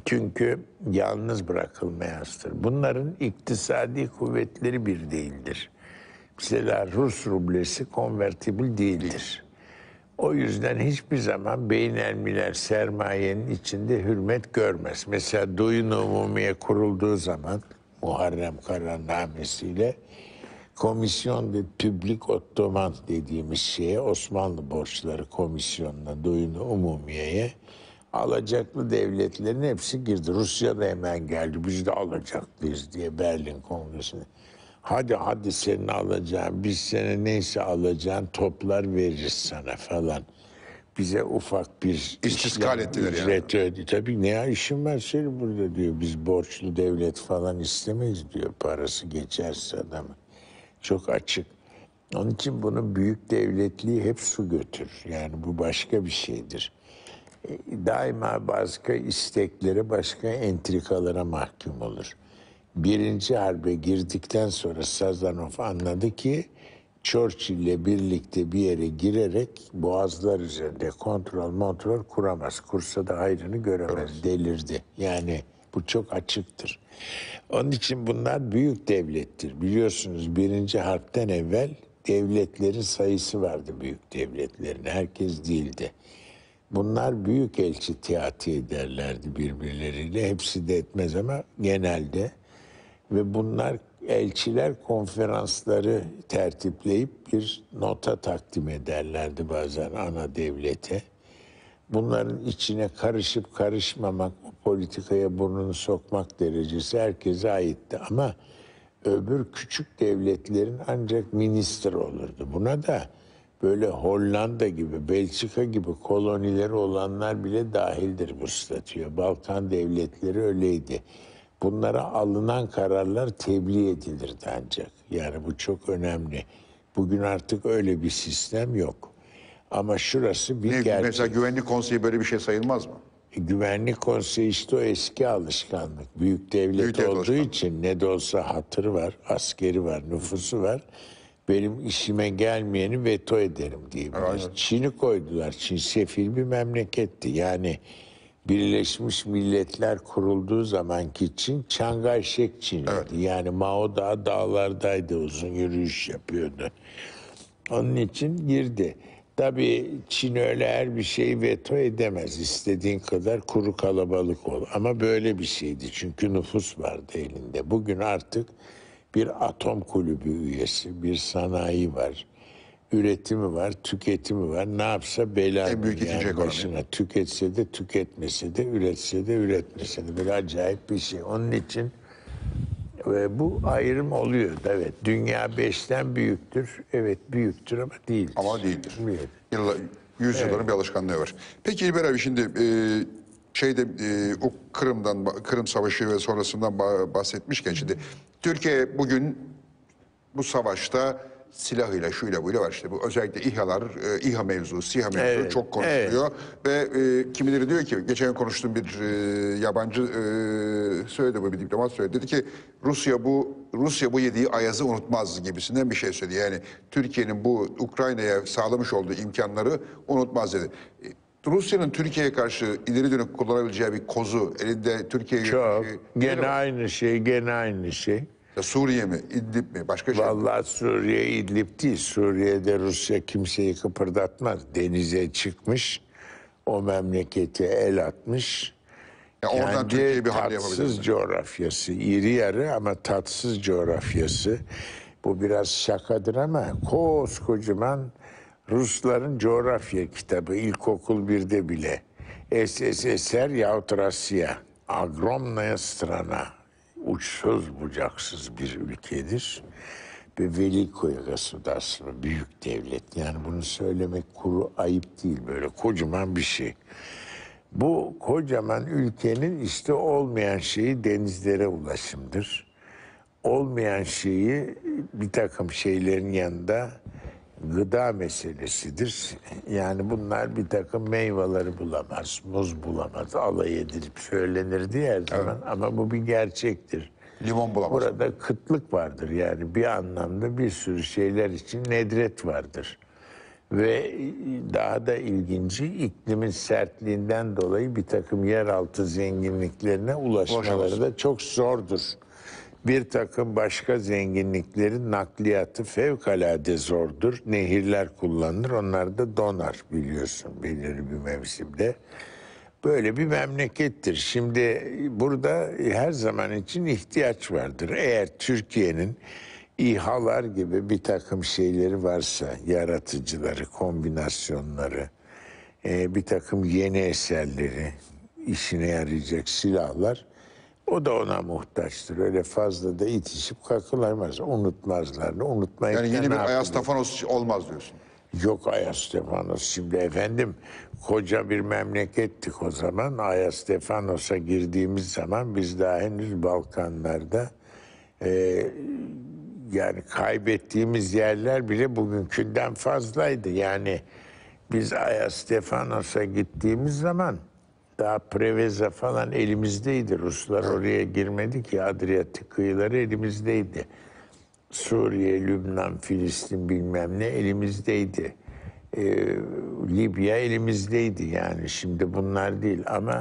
Çünkü yalnız bırakılmayastır. Bunların iktisadi kuvvetleri bir değildir. Mesela Rus rublesi konvertibil değildir. O yüzden hiçbir zaman beyin elmiler sermayenin içinde hürmet görmez. Mesela Doyun Umumiye kurulduğu zaman Muharrem Kararnamesi'yle komisyon ve publik ottoman dediğimiz şeye Osmanlı borçları komisyonuna, doyunu umumiyeye alacaklı devletlerin hepsi girdi. Rusya da hemen geldi. Biz de alacaklıyız diye Berlin Kongresi'ne. Hadi hadi senin alacağın, biz sana neyse alacağın toplar veririz sana falan. Bize ufak bir istiskal ettiler ücret yani. ödedi. Tabii ne ya işin var senin burada diyor. Biz borçlu devlet falan istemeyiz diyor. Parası geçerse adamın. Çok açık. Onun için bunun büyük devletliği hep su götürür. Yani bu başka bir şeydir. E, daima başka istekleri başka entrikalara mahkum olur. Birinci harbe girdikten sonra Sazanov anladı ki Churchill ile birlikte bir yere girerek boğazlar üzerinde kontrol montrol kuramaz. Kursa da hayrını göremez. Delirdi. Yani bu çok açıktır. Onun için bunlar büyük devlettir. Biliyorsunuz birinci harpten evvel devletlerin sayısı vardı büyük devletlerin. Herkes değildi. Bunlar büyük elçi tiyati ederlerdi birbirleriyle. Hepsi de etmez ama genelde. Ve bunlar elçiler konferansları tertipleyip bir nota takdim ederlerdi bazen ana devlete. Bunların içine karışıp karışmamak politikaya burnunu sokmak derecesi herkese aitti. Ama öbür küçük devletlerin ancak minister olurdu. Buna da böyle Hollanda gibi, Belçika gibi kolonileri olanlar bile dahildir bu statüye. Balkan devletleri öyleydi. Bunlara alınan kararlar tebliğ edilirdi ancak. Yani bu çok önemli. Bugün artık öyle bir sistem yok. Ama şurası bir ne, gerçek. Mesela Güvenlik Konseyi böyle bir şey sayılmaz mı? Güvenlik konseyi işte o eski alışkanlık. Büyük devlet, Büyük devlet olduğu alışkanlık. için ne de olsa hatırı var, askeri var, nüfusu var. Benim işime gelmeyeni veto ederim diye. Çin'i koydular. Çin sefil bir memleketti. Yani Birleşmiş Milletler kurulduğu zamanki Çin Çangay Şek Çin'di. Evet. Yani Mao daha dağlardaydı uzun yürüyüş yapıyordu. Onun için girdi. Tabii Çin öyle her bir şeyi veto edemez. İstediğin kadar kuru kalabalık ol. Ama böyle bir şeydi çünkü nüfus vardı elinde. Bugün artık bir atom kulübü üyesi, bir sanayi var. Üretimi var, tüketimi var. Ne yapsa bela en büyük yani başına. Tüketse de tüketmese de, üretse de üretmese de. Böyle acayip bir şey. Onun için ve bu ayrım oluyor. Evet, dünya beşten büyüktür. Evet, büyüktür ama değildir. Ama değildir. Evet. Yıllar, yüz yılların evet. bir alışkanlığı var. Peki İlber abi şimdi e, şeyde e, o Kırım'dan Kırım Savaşı ve sonrasından bahsetmişken şimdi Türkiye bugün bu savaşta silahıyla şuyla buyla var işte bu özellikle İHA'lar, e, İHA mevzusu, SİHA mevzusu Evet, çok konuşuluyor. Ve e, kimileri diyor ki geçen gün konuştuğum bir e, yabancı e, söyledi bu bir diplomat söyledi dedi ki Rusya bu Rusya bu yediği ayazı unutmaz gibisinden bir şey söyledi. Yani Türkiye'nin bu Ukrayna'ya sağlamış olduğu imkanları unutmaz dedi. E, Rusya'nın Türkiye'ye karşı ileri dönük kullanabileceği bir kozu elinde Türkiye'ye Çok. Gene aynı şey, gene aynı şey. Suriye mi, İdlib mi, başka şey mi? Vallahi Suriye İdlib değil. Suriye'de Rusya kimseyi kıpırdatmaz. Denize çıkmış, o memleketi el atmış. Ya oradan Türkiye'ye bir hamle yapabilir tatsız coğrafyası, iri yarı ama tatsız coğrafyası. Bu biraz şakadır ama koskocaman Rusların coğrafya kitabı ilkokul birde bile. SSSR yahut Rusya. Agromnaya strana uçsuz bucaksız bir ülkedir. Ve Velikoya Gasudarsı'nın büyük devlet. Yani bunu söylemek kuru ayıp değil. Böyle kocaman bir şey. Bu kocaman ülkenin işte olmayan şeyi denizlere ulaşımdır. Olmayan şeyi bir takım şeylerin yanında gıda meselesidir. Yani bunlar bir takım meyveleri bulamaz, muz bulamaz, alay edilip söylenir diye her zaman evet. ama bu bir gerçektir. Limon bulamaz. Burada kıtlık vardır yani bir anlamda bir sürü şeyler için nedret vardır. Ve daha da ilginci iklimin sertliğinden dolayı bir takım yeraltı zenginliklerine ulaşmaları Ulaşamaz. da çok zordur bir takım başka zenginliklerin nakliyatı fevkalade zordur. Nehirler kullanılır, onlar da donar biliyorsun belirli bir mevsimde. Böyle bir memlekettir. Şimdi burada her zaman için ihtiyaç vardır. Eğer Türkiye'nin İHA'lar gibi bir takım şeyleri varsa, yaratıcıları, kombinasyonları, e, bir takım yeni eserleri, işine yarayacak silahlar o da ona muhtaçtır. Öyle fazla da itişip kakılamaz. Unutmazlar. Unutmayı Yani yeni bir Ayas Stefanos olmaz diyorsun. Yok Ayas Stefanos şimdi efendim koca bir memlekettik o zaman. Ayas Stefanos'a girdiğimiz zaman biz daha henüz Balkanlarda e, yani kaybettiğimiz yerler bile bugünkünden fazlaydı. Yani biz Ayas Stefanos'a gittiğimiz zaman daha Preveza falan elimizdeydi. Ruslar oraya girmedi ki Adriyatik kıyıları elimizdeydi. Suriye, Lübnan, Filistin bilmem ne elimizdeydi. Ee, Libya elimizdeydi yani şimdi bunlar değil ama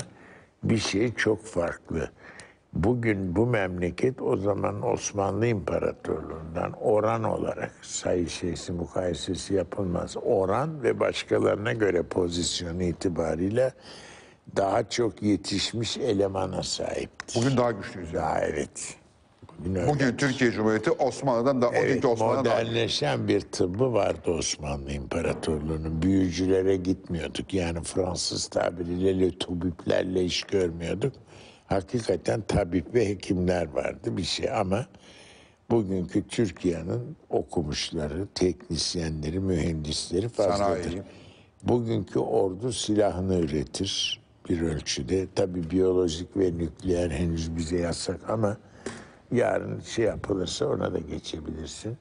bir şey çok farklı. Bugün bu memleket o zaman Osmanlı İmparatorluğu'ndan oran olarak sayı şeysi mukayesesi yapılmaz. Oran ve başkalarına göre pozisyonu itibariyle daha çok yetişmiş elemana sahiptir. Bugün daha güçlüyüz. Daha evet. Bugün, Bugün Türkiye Cumhuriyeti Osmanlı'dan da evet, Osmanlı'dan modernleşen daha... bir tıbbı vardı Osmanlı İmparatorluğu'nun. Büyücülere gitmiyorduk. Yani Fransız tabiriyle tubiplerle iş görmüyorduk. Hakikaten tabip ve hekimler vardı bir şey ama bugünkü Türkiye'nin okumuşları, teknisyenleri, mühendisleri fazladır. Sanayi. Bugünkü ordu silahını üretir bir ölçüde. Tabii biyolojik ve nükleer henüz bize yasak ama yarın şey yapılırsa ona da geçebilirsin.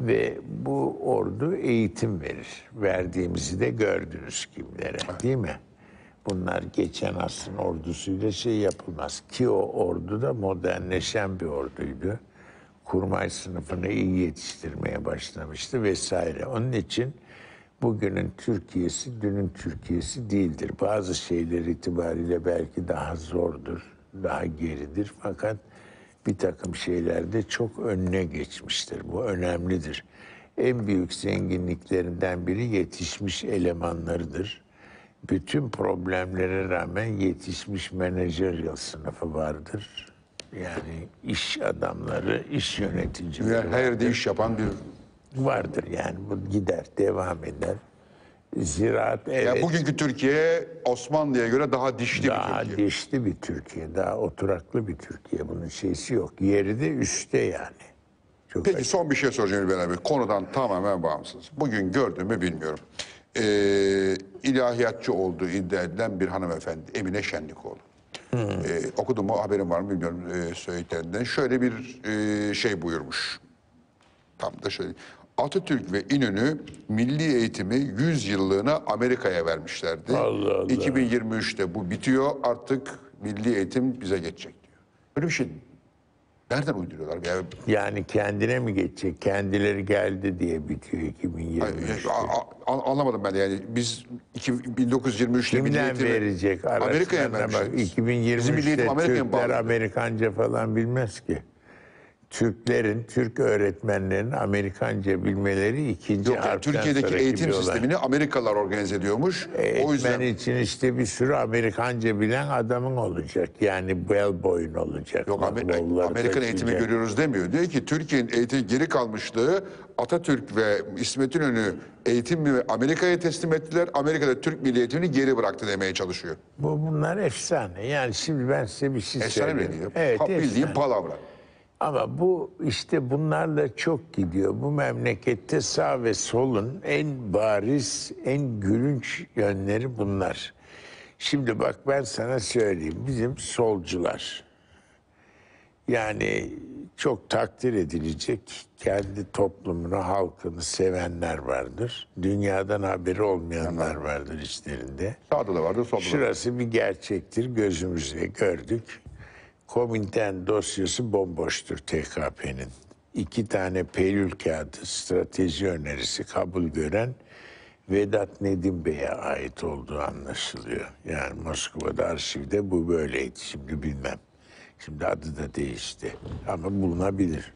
Ve bu ordu eğitim verir. Verdiğimizi de gördünüz kimlere değil mi? Bunlar geçen asrın ordusuyla şey yapılmaz. Ki o ordu da modernleşen bir orduydu. Kurmay sınıfını iyi yetiştirmeye başlamıştı vesaire. Onun için bugünün Türkiye'si dünün Türkiye'si değildir. Bazı şeyler itibariyle belki daha zordur, daha geridir fakat bir takım şeylerde çok önüne geçmiştir. Bu önemlidir. En büyük zenginliklerinden biri yetişmiş elemanlarıdır. Bütün problemlere rağmen yetişmiş menajeryal sınıfı vardır. Yani iş adamları, iş yöneticileri. Yani Her yerde iş yapan bir vardır yani. Bu gider, devam eder. Ziraat evet. Yani bugünkü Türkiye Osmanlı'ya göre daha dişli daha bir Türkiye. Daha dişli bir Türkiye, daha oturaklı bir Türkiye. Bunun şeysi yok. Yeri de üstte yani. Çok Peki acı. son bir şey soracağım İlber abi. Konudan tamamen bağımsız. Bugün gördüğümü bilmiyorum. Ee, ilahiyatçı olduğu iddia edilen bir hanımefendi Emine Şenlikoğlu. Hmm. Ee, okudum mu haberim var mı bilmiyorum e, ee, söylediklerinden. Şöyle bir e, şey buyurmuş. Tam da şöyle. Atatürk ve İnönü milli eğitimi 100 yıllığına Amerika'ya vermişlerdi. Allah Allah. 2023'te bu bitiyor artık milli eğitim bize geçecek diyor. Böyle bir şey nereden uyduruyorlar? Yani, yani kendine mi geçecek? Kendileri geldi diye bitiyor 2023'te. anlamadım ben yani biz 1923'te milli eğitimi... verecek? Amerika'ya vermişler. 2023'te Türkler Amerikanca falan bilmez ki. Türklerin, Türk öğretmenlerin Amerikanca bilmeleri ikinci Yok, yani Türkiye'deki eğitim olan. sistemini Amerikalılar organize ediyormuş. Eğitmen o yüzden için işte bir sürü Amerikanca bilen adamın olacak. Yani bellboy'un olacak. Yok Amer Amerikan eğitimi görüyoruz demiyor. Diyor ki Türkiye'nin eğitim geri kalmışlığı Atatürk ve İsmet İnönü eğitimi Amerika'ya teslim ettiler. Amerika'da Türk milliyetini geri bıraktı demeye çalışıyor. Bu bunlar efsane. Yani şimdi ben size bir şey efsane söyleyeyim. Efsane mi? Evet, ha, bildiğim efsane. palavra. Ama bu işte bunlarla çok gidiyor. Bu memlekette sağ ve solun en bariz, en gülünç yönleri bunlar. Şimdi bak ben sana söyleyeyim. Bizim solcular yani çok takdir edilecek kendi toplumunu, halkını sevenler vardır. Dünyadan haberi olmayanlar vardır içlerinde. Sağda da vardır, solda da vardır. Şurası bir gerçektir, gözümüzle gördük. Komintern dosyası bomboştur TKP'nin. İki tane Peylül kağıdı strateji önerisi kabul gören Vedat Nedim Bey'e ait olduğu anlaşılıyor. Yani Moskova'da arşivde bu böyleydi. Şimdi bilmem. Şimdi adı da değişti. Ama bulunabilir.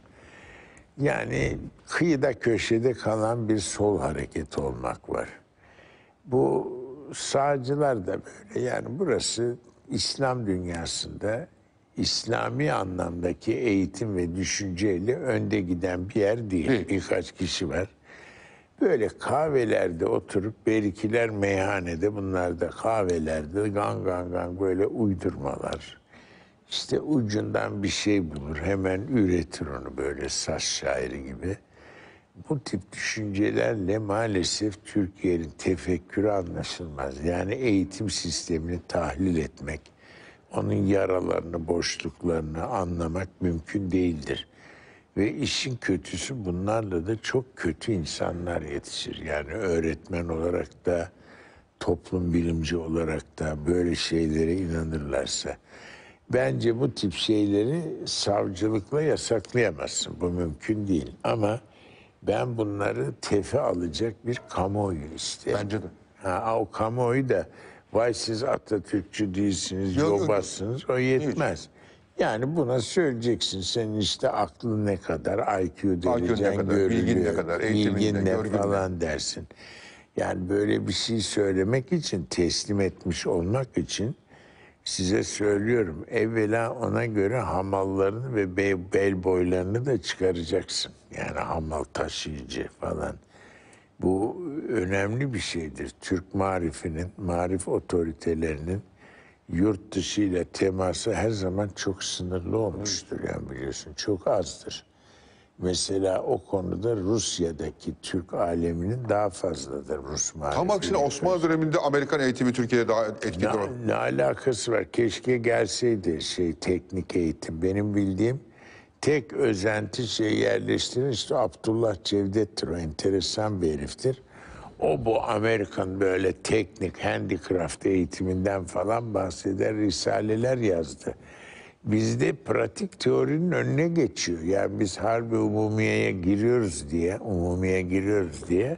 Yani kıyıda köşede kalan bir sol hareket olmak var. Bu sağcılar da böyle. Yani burası İslam dünyasında İslami anlamdaki eğitim ve düşünceyle önde giden bir yer değil. Hı. Birkaç kişi var. Böyle kahvelerde oturup berikiler meyhanede bunlar da kahvelerde gang gang gang böyle uydurmalar. İşte ucundan bir şey bulur hemen üretir onu böyle saç şairi gibi. Bu tip düşüncelerle maalesef Türkiye'nin tefekkürü anlaşılmaz. Yani eğitim sistemini tahlil etmek, onun yaralarını, boşluklarını anlamak mümkün değildir. Ve işin kötüsü bunlarla da çok kötü insanlar yetişir. Yani öğretmen olarak da, toplum bilimci olarak da böyle şeylere inanırlarsa. Bence bu tip şeyleri savcılıkla yasaklayamazsın. Bu mümkün değil. Ama ben bunları tefe alacak bir kamuoyu isterim. Bence de. Ha, o kamuoyu da Vay siz Atatürkçü değilsiniz, Yok, yobazsınız. O yetmez. Hiç. Yani buna söyleyeceksin senin işte aklın ne kadar, IQ derecen kadar, görülüyor, bilgin ne kadar, bilgin ne falan dersin. Yani böyle bir şey söylemek için, teslim etmiş olmak için size söylüyorum. Evvela ona göre hamallarını ve bel boylarını da çıkaracaksın. Yani hamal taşıyıcı falan. Bu önemli bir şeydir. Türk marifinin, marif otoritelerinin yurt dışı ile teması her zaman çok sınırlı olmuştur yani biliyorsun. Çok azdır. Mesela o konuda Rusya'daki Türk aleminin daha fazladır Rus maalesef. Tam aksine Osmanlı döneminde Amerikan eğitimi Türkiye'de daha etkili. Ne, ne alakası var? Keşke gelseydi şey teknik eğitim. Benim bildiğim tek özenti şey yerleştirmişti Abdullah Cevdet'tir. O enteresan bir heriftir. O bu Amerikan böyle teknik handicraft eğitiminden falan bahseder risaleler yazdı. Bizde pratik teorinin önüne geçiyor. Yani biz harbi umumiye giriyoruz diye, umumiye giriyoruz diye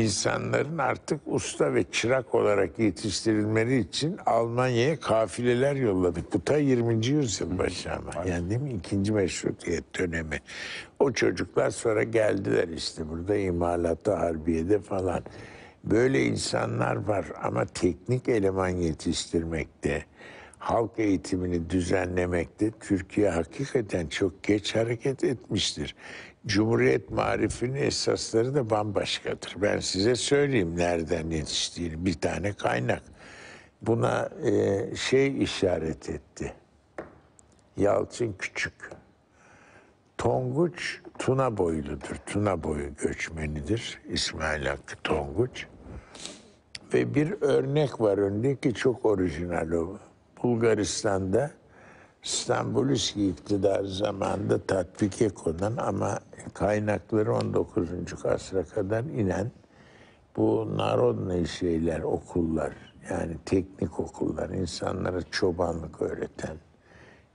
insanların artık usta ve çırak olarak yetiştirilmeleri için Almanya'ya kafileler yolladık. Bu ta 20. yüzyıl başı ama. Yani değil mi? İkinci meşrutiyet dönemi. O çocuklar sonra geldiler işte burada imalatta, harbiyede falan. Böyle insanlar var ama teknik eleman yetiştirmekte, halk eğitimini düzenlemekte Türkiye hakikaten çok geç hareket etmiştir. Cumhuriyet marifinin esasları da bambaşkadır. Ben size söyleyeyim nereden yetiştiğini. Bir tane kaynak. Buna e, şey işaret etti. Yalçın Küçük. Tonguç Tuna boyludur. Tuna boyu göçmenidir. İsmail Hakkı Tonguç. Ve bir örnek var önünde ki çok orijinal o. Bulgaristan'da İstanbul'ski iktidar zamanında tatbik konan ama kaynakları 19. asra kadar inen bu narodne şeyler, okullar, yani teknik okullar, insanlara çobanlık öğreten,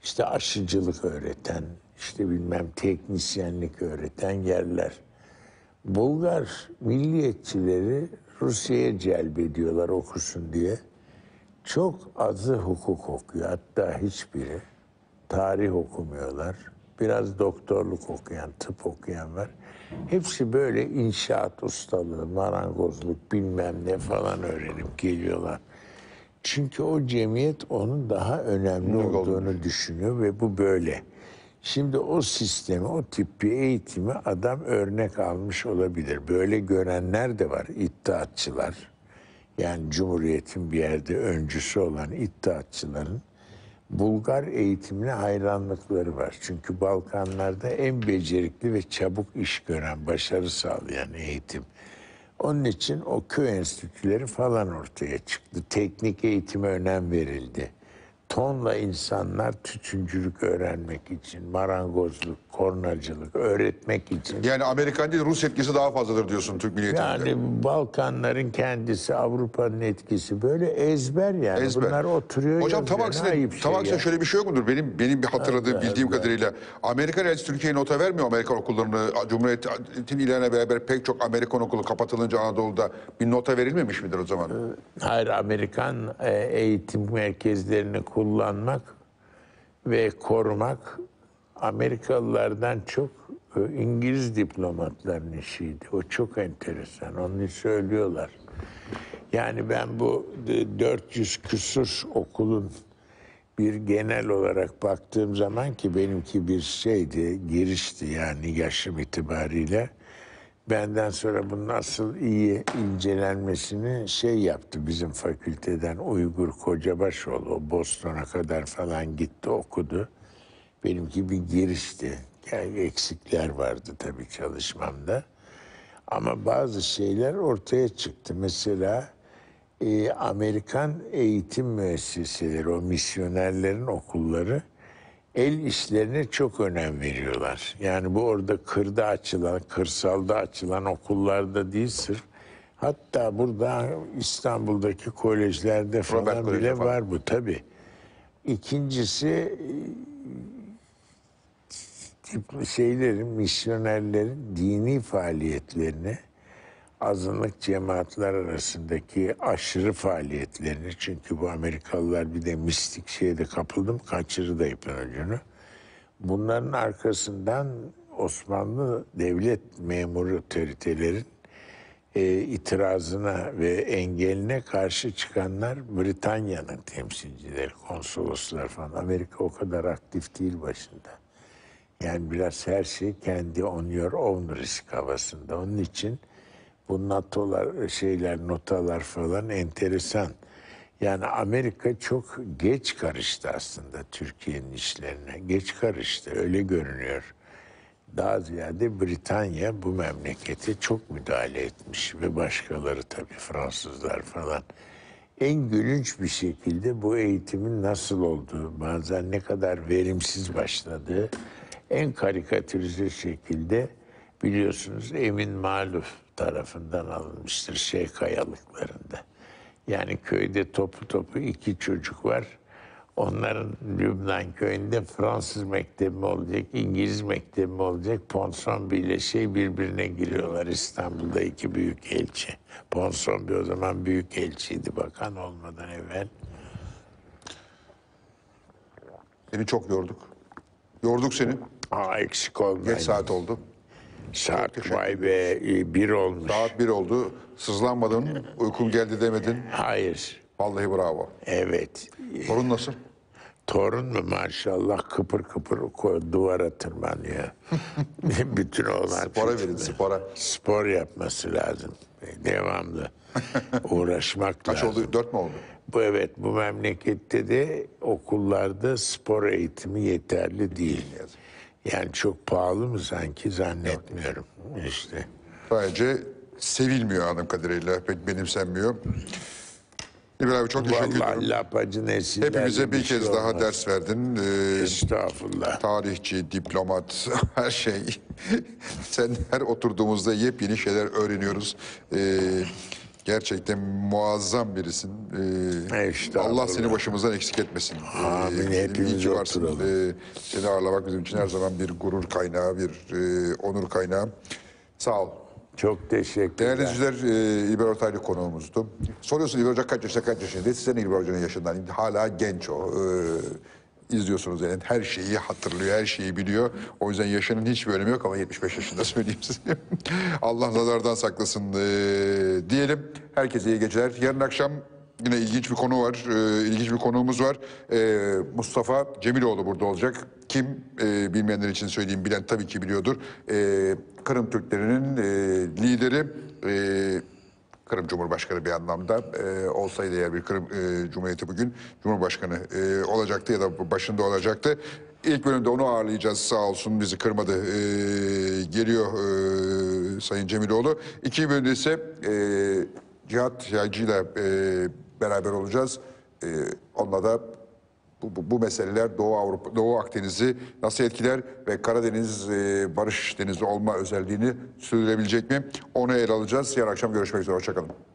işte aşıcılık öğreten, işte bilmem teknisyenlik öğreten yerler. Bulgar milliyetçileri Rusya'ya celbediyorlar okusun diye. Çok azı hukuk okuyor, hatta hiçbiri tarih okumuyorlar. Biraz doktorluk okuyan, tıp okuyan var. Hepsi böyle inşaat ustalığı, marangozluk bilmem ne falan öğrenip geliyorlar. Çünkü o cemiyet onun daha önemli ne olduğunu olmuş. düşünüyor ve bu böyle. Şimdi o sistemi, o tip bir eğitimi adam örnek almış olabilir. Böyle görenler de var, iddiatçılar. Yani Cumhuriyet'in bir yerde öncüsü olan iddiatçıların Bulgar eğitimine hayranlıkları var. Çünkü Balkanlarda en becerikli ve çabuk iş gören, başarı sağlayan eğitim. Onun için o köy enstitüleri falan ortaya çıktı. Teknik eğitime önem verildi. Tonla insanlar tütüncülük öğrenmek için, marangozluk, kornacılık öğretmek için. Yani Amerikan değil Rus etkisi daha fazladır diyorsun Türk milliyetinde. Yani Balkanların kendisi Avrupa'nın etkisi böyle ezber yani. Ezber. Bunlar oturuyor. Hocam tam aksine, tam aksine yani. şöyle bir şey yok mudur? Benim benim bir hatırladığım Allah bildiğim Allah. kadarıyla Amerika Reis Türkiye'ye nota vermiyor Amerikan okullarını. Cumhuriyet'in ilerine beraber pek çok Amerikan okulu kapatılınca Anadolu'da bir nota verilmemiş midir o zaman? Ee, hayır Amerikan e, eğitim merkezlerini kullanmak ve korumak Amerikalılardan çok e, İngiliz diplomatların işiydi. O çok enteresan. Onu söylüyorlar. Yani ben bu 400 e, küsur okulun bir genel olarak baktığım zaman ki benimki bir şeydi, girişti yani yaşım itibariyle. Benden sonra bunun nasıl iyi incelenmesini şey yaptı bizim fakülteden Uygur Kocabaşoğlu. Boston'a kadar falan gitti okudu. Benimki bir girişti. Yani eksikler vardı tabii çalışmamda. Ama bazı şeyler ortaya çıktı. Mesela e, Amerikan eğitim müesseseleri, o misyonerlerin okulları el işlerine çok önem veriyorlar. Yani bu orada kırda açılan, kırsalda açılan okullarda değil sırf Hatta burada İstanbul'daki kolejlerde falan Robert bile falan. var bu tabi. İkincisi tip şeylerin, misyonerlerin dini faaliyetlerini azınlık cemaatler arasındaki aşırı faaliyetlerini çünkü bu Amerikalılar bir de mistik şeye de kapıldım kaçırı da ipin Bunların arkasından Osmanlı devlet memuru otoritelerin e, itirazına ve engeline karşı çıkanlar Britanya'nın temsilcileri, konsoloslar falan. Amerika o kadar aktif değil başında. Yani biraz her şey kendi on your own risk havasında. Onun için bu NATO'lar şeyler notalar falan enteresan. Yani Amerika çok geç karıştı aslında Türkiye'nin işlerine. Geç karıştı öyle görünüyor. Daha ziyade Britanya bu memlekete çok müdahale etmiş ve başkaları tabii Fransızlar falan. En gülünç bir şekilde bu eğitimin nasıl olduğu, bazen ne kadar verimsiz başladığı en karikatürize şekilde biliyorsunuz Emin Maluf tarafından alınmıştır şey kayalıklarında. Yani köyde topu topu iki çocuk var. Onların Lübnan köyünde Fransız mektebi olacak, İngiliz mektebi olacak. Ponson ile şey birbirine giriyorlar İstanbul'da iki büyük elçi. Ponsonbi o zaman büyük elçiydi bakan olmadan evvel. Seni çok yorduk. Yorduk seni. Aa eksik olmayın. Geç saat oldu. Saat vay be bir olmuş. Saat bir oldu. Sızlanmadın, uykun geldi demedin. Hayır. Vallahi bravo. Evet. Torun nasıl? Torun mu maşallah kıpır kıpır ko- duvara tırmanıyor. Bütün oğlan Spora verin, spora. Spor yapması lazım. Devamlı uğraşmak Kaç lazım. oldu? Dört mü oldu? Bu evet bu memlekette de okullarda spor eğitimi yeterli değil. Yani çok pahalı mı sanki zannetmiyorum işte. Bence sevilmiyor hanım kadarıyla pek benimsenmiyor. İbrahim abi çok teşekkür Vallahi ederim. lapacı nesillerle Hepimize bir şey kez daha olmaz. ders verdin. Ee, Estağfurullah. tarihçi, diplomat, her şey. Sen her oturduğumuzda yepyeni şeyler öğreniyoruz. Ee, Gerçekten muazzam birisin. Ee, e işte Allah seni başımızdan eksik etmesin. Amin ee, hepimiz varsın. Ee, seni ağırlamak bizim için her zaman bir gurur kaynağı, bir e, onur kaynağı. Sağ ol. Çok teşekkürler. Değerli izleyiciler, e, İlber Ortaylı konuğumuzdu. Soruyorsun İlber Hoca kaç yaşında, kaç yaşında diye. Sizin İlber Hoca'nın yaşından. Hala genç o. Ee, izliyorsunuz. Yani her şeyi hatırlıyor, her şeyi biliyor. O yüzden yaşının hiçbir önemi yok ama 75 yaşında söyleyeyim size. Allah nazardan saklasın ee, diyelim. Herkese iyi geceler. Yarın akşam yine ilginç bir konu var, e, ilginç bir konuğumuz var. E, Mustafa Cemiloğlu burada olacak. Kim e, bilmeyenler için söyleyeyim, bilen tabii ki biliyordur. E, Kırım Türklerinin e, lideri... E, Kırım Cumhurbaşkanı bir anlamda e, olsaydı eğer bir Kırım e, Cumhuriyeti bugün Cumhurbaşkanı e, olacaktı ya da başında olacaktı. İlk bölümde onu ağırlayacağız sağ olsun bizi kırmadı. E, geliyor e, Sayın Cemiloğlu. İkinci bölümde ise e, Cihat Yaycı ile e, beraber olacağız. E, onunla da bu, bu, bu meseleler Doğu Avrupa Doğu Akdeniz'i nasıl etkiler ve Karadeniz e, barış denizi olma özelliğini sürdürebilecek mi? Onu ele alacağız. Yarın akşam görüşmek üzere. Hoşçakalın.